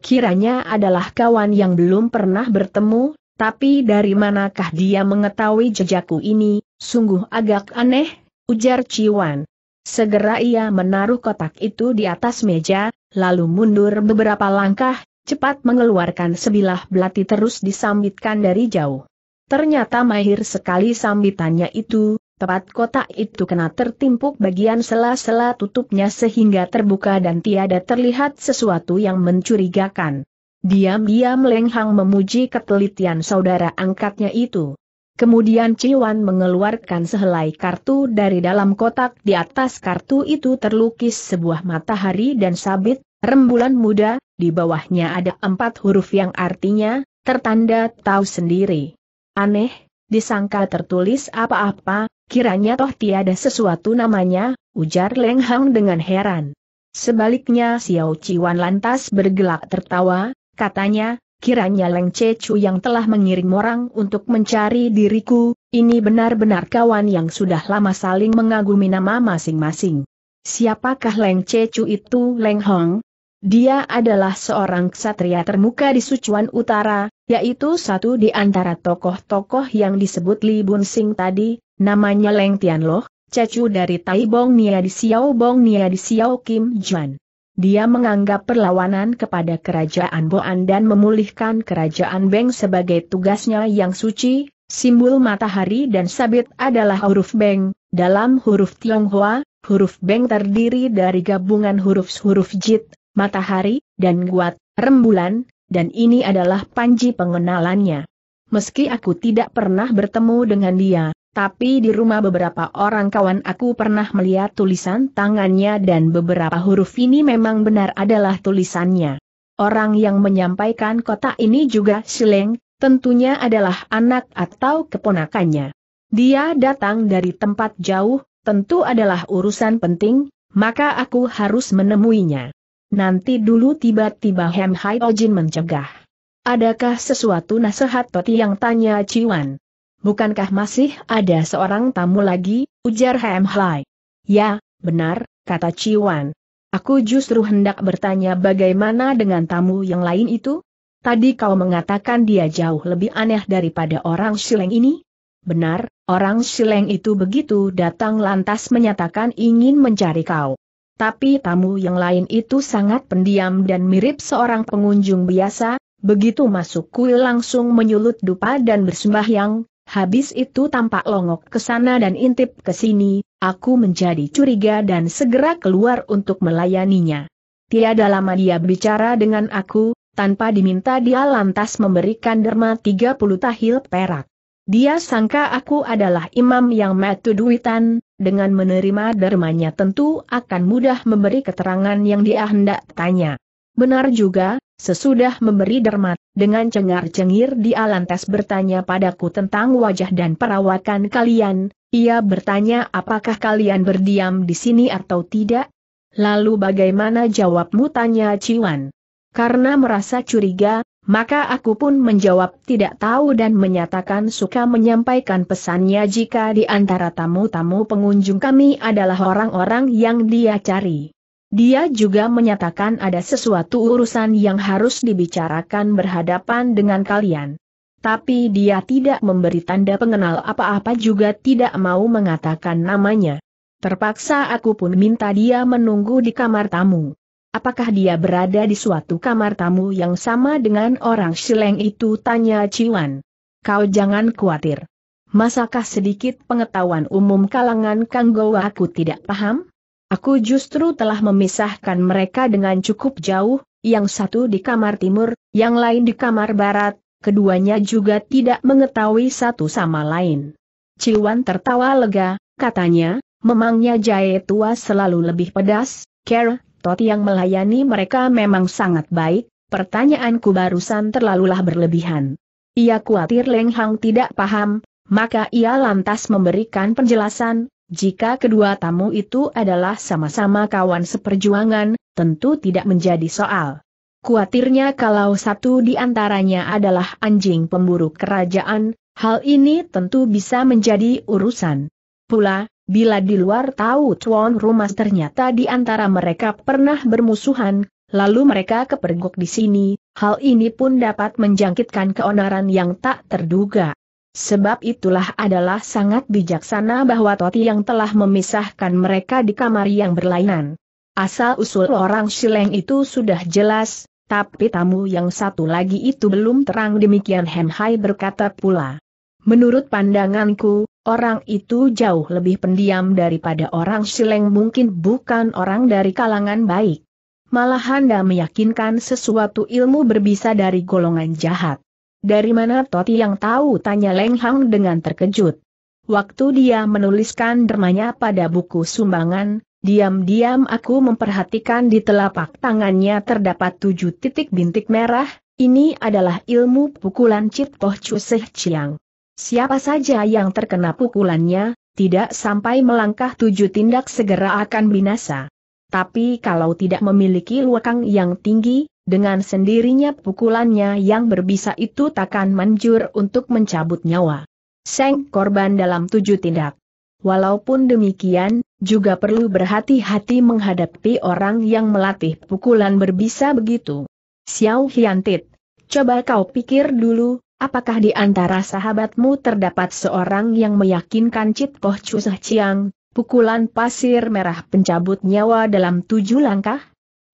Kiranya adalah kawan yang belum pernah bertemu, tapi dari manakah dia mengetahui jejakku ini, sungguh agak aneh, ujar Ciwan. Segera ia menaruh kotak itu di atas meja, lalu mundur beberapa langkah, cepat mengeluarkan sebilah belati terus disambitkan dari jauh. Ternyata mahir sekali sambitannya itu, Tepat kotak itu kena tertimpuk bagian sela-sela tutupnya sehingga terbuka dan tiada terlihat sesuatu yang mencurigakan. Diam-diam Leng memuji ketelitian saudara angkatnya itu. Kemudian Ciwan mengeluarkan sehelai kartu dari dalam kotak di atas kartu itu terlukis sebuah matahari dan sabit, rembulan muda, di bawahnya ada empat huruf yang artinya, tertanda tahu sendiri. Aneh, disangka tertulis apa-apa, Kiranya toh tiada sesuatu namanya, ujar Leng Hang dengan heran. Sebaliknya Xiao Ciwan lantas bergelak tertawa, katanya, kiranya Leng Chu yang telah mengirim orang untuk mencari diriku, ini benar-benar kawan yang sudah lama saling mengagumi nama masing-masing. Siapakah Leng Chu itu Leng Hong? Dia adalah seorang ksatria termuka di Sichuan Utara, yaitu satu di antara tokoh-tokoh yang disebut Li Bun Sing tadi, Namanya Leng Tianloh, cecu dari Tai Bong Nia di Xiao Bong Nia di Xiao Kim Juan. Dia menganggap perlawanan kepada kerajaan Boan dan memulihkan kerajaan Beng sebagai tugasnya yang suci, simbol matahari dan sabit adalah huruf Beng, dalam huruf Tionghoa, huruf Beng terdiri dari gabungan huruf-huruf Jit, matahari, dan Guat, rembulan, dan ini adalah panji pengenalannya. Meski aku tidak pernah bertemu dengan dia, tapi di rumah beberapa orang kawan aku pernah melihat tulisan tangannya dan beberapa huruf ini memang benar adalah tulisannya. Orang yang menyampaikan kota ini juga Sileng, tentunya adalah anak atau keponakannya. Dia datang dari tempat jauh, tentu adalah urusan penting, maka aku harus menemuinya. Nanti dulu tiba-tiba Hem Hai Ojin mencegah. Adakah sesuatu nasihat Toti yang tanya Ciwan? Bukankah masih ada seorang tamu lagi, ujar Hem Hai. Ya, benar, kata Ciwan. Aku justru hendak bertanya bagaimana dengan tamu yang lain itu? Tadi kau mengatakan dia jauh lebih aneh daripada orang sileng ini? Benar, orang sileng itu begitu datang lantas menyatakan ingin mencari kau. Tapi tamu yang lain itu sangat pendiam dan mirip seorang pengunjung biasa, begitu masuk kuil langsung menyulut dupa dan bersembahyang, Habis itu tampak longok ke sana dan intip ke sini, aku menjadi curiga dan segera keluar untuk melayaninya. Tiada lama dia bicara dengan aku, tanpa diminta dia lantas memberikan derma 30 tahil perak. Dia sangka aku adalah imam yang metu duitan, dengan menerima dermanya tentu akan mudah memberi keterangan yang dia hendak tanya. Benar juga, Sesudah memberi dermat, dengan cengar-cengir di lantas bertanya padaku tentang wajah dan perawakan kalian, ia bertanya apakah kalian berdiam di sini atau tidak? Lalu bagaimana jawabmu tanya Ciwan? Karena merasa curiga, maka aku pun menjawab tidak tahu dan menyatakan suka menyampaikan pesannya jika di antara tamu-tamu pengunjung kami adalah orang-orang yang dia cari. Dia juga menyatakan ada sesuatu urusan yang harus dibicarakan berhadapan dengan kalian. Tapi dia tidak memberi tanda pengenal apa-apa juga tidak mau mengatakan namanya. Terpaksa aku pun minta dia menunggu di kamar tamu. Apakah dia berada di suatu kamar tamu yang sama dengan orang Sileng itu tanya Ciwan. Kau jangan khawatir. Masakah sedikit pengetahuan umum kalangan Kanggo aku tidak paham? Aku justru telah memisahkan mereka dengan cukup jauh, yang satu di kamar timur, yang lain di kamar barat, keduanya juga tidak mengetahui satu sama lain. Ciwan tertawa lega, katanya, memangnya jahe tua selalu lebih pedas, Care, Tot yang melayani mereka memang sangat baik, pertanyaanku barusan terlalulah berlebihan. Ia khawatir Leng Hang tidak paham, maka ia lantas memberikan penjelasan, jika kedua tamu itu adalah sama-sama kawan seperjuangan, tentu tidak menjadi soal. Kuatirnya kalau satu di antaranya adalah anjing pemburu kerajaan, hal ini tentu bisa menjadi urusan. Pula, bila di luar tahu tuan rumah ternyata di antara mereka pernah bermusuhan, lalu mereka kepergok di sini, hal ini pun dapat menjangkitkan keonaran yang tak terduga. Sebab itulah adalah sangat bijaksana bahwa Toti yang telah memisahkan mereka di kamar yang berlainan. Asal-usul orang Sileng itu sudah jelas, tapi tamu yang satu lagi itu belum terang demikian Hemhai berkata pula. Menurut pandanganku, orang itu jauh lebih pendiam daripada orang Sileng mungkin bukan orang dari kalangan baik. Malah Anda meyakinkan sesuatu ilmu berbisa dari golongan jahat. Dari mana Toti yang tahu tanya Leng Hang dengan terkejut. Waktu dia menuliskan dermanya pada buku sumbangan, diam-diam aku memperhatikan di telapak tangannya terdapat tujuh titik bintik merah, ini adalah ilmu pukulan Cip Toh Chu Chiang. Siapa saja yang terkena pukulannya, tidak sampai melangkah tujuh tindak segera akan binasa. Tapi kalau tidak memiliki luakang yang tinggi, dengan sendirinya pukulannya yang berbisa itu takkan manjur untuk mencabut nyawa. Seng korban dalam tujuh tindak. Walaupun demikian, juga perlu berhati-hati menghadapi orang yang melatih pukulan berbisa begitu. Xiao Hiantit, coba kau pikir dulu, apakah di antara sahabatmu terdapat seorang yang meyakinkan Cit Koh Zhe Chiang, pukulan pasir merah pencabut nyawa dalam tujuh langkah?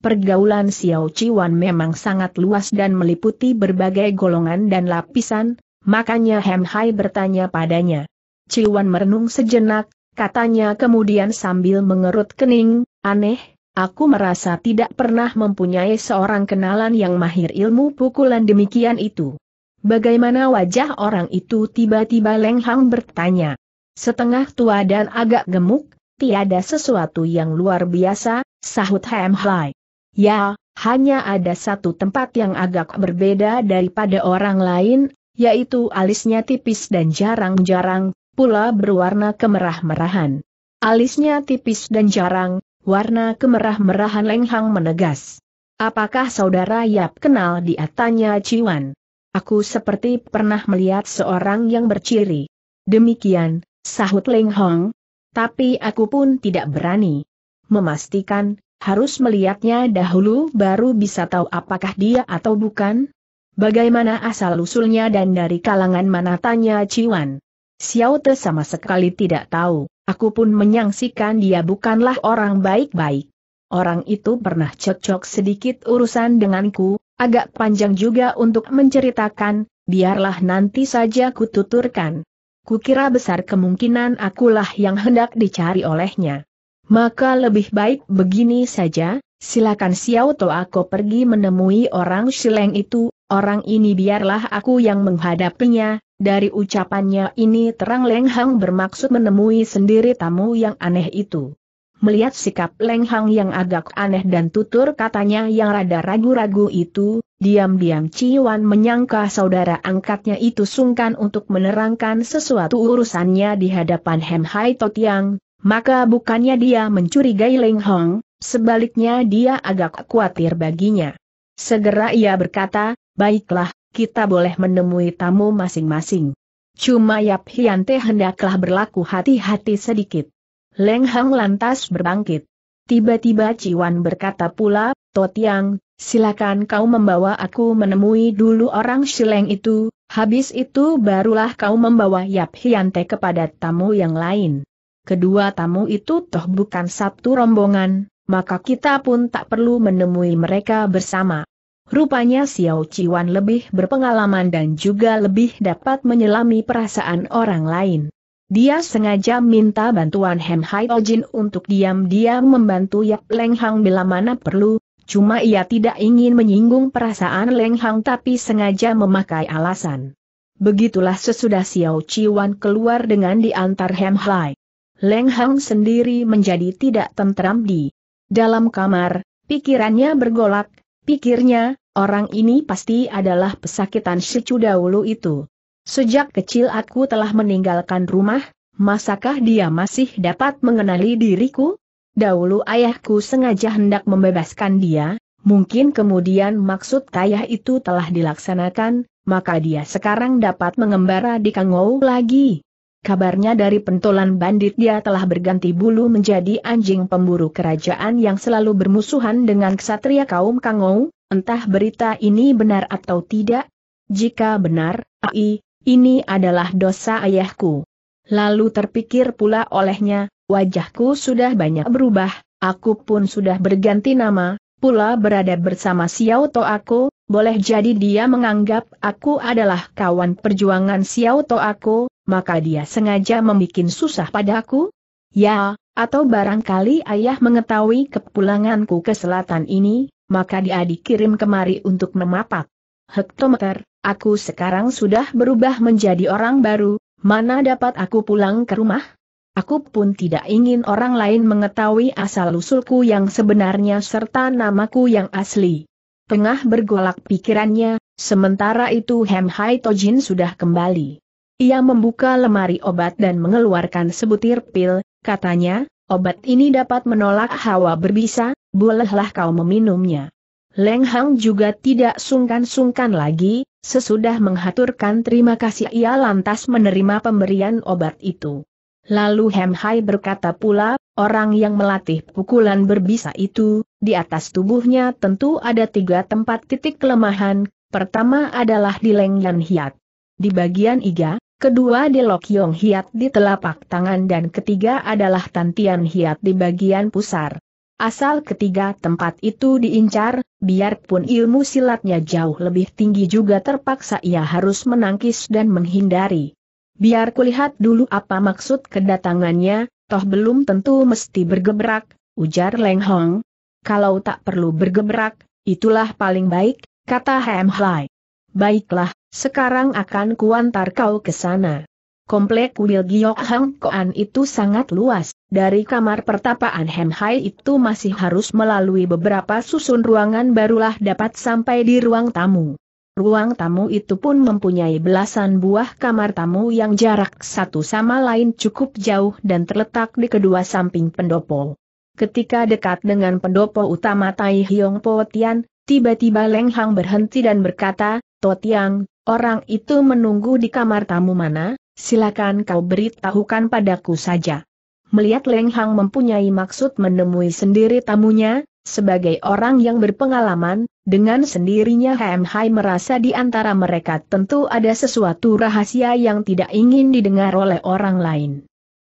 Pergaulan Xiao Chiwan memang sangat luas dan meliputi berbagai golongan dan lapisan, makanya Hem Hai bertanya padanya. Chiwan merenung sejenak, katanya kemudian sambil mengerut kening, aneh, aku merasa tidak pernah mempunyai seorang kenalan yang mahir ilmu pukulan demikian itu. Bagaimana wajah orang itu tiba-tiba Leng bertanya. Setengah tua dan agak gemuk, tiada sesuatu yang luar biasa, sahut Hem Hai. Ya, hanya ada satu tempat yang agak berbeda daripada orang lain, yaitu alisnya tipis dan jarang-jarang, pula berwarna kemerah-merahan. Alisnya tipis dan jarang, warna kemerah-merahan Lenghang menegas. Apakah saudara Yap kenal di tanya Ciwan? Aku seperti pernah melihat seorang yang berciri. Demikian, sahut Leng Lenghong. Tapi aku pun tidak berani. Memastikan, harus melihatnya dahulu baru bisa tahu apakah dia atau bukan. Bagaimana asal-usulnya dan dari kalangan mana tanya Ciwan. Xiao Te sama sekali tidak tahu, aku pun menyangsikan dia bukanlah orang baik-baik. Orang itu pernah cocok sedikit urusan denganku, agak panjang juga untuk menceritakan, biarlah nanti saja kututurkan. Kukira besar kemungkinan akulah yang hendak dicari olehnya. Maka lebih baik begini saja, silakan Xiao To aku pergi menemui orang Shileng itu, orang ini biarlah aku yang menghadapinya, dari ucapannya ini terang Leng Hang bermaksud menemui sendiri tamu yang aneh itu. Melihat sikap Leng Hang yang agak aneh dan tutur katanya yang rada ragu-ragu itu, diam-diam Wan menyangka saudara angkatnya itu sungkan untuk menerangkan sesuatu urusannya di hadapan Hem Hai yang. Maka bukannya dia mencurigai Leng Hong, sebaliknya dia agak khawatir baginya. Segera ia berkata, baiklah, kita boleh menemui tamu masing-masing. Cuma Yap Hian Teh hendaklah berlaku hati-hati sedikit. Leng Hong lantas berbangkit. Tiba-tiba Ciwan berkata pula, Totiang, silakan kau membawa aku menemui dulu orang Shileng itu, habis itu barulah kau membawa Yap Hiante kepada tamu yang lain kedua tamu itu toh bukan satu rombongan, maka kita pun tak perlu menemui mereka bersama. Rupanya Xiao Ciwan lebih berpengalaman dan juga lebih dapat menyelami perasaan orang lain. Dia sengaja minta bantuan Hem Hai Ojin untuk diam-diam membantu Yap Leng Hang bila mana perlu, cuma ia tidak ingin menyinggung perasaan Leng Hang tapi sengaja memakai alasan. Begitulah sesudah Xiao Ciwan keluar dengan diantar Hem Hai. Leng Hang sendiri menjadi tidak tentram di dalam kamar, pikirannya bergolak, pikirnya, orang ini pasti adalah pesakitan si dahulu itu. Sejak kecil aku telah meninggalkan rumah, masakah dia masih dapat mengenali diriku? Dahulu ayahku sengaja hendak membebaskan dia, mungkin kemudian maksud kaya itu telah dilaksanakan, maka dia sekarang dapat mengembara di Kangou lagi. Kabarnya dari pentolan bandit dia telah berganti bulu menjadi anjing pemburu kerajaan yang selalu bermusuhan dengan ksatria kaum Kangou, entah berita ini benar atau tidak. Jika benar, ai, ini adalah dosa ayahku. Lalu terpikir pula olehnya, wajahku sudah banyak berubah, aku pun sudah berganti nama, pula berada bersama Xiao To aku, boleh jadi dia menganggap aku adalah kawan perjuangan Xiao To aku, maka dia sengaja membuat susah padaku? Ya, atau barangkali ayah mengetahui kepulanganku ke selatan ini, maka dia dikirim kemari untuk memapak. Hektometer, aku sekarang sudah berubah menjadi orang baru, mana dapat aku pulang ke rumah? Aku pun tidak ingin orang lain mengetahui asal-usulku yang sebenarnya serta namaku yang asli. Tengah bergolak pikirannya, sementara itu Hem Hai Tojin sudah kembali. Ia membuka lemari obat dan mengeluarkan sebutir pil, katanya, obat ini dapat menolak hawa berbisa, bolehlah kau meminumnya. Leng Hang juga tidak sungkan-sungkan lagi, sesudah menghaturkan terima kasih ia lantas menerima pemberian obat itu. Lalu Hem Hai berkata pula, orang yang melatih pukulan berbisa itu, di atas tubuhnya tentu ada tiga tempat titik kelemahan, pertama adalah di lenggan hiat. Di bagian iga, kedua di Lok Yong Hiat di telapak tangan dan ketiga adalah Tantian Hiat di bagian pusar. Asal ketiga tempat itu diincar, biarpun ilmu silatnya jauh lebih tinggi juga terpaksa ia harus menangkis dan menghindari. Biar kulihat dulu apa maksud kedatangannya, toh belum tentu mesti bergebrak, ujar Leng Hong. Kalau tak perlu bergebrak, itulah paling baik, kata Hem Hai. Baiklah, sekarang akan kuantar kau ke sana. Komplek kuil Giok Hang Koan itu sangat luas, dari kamar pertapaan Hem Hai itu masih harus melalui beberapa susun ruangan barulah dapat sampai di ruang tamu. Ruang tamu itu pun mempunyai belasan buah kamar tamu yang jarak satu sama lain cukup jauh dan terletak di kedua samping pendopo. Ketika dekat dengan pendopo utama Tai Hiong Po Tian, tiba-tiba Leng Hang berhenti dan berkata, Totiang, orang itu menunggu di kamar tamu mana, silakan kau beritahukan padaku saja. Melihat Leng Hang mempunyai maksud menemui sendiri tamunya, sebagai orang yang berpengalaman, dengan sendirinya Hem Hai merasa di antara mereka tentu ada sesuatu rahasia yang tidak ingin didengar oleh orang lain.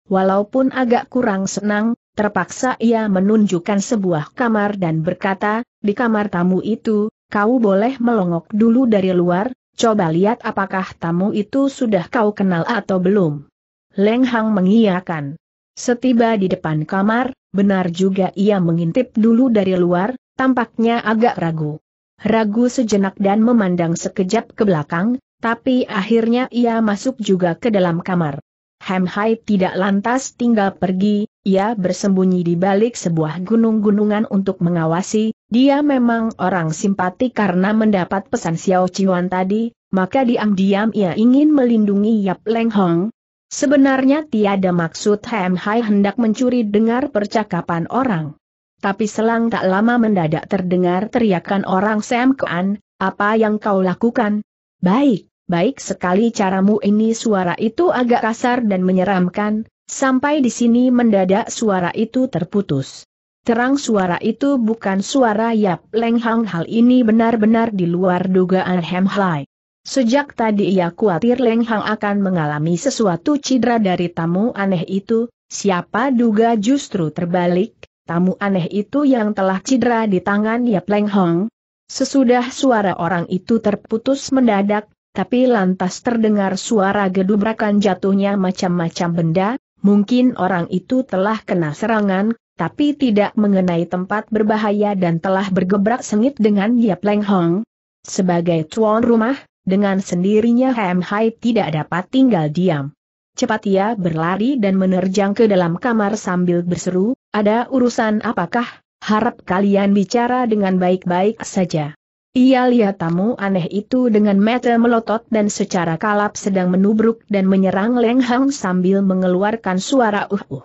Walaupun agak kurang senang, terpaksa ia menunjukkan sebuah kamar dan berkata, di kamar tamu itu, kau boleh melongok dulu dari luar, coba lihat apakah tamu itu sudah kau kenal atau belum. Leng Hang mengiyakan. Setiba di depan kamar, benar juga ia mengintip dulu dari luar, tampaknya agak ragu. Ragu sejenak dan memandang sekejap ke belakang, tapi akhirnya ia masuk juga ke dalam kamar. Hem Hai tidak lantas tinggal pergi, ia bersembunyi di balik sebuah gunung-gunungan untuk mengawasi, dia memang orang simpati karena mendapat pesan Xiao Chiwan tadi, maka diam-diam ia ingin melindungi Yap Leng Hong. Sebenarnya tiada maksud Hem Hai hendak mencuri dengar percakapan orang. Tapi selang tak lama mendadak terdengar teriakan orang Sam Kuan, apa yang kau lakukan? Baik, baik sekali caramu ini suara itu agak kasar dan menyeramkan, sampai di sini mendadak suara itu terputus. Terang suara itu bukan suara Yap Leng Hang hal ini benar-benar di luar dugaan Hem Hai. Sejak tadi ia khawatir Leng Hang akan mengalami sesuatu cedera dari tamu aneh itu, siapa duga justru terbalik, tamu aneh itu yang telah cedera di tangan Yap Leng Hang. Sesudah suara orang itu terputus mendadak, tapi lantas terdengar suara gedubrakan jatuhnya macam-macam benda, mungkin orang itu telah kena serangan, tapi tidak mengenai tempat berbahaya dan telah bergebrak sengit dengan Yap Leng Hong. Sebagai tuan rumah, dengan sendirinya Hem Hai tidak dapat tinggal diam. Cepat ia berlari dan menerjang ke dalam kamar sambil berseru, ada urusan apakah, harap kalian bicara dengan baik-baik saja. Ia lihat tamu aneh itu dengan mata melotot dan secara kalap sedang menubruk dan menyerang Leng Hang sambil mengeluarkan suara uh-uh.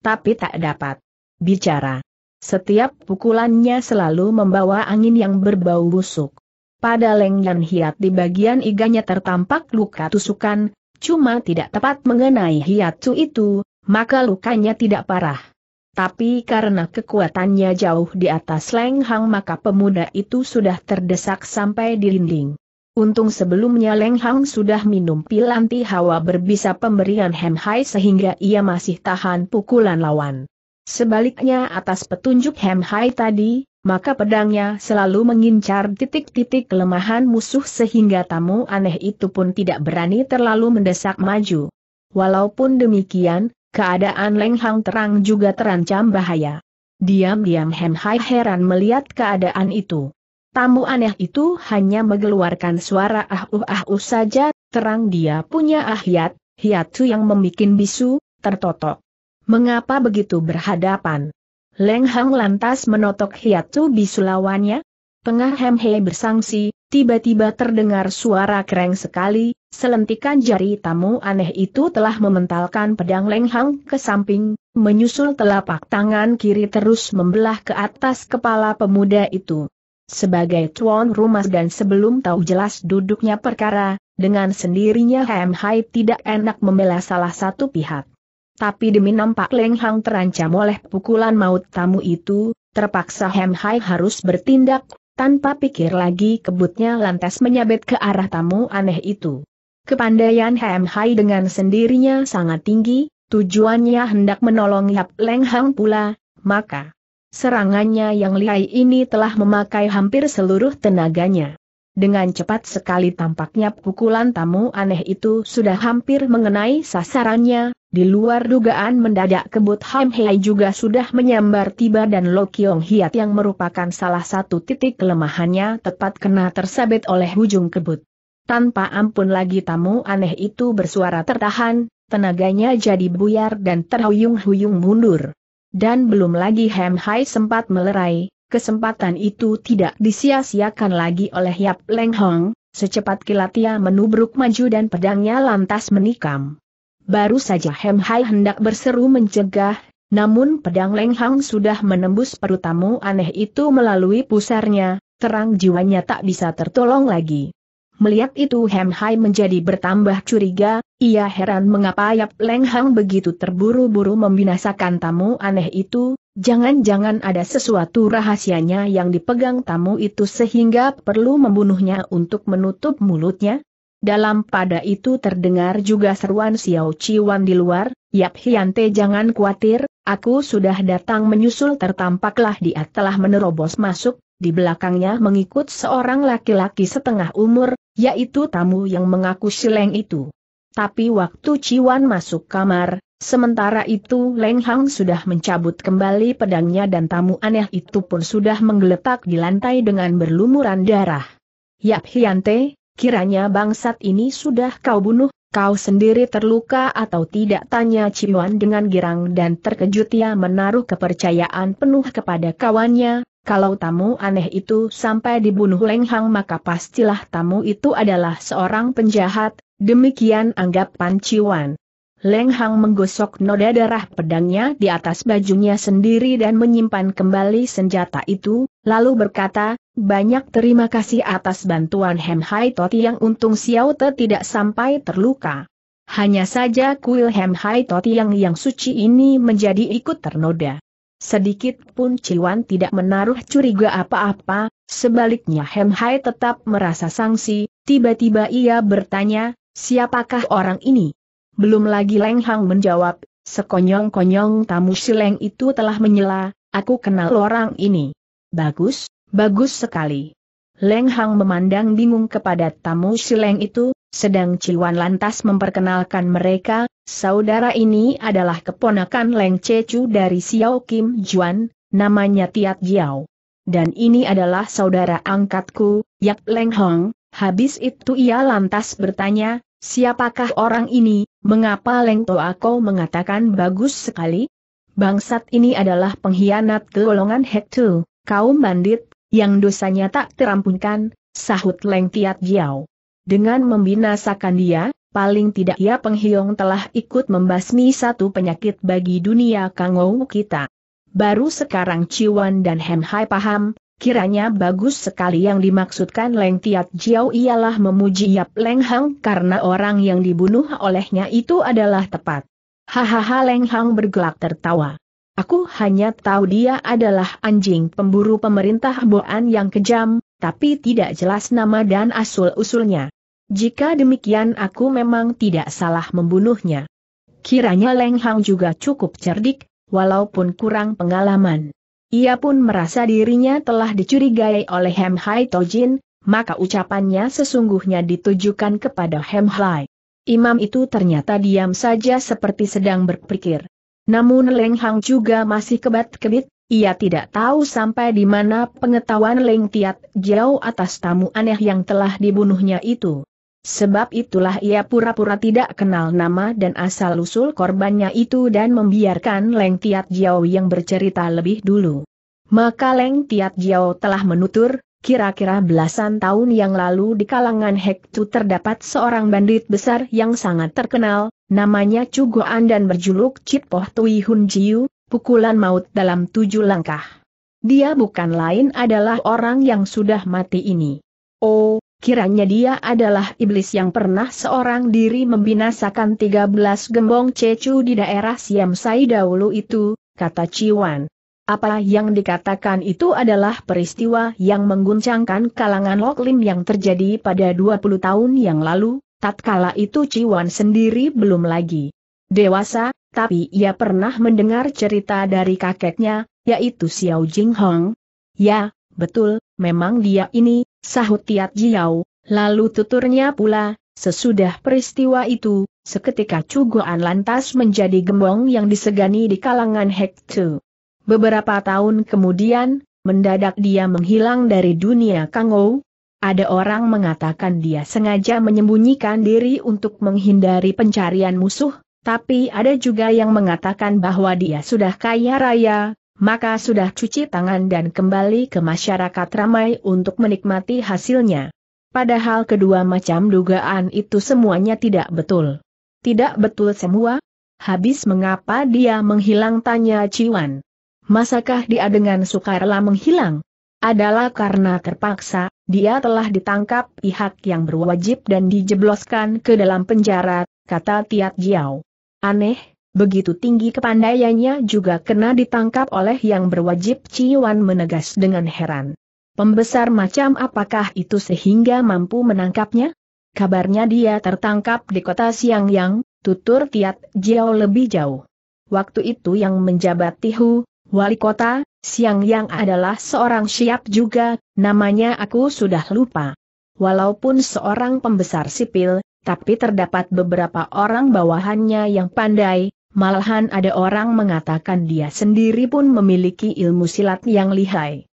Tapi tak dapat bicara. Setiap pukulannya selalu membawa angin yang berbau busuk. Pada Leng dan Hiat di bagian iganya tertampak luka tusukan, cuma tidak tepat mengenai Hiatsu itu, maka lukanya tidak parah. Tapi karena kekuatannya jauh di atas Leng Hang maka pemuda itu sudah terdesak sampai di dinding. Untung sebelumnya Leng Hang sudah minum pil anti hawa berbisa pemberian Hem Hai sehingga ia masih tahan pukulan lawan. Sebaliknya atas petunjuk Hem Hai tadi, maka pedangnya selalu mengincar titik-titik kelemahan musuh sehingga tamu aneh itu pun tidak berani terlalu mendesak maju. Walaupun demikian, keadaan Leng Hang Terang juga terancam bahaya. Diam-diam Hem Hai heran melihat keadaan itu. Tamu aneh itu hanya mengeluarkan suara ah uh ah uh saja, terang dia punya hiat, ah hiatu yang membuat bisu, tertotok. Mengapa begitu berhadapan? Leng Hang lantas menotok hiatu bisu lawannya, Pengah Hemhe bersangsi, tiba-tiba terdengar suara kereng sekali, selentikan jari tamu aneh itu telah mementalkan pedang lenghang ke samping, menyusul telapak tangan kiri terus membelah ke atas kepala pemuda itu. Sebagai tuan rumah dan sebelum tahu jelas duduknya perkara, dengan sendirinya Hem Hai tidak enak membela salah satu pihak. Tapi demi nampak lenghang terancam oleh pukulan maut tamu itu, Terpaksa Hem Hai harus bertindak tanpa pikir lagi kebutnya lantas menyabet ke arah tamu aneh itu. Kepandaian Hem Hai dengan sendirinya sangat tinggi, tujuannya hendak menolong Yap Leng Hang pula, maka serangannya yang lihai ini telah memakai hampir seluruh tenaganya. Dengan cepat sekali tampaknya pukulan tamu aneh itu sudah hampir mengenai sasarannya, di luar dugaan mendadak kebut Ham Hei juga sudah menyambar tiba dan Lo Kiong Hiat yang merupakan salah satu titik kelemahannya tepat kena tersabit oleh hujung kebut. Tanpa ampun lagi tamu aneh itu bersuara tertahan, tenaganya jadi buyar dan terhuyung-huyung mundur. Dan belum lagi Ham Hai sempat melerai, kesempatan itu tidak disia-siakan lagi oleh Yap Leng Hong, secepat kilat ia menubruk maju dan pedangnya lantas menikam. Baru saja Hem Hai hendak berseru mencegah, namun pedang Leng Hang sudah menembus perut tamu aneh itu melalui pusarnya, terang jiwanya tak bisa tertolong lagi. Melihat itu Hem Hai menjadi bertambah curiga, ia heran mengapa Yap Leng Hang begitu terburu-buru membinasakan tamu aneh itu, jangan-jangan ada sesuatu rahasianya yang dipegang tamu itu sehingga perlu membunuhnya untuk menutup mulutnya? Dalam pada itu terdengar juga seruan Xiao Chiwan di luar, Yap Hiante jangan khawatir, aku sudah datang menyusul tertampaklah dia telah menerobos masuk, di belakangnya mengikut seorang laki-laki setengah umur, yaitu tamu yang mengaku Sileng itu. Tapi waktu Chiwan masuk kamar, sementara itu Leng Hang sudah mencabut kembali pedangnya dan tamu aneh itu pun sudah menggeletak di lantai dengan berlumuran darah. Yap Hiante, Kiranya bangsat ini sudah kau bunuh, kau sendiri terluka atau tidak tanya Ciwan dengan girang dan terkejut ia menaruh kepercayaan penuh kepada kawannya, kalau tamu aneh itu sampai dibunuh Lenghang maka pastilah tamu itu adalah seorang penjahat, demikian anggapan Leng Lenghang menggosok noda darah pedangnya di atas bajunya sendiri dan menyimpan kembali senjata itu, lalu berkata, banyak terima kasih atas bantuan Hem Hai Toti yang untung Xiao Te tidak sampai terluka. Hanya saja kuil Hem Hai Toti yang yang suci ini menjadi ikut ternoda. Sedikit pun Ciwan tidak menaruh curiga apa-apa, sebaliknya Hem Hai tetap merasa sangsi, tiba-tiba ia bertanya, siapakah orang ini? Belum lagi Leng Hang menjawab, sekonyong-konyong tamu sileng itu telah menyela, aku kenal orang ini. Bagus, Bagus sekali. Leng Hang memandang bingung kepada tamu si itu, sedang Ciwan lantas memperkenalkan mereka, saudara ini adalah keponakan Leng Cecu dari Xiao Kim Juan, namanya Tiat Jiao. Dan ini adalah saudara angkatku, Yap Leng Hong, habis itu ia lantas bertanya, siapakah orang ini, mengapa Leng Toako mengatakan bagus sekali? Bangsat ini adalah pengkhianat golongan Hektu, kaum bandit, yang dosanya tak terampunkan, sahut Leng Tiat Jiao. Dengan membinasakan dia, paling tidak ia penghiong telah ikut membasmi satu penyakit bagi dunia kangou kita. Baru sekarang Ciwan dan Hem Hai paham, kiranya bagus sekali yang dimaksudkan Leng Tiat Jiao ialah memuji Yap Leng Hang karena orang yang dibunuh olehnya itu adalah tepat. Hahaha Leng Hang bergelak tertawa. Aku hanya tahu dia adalah anjing pemburu pemerintah Boan yang kejam, tapi tidak jelas nama dan asul-usulnya. Jika demikian aku memang tidak salah membunuhnya. Kiranya Leng Hang juga cukup cerdik, walaupun kurang pengalaman. Ia pun merasa dirinya telah dicurigai oleh Hem Hai Tojin, maka ucapannya sesungguhnya ditujukan kepada Hem Hai. Imam itu ternyata diam saja seperti sedang berpikir. Namun Leng Hang juga masih kebat-kebit, ia tidak tahu sampai di mana pengetahuan Leng Tiat jauh atas tamu aneh yang telah dibunuhnya itu. Sebab itulah ia pura-pura tidak kenal nama dan asal-usul korbannya itu dan membiarkan Leng Tiat Jiao yang bercerita lebih dulu. Maka Leng Tiat Jiao telah menutur, kira-kira belasan tahun yang lalu di kalangan Hektu terdapat seorang bandit besar yang sangat terkenal, Namanya Cugoan dan berjuluk Cipoh Tui Hun Jiu, pukulan maut dalam tujuh langkah. Dia bukan lain adalah orang yang sudah mati ini. Oh, kiranya dia adalah iblis yang pernah seorang diri membinasakan 13 gembong cecu di daerah Siam Sai dahulu itu, kata Ciwan. Apa yang dikatakan itu adalah peristiwa yang mengguncangkan kalangan Loklim yang terjadi pada 20 tahun yang lalu, Tatkala itu Ciwan sendiri belum lagi dewasa, tapi ia pernah mendengar cerita dari kakeknya, yaitu Xiao Jing Hong. Ya, betul, memang dia ini, sahut Tiat Jiao, lalu tuturnya pula, sesudah peristiwa itu, seketika Cugoan lantas menjadi gembong yang disegani di kalangan Hek Beberapa tahun kemudian, mendadak dia menghilang dari dunia Kangou, ada orang mengatakan dia sengaja menyembunyikan diri untuk menghindari pencarian musuh, tapi ada juga yang mengatakan bahwa dia sudah kaya raya, maka sudah cuci tangan dan kembali ke masyarakat ramai untuk menikmati hasilnya. Padahal kedua macam dugaan itu semuanya tidak betul. Tidak betul semua? Habis mengapa dia menghilang tanya Ciwan. Masakah dia dengan sukarela menghilang? Adalah karena terpaksa, dia telah ditangkap pihak yang berwajib dan dijebloskan ke dalam penjara, kata Tiat Jiao. Aneh, begitu tinggi kepandaiannya juga kena ditangkap oleh yang berwajib Ciwan menegas dengan heran. Pembesar macam apakah itu sehingga mampu menangkapnya? Kabarnya dia tertangkap di kota Siangyang, tutur Tiat Jiao lebih jauh. Waktu itu yang menjabat Tihu, wali kota, Siang Yang adalah seorang siap juga, namanya aku sudah lupa. Walaupun seorang pembesar sipil, tapi terdapat beberapa orang bawahannya yang pandai, malahan ada orang mengatakan dia sendiri pun memiliki ilmu silat yang lihai.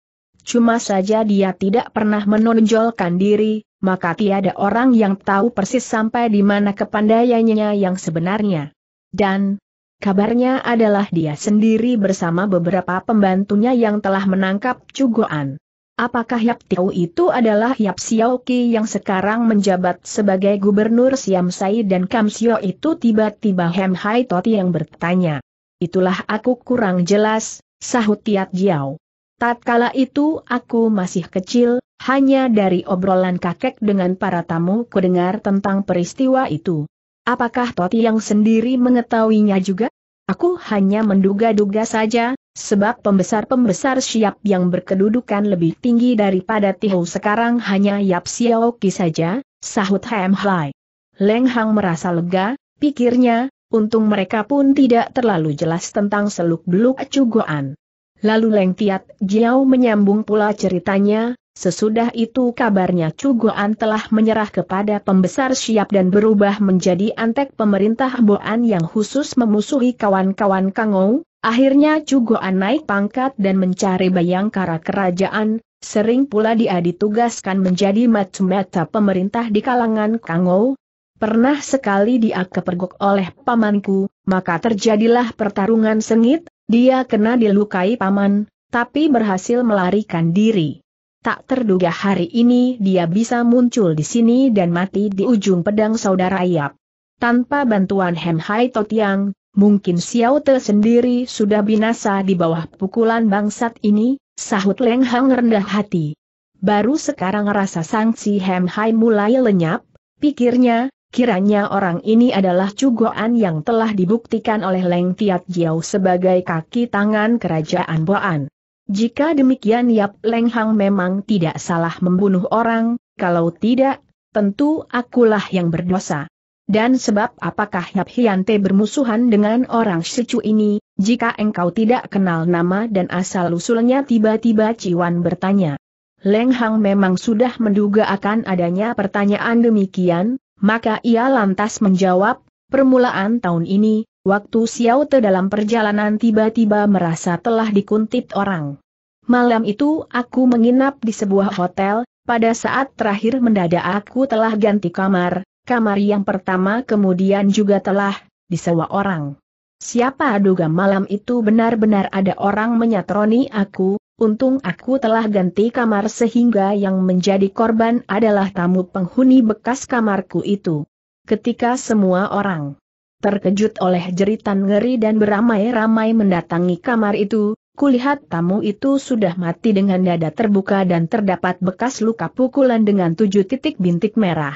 Cuma saja dia tidak pernah menonjolkan diri, maka tiada orang yang tahu persis sampai di mana kepandaiannya yang sebenarnya. Dan, Kabarnya adalah dia sendiri bersama beberapa pembantunya yang telah menangkap Cugoan. Apakah Yap Tiau itu adalah Yap Xiao yang sekarang menjabat sebagai gubernur Siam Sai dan Kam Sio itu tiba-tiba Hem Hai Toti yang bertanya. Itulah aku kurang jelas, sahut Tiat Jiao. Tatkala itu aku masih kecil, hanya dari obrolan kakek dengan para tamu kudengar tentang peristiwa itu. Apakah Toti yang sendiri mengetahuinya juga? Aku hanya menduga-duga saja, sebab pembesar-pembesar siap yang berkedudukan lebih tinggi daripada Tihou sekarang hanya Yap Xiaoqi saja, sahut Hem Hai. Leng Hang merasa lega, pikirnya, untung mereka pun tidak terlalu jelas tentang seluk-beluk cugoan. Lalu Leng Tiat Jiao menyambung pula ceritanya, Sesudah itu kabarnya Cuguan telah menyerah kepada pembesar Siap dan berubah menjadi antek pemerintah Boan yang khusus memusuhi kawan-kawan Kangou. Akhirnya Cuguan naik pangkat dan mencari bayangkara kerajaan, sering pula dia ditugaskan menjadi mata-mata pemerintah di kalangan Kangou, Pernah sekali dia kepergok oleh pamanku, maka terjadilah pertarungan sengit, dia kena dilukai paman, tapi berhasil melarikan diri. Tak terduga hari ini dia bisa muncul di sini dan mati di ujung pedang saudara Yap. Tanpa bantuan Hem Hai Totiang, mungkin Xiao Te sendiri sudah binasa di bawah pukulan bangsat ini, sahut Leng Hang rendah hati. Baru sekarang rasa sangsi Hem Hai mulai lenyap, pikirnya, kiranya orang ini adalah cugoan yang telah dibuktikan oleh Leng Tiat Jiao sebagai kaki tangan kerajaan Boan. Jika demikian Yap Leng Hang memang tidak salah membunuh orang, kalau tidak, tentu akulah yang berdosa. Dan sebab apakah Yap Hyante bermusuhan dengan orang secu ini, jika engkau tidak kenal nama dan asal-usulnya tiba-tiba Ciwan bertanya. Leng Hang memang sudah menduga akan adanya pertanyaan demikian, maka ia lantas menjawab, permulaan tahun ini, Waktu Xiao Te dalam perjalanan tiba-tiba merasa telah dikuntit orang. Malam itu aku menginap di sebuah hotel, pada saat terakhir mendadak aku telah ganti kamar, kamar yang pertama kemudian juga telah disewa orang. Siapa duga malam itu benar-benar ada orang menyatroni aku, untung aku telah ganti kamar sehingga yang menjadi korban adalah tamu penghuni bekas kamarku itu. Ketika semua orang terkejut oleh jeritan ngeri dan beramai-ramai mendatangi kamar itu, kulihat tamu itu sudah mati dengan dada terbuka dan terdapat bekas luka pukulan dengan tujuh titik bintik merah.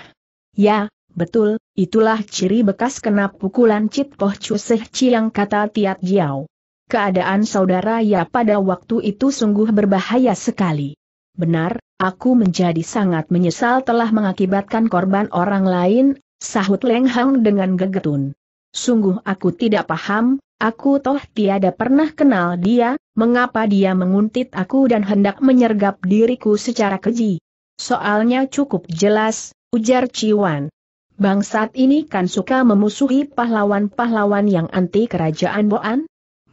Ya, betul, itulah ciri bekas kena pukulan Cit Poh Chuseh Chiang kata Tiat Jiao. Keadaan saudara ya pada waktu itu sungguh berbahaya sekali. Benar, aku menjadi sangat menyesal telah mengakibatkan korban orang lain, sahut Leng Hang dengan gegetun. Sungguh aku tidak paham, aku toh tiada pernah kenal dia, mengapa dia menguntit aku dan hendak menyergap diriku secara keji. Soalnya cukup jelas, ujar Ciwan. Bangsat ini kan suka memusuhi pahlawan-pahlawan yang anti kerajaan Boan?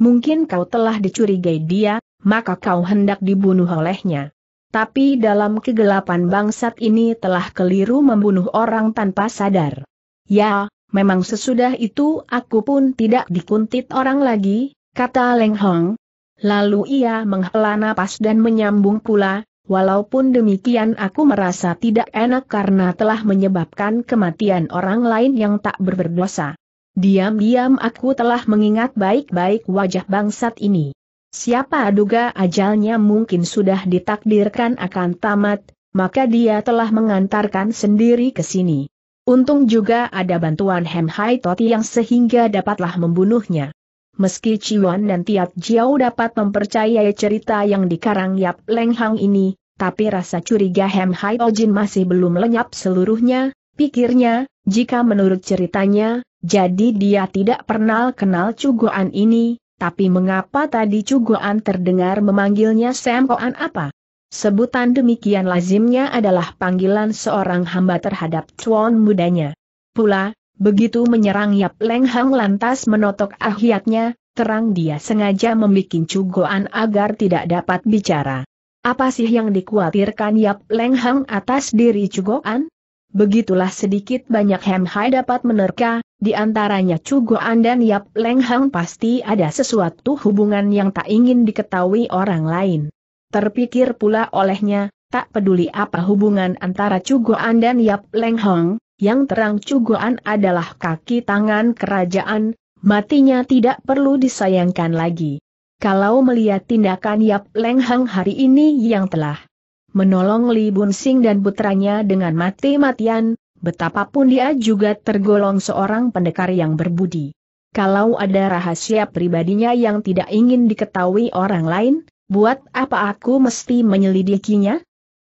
Mungkin kau telah dicurigai dia, maka kau hendak dibunuh olehnya. Tapi dalam kegelapan bangsat ini telah keliru membunuh orang tanpa sadar. Ya, Memang sesudah itu aku pun tidak dikuntit orang lagi, kata Leng Hong. Lalu ia menghela napas dan menyambung pula, walaupun demikian aku merasa tidak enak karena telah menyebabkan kematian orang lain yang tak berberdosa. Diam-diam aku telah mengingat baik-baik wajah bangsat ini. Siapa duga ajalnya mungkin sudah ditakdirkan akan tamat, maka dia telah mengantarkan sendiri ke sini. Untung juga ada bantuan Hem Hai Toti yang sehingga dapatlah membunuhnya. Meski Ciwan dan Tiat Jiao dapat mempercayai cerita yang dikarang Yap Leng Hang ini, tapi rasa curiga Hem Hai Ojin masih belum lenyap seluruhnya, pikirnya, jika menurut ceritanya, jadi dia tidak pernah kenal cuguan ini, tapi mengapa tadi cuguan terdengar memanggilnya Sam Koan apa? Sebutan demikian lazimnya adalah panggilan seorang hamba terhadap tuan mudanya. Pula, begitu menyerang Yap Leng Hang lantas menotok ahiatnya, terang dia sengaja membuat cugoan agar tidak dapat bicara. Apa sih yang dikhawatirkan Yap Leng Hang atas diri cugoan? Begitulah sedikit banyak Hem Hai dapat menerka, di antaranya Cugoan dan Yap Leng Hang pasti ada sesuatu hubungan yang tak ingin diketahui orang lain. Terpikir pula olehnya, tak peduli apa hubungan antara Cugoan dan Yap Leng Hong, yang terang Cugoan adalah kaki tangan kerajaan, matinya tidak perlu disayangkan lagi. Kalau melihat tindakan Yap Leng Hong hari ini yang telah menolong Li Bun Sing dan putranya dengan mati-matian, betapapun dia juga tergolong seorang pendekar yang berbudi. Kalau ada rahasia pribadinya yang tidak ingin diketahui orang lain, Buat apa aku mesti menyelidikinya?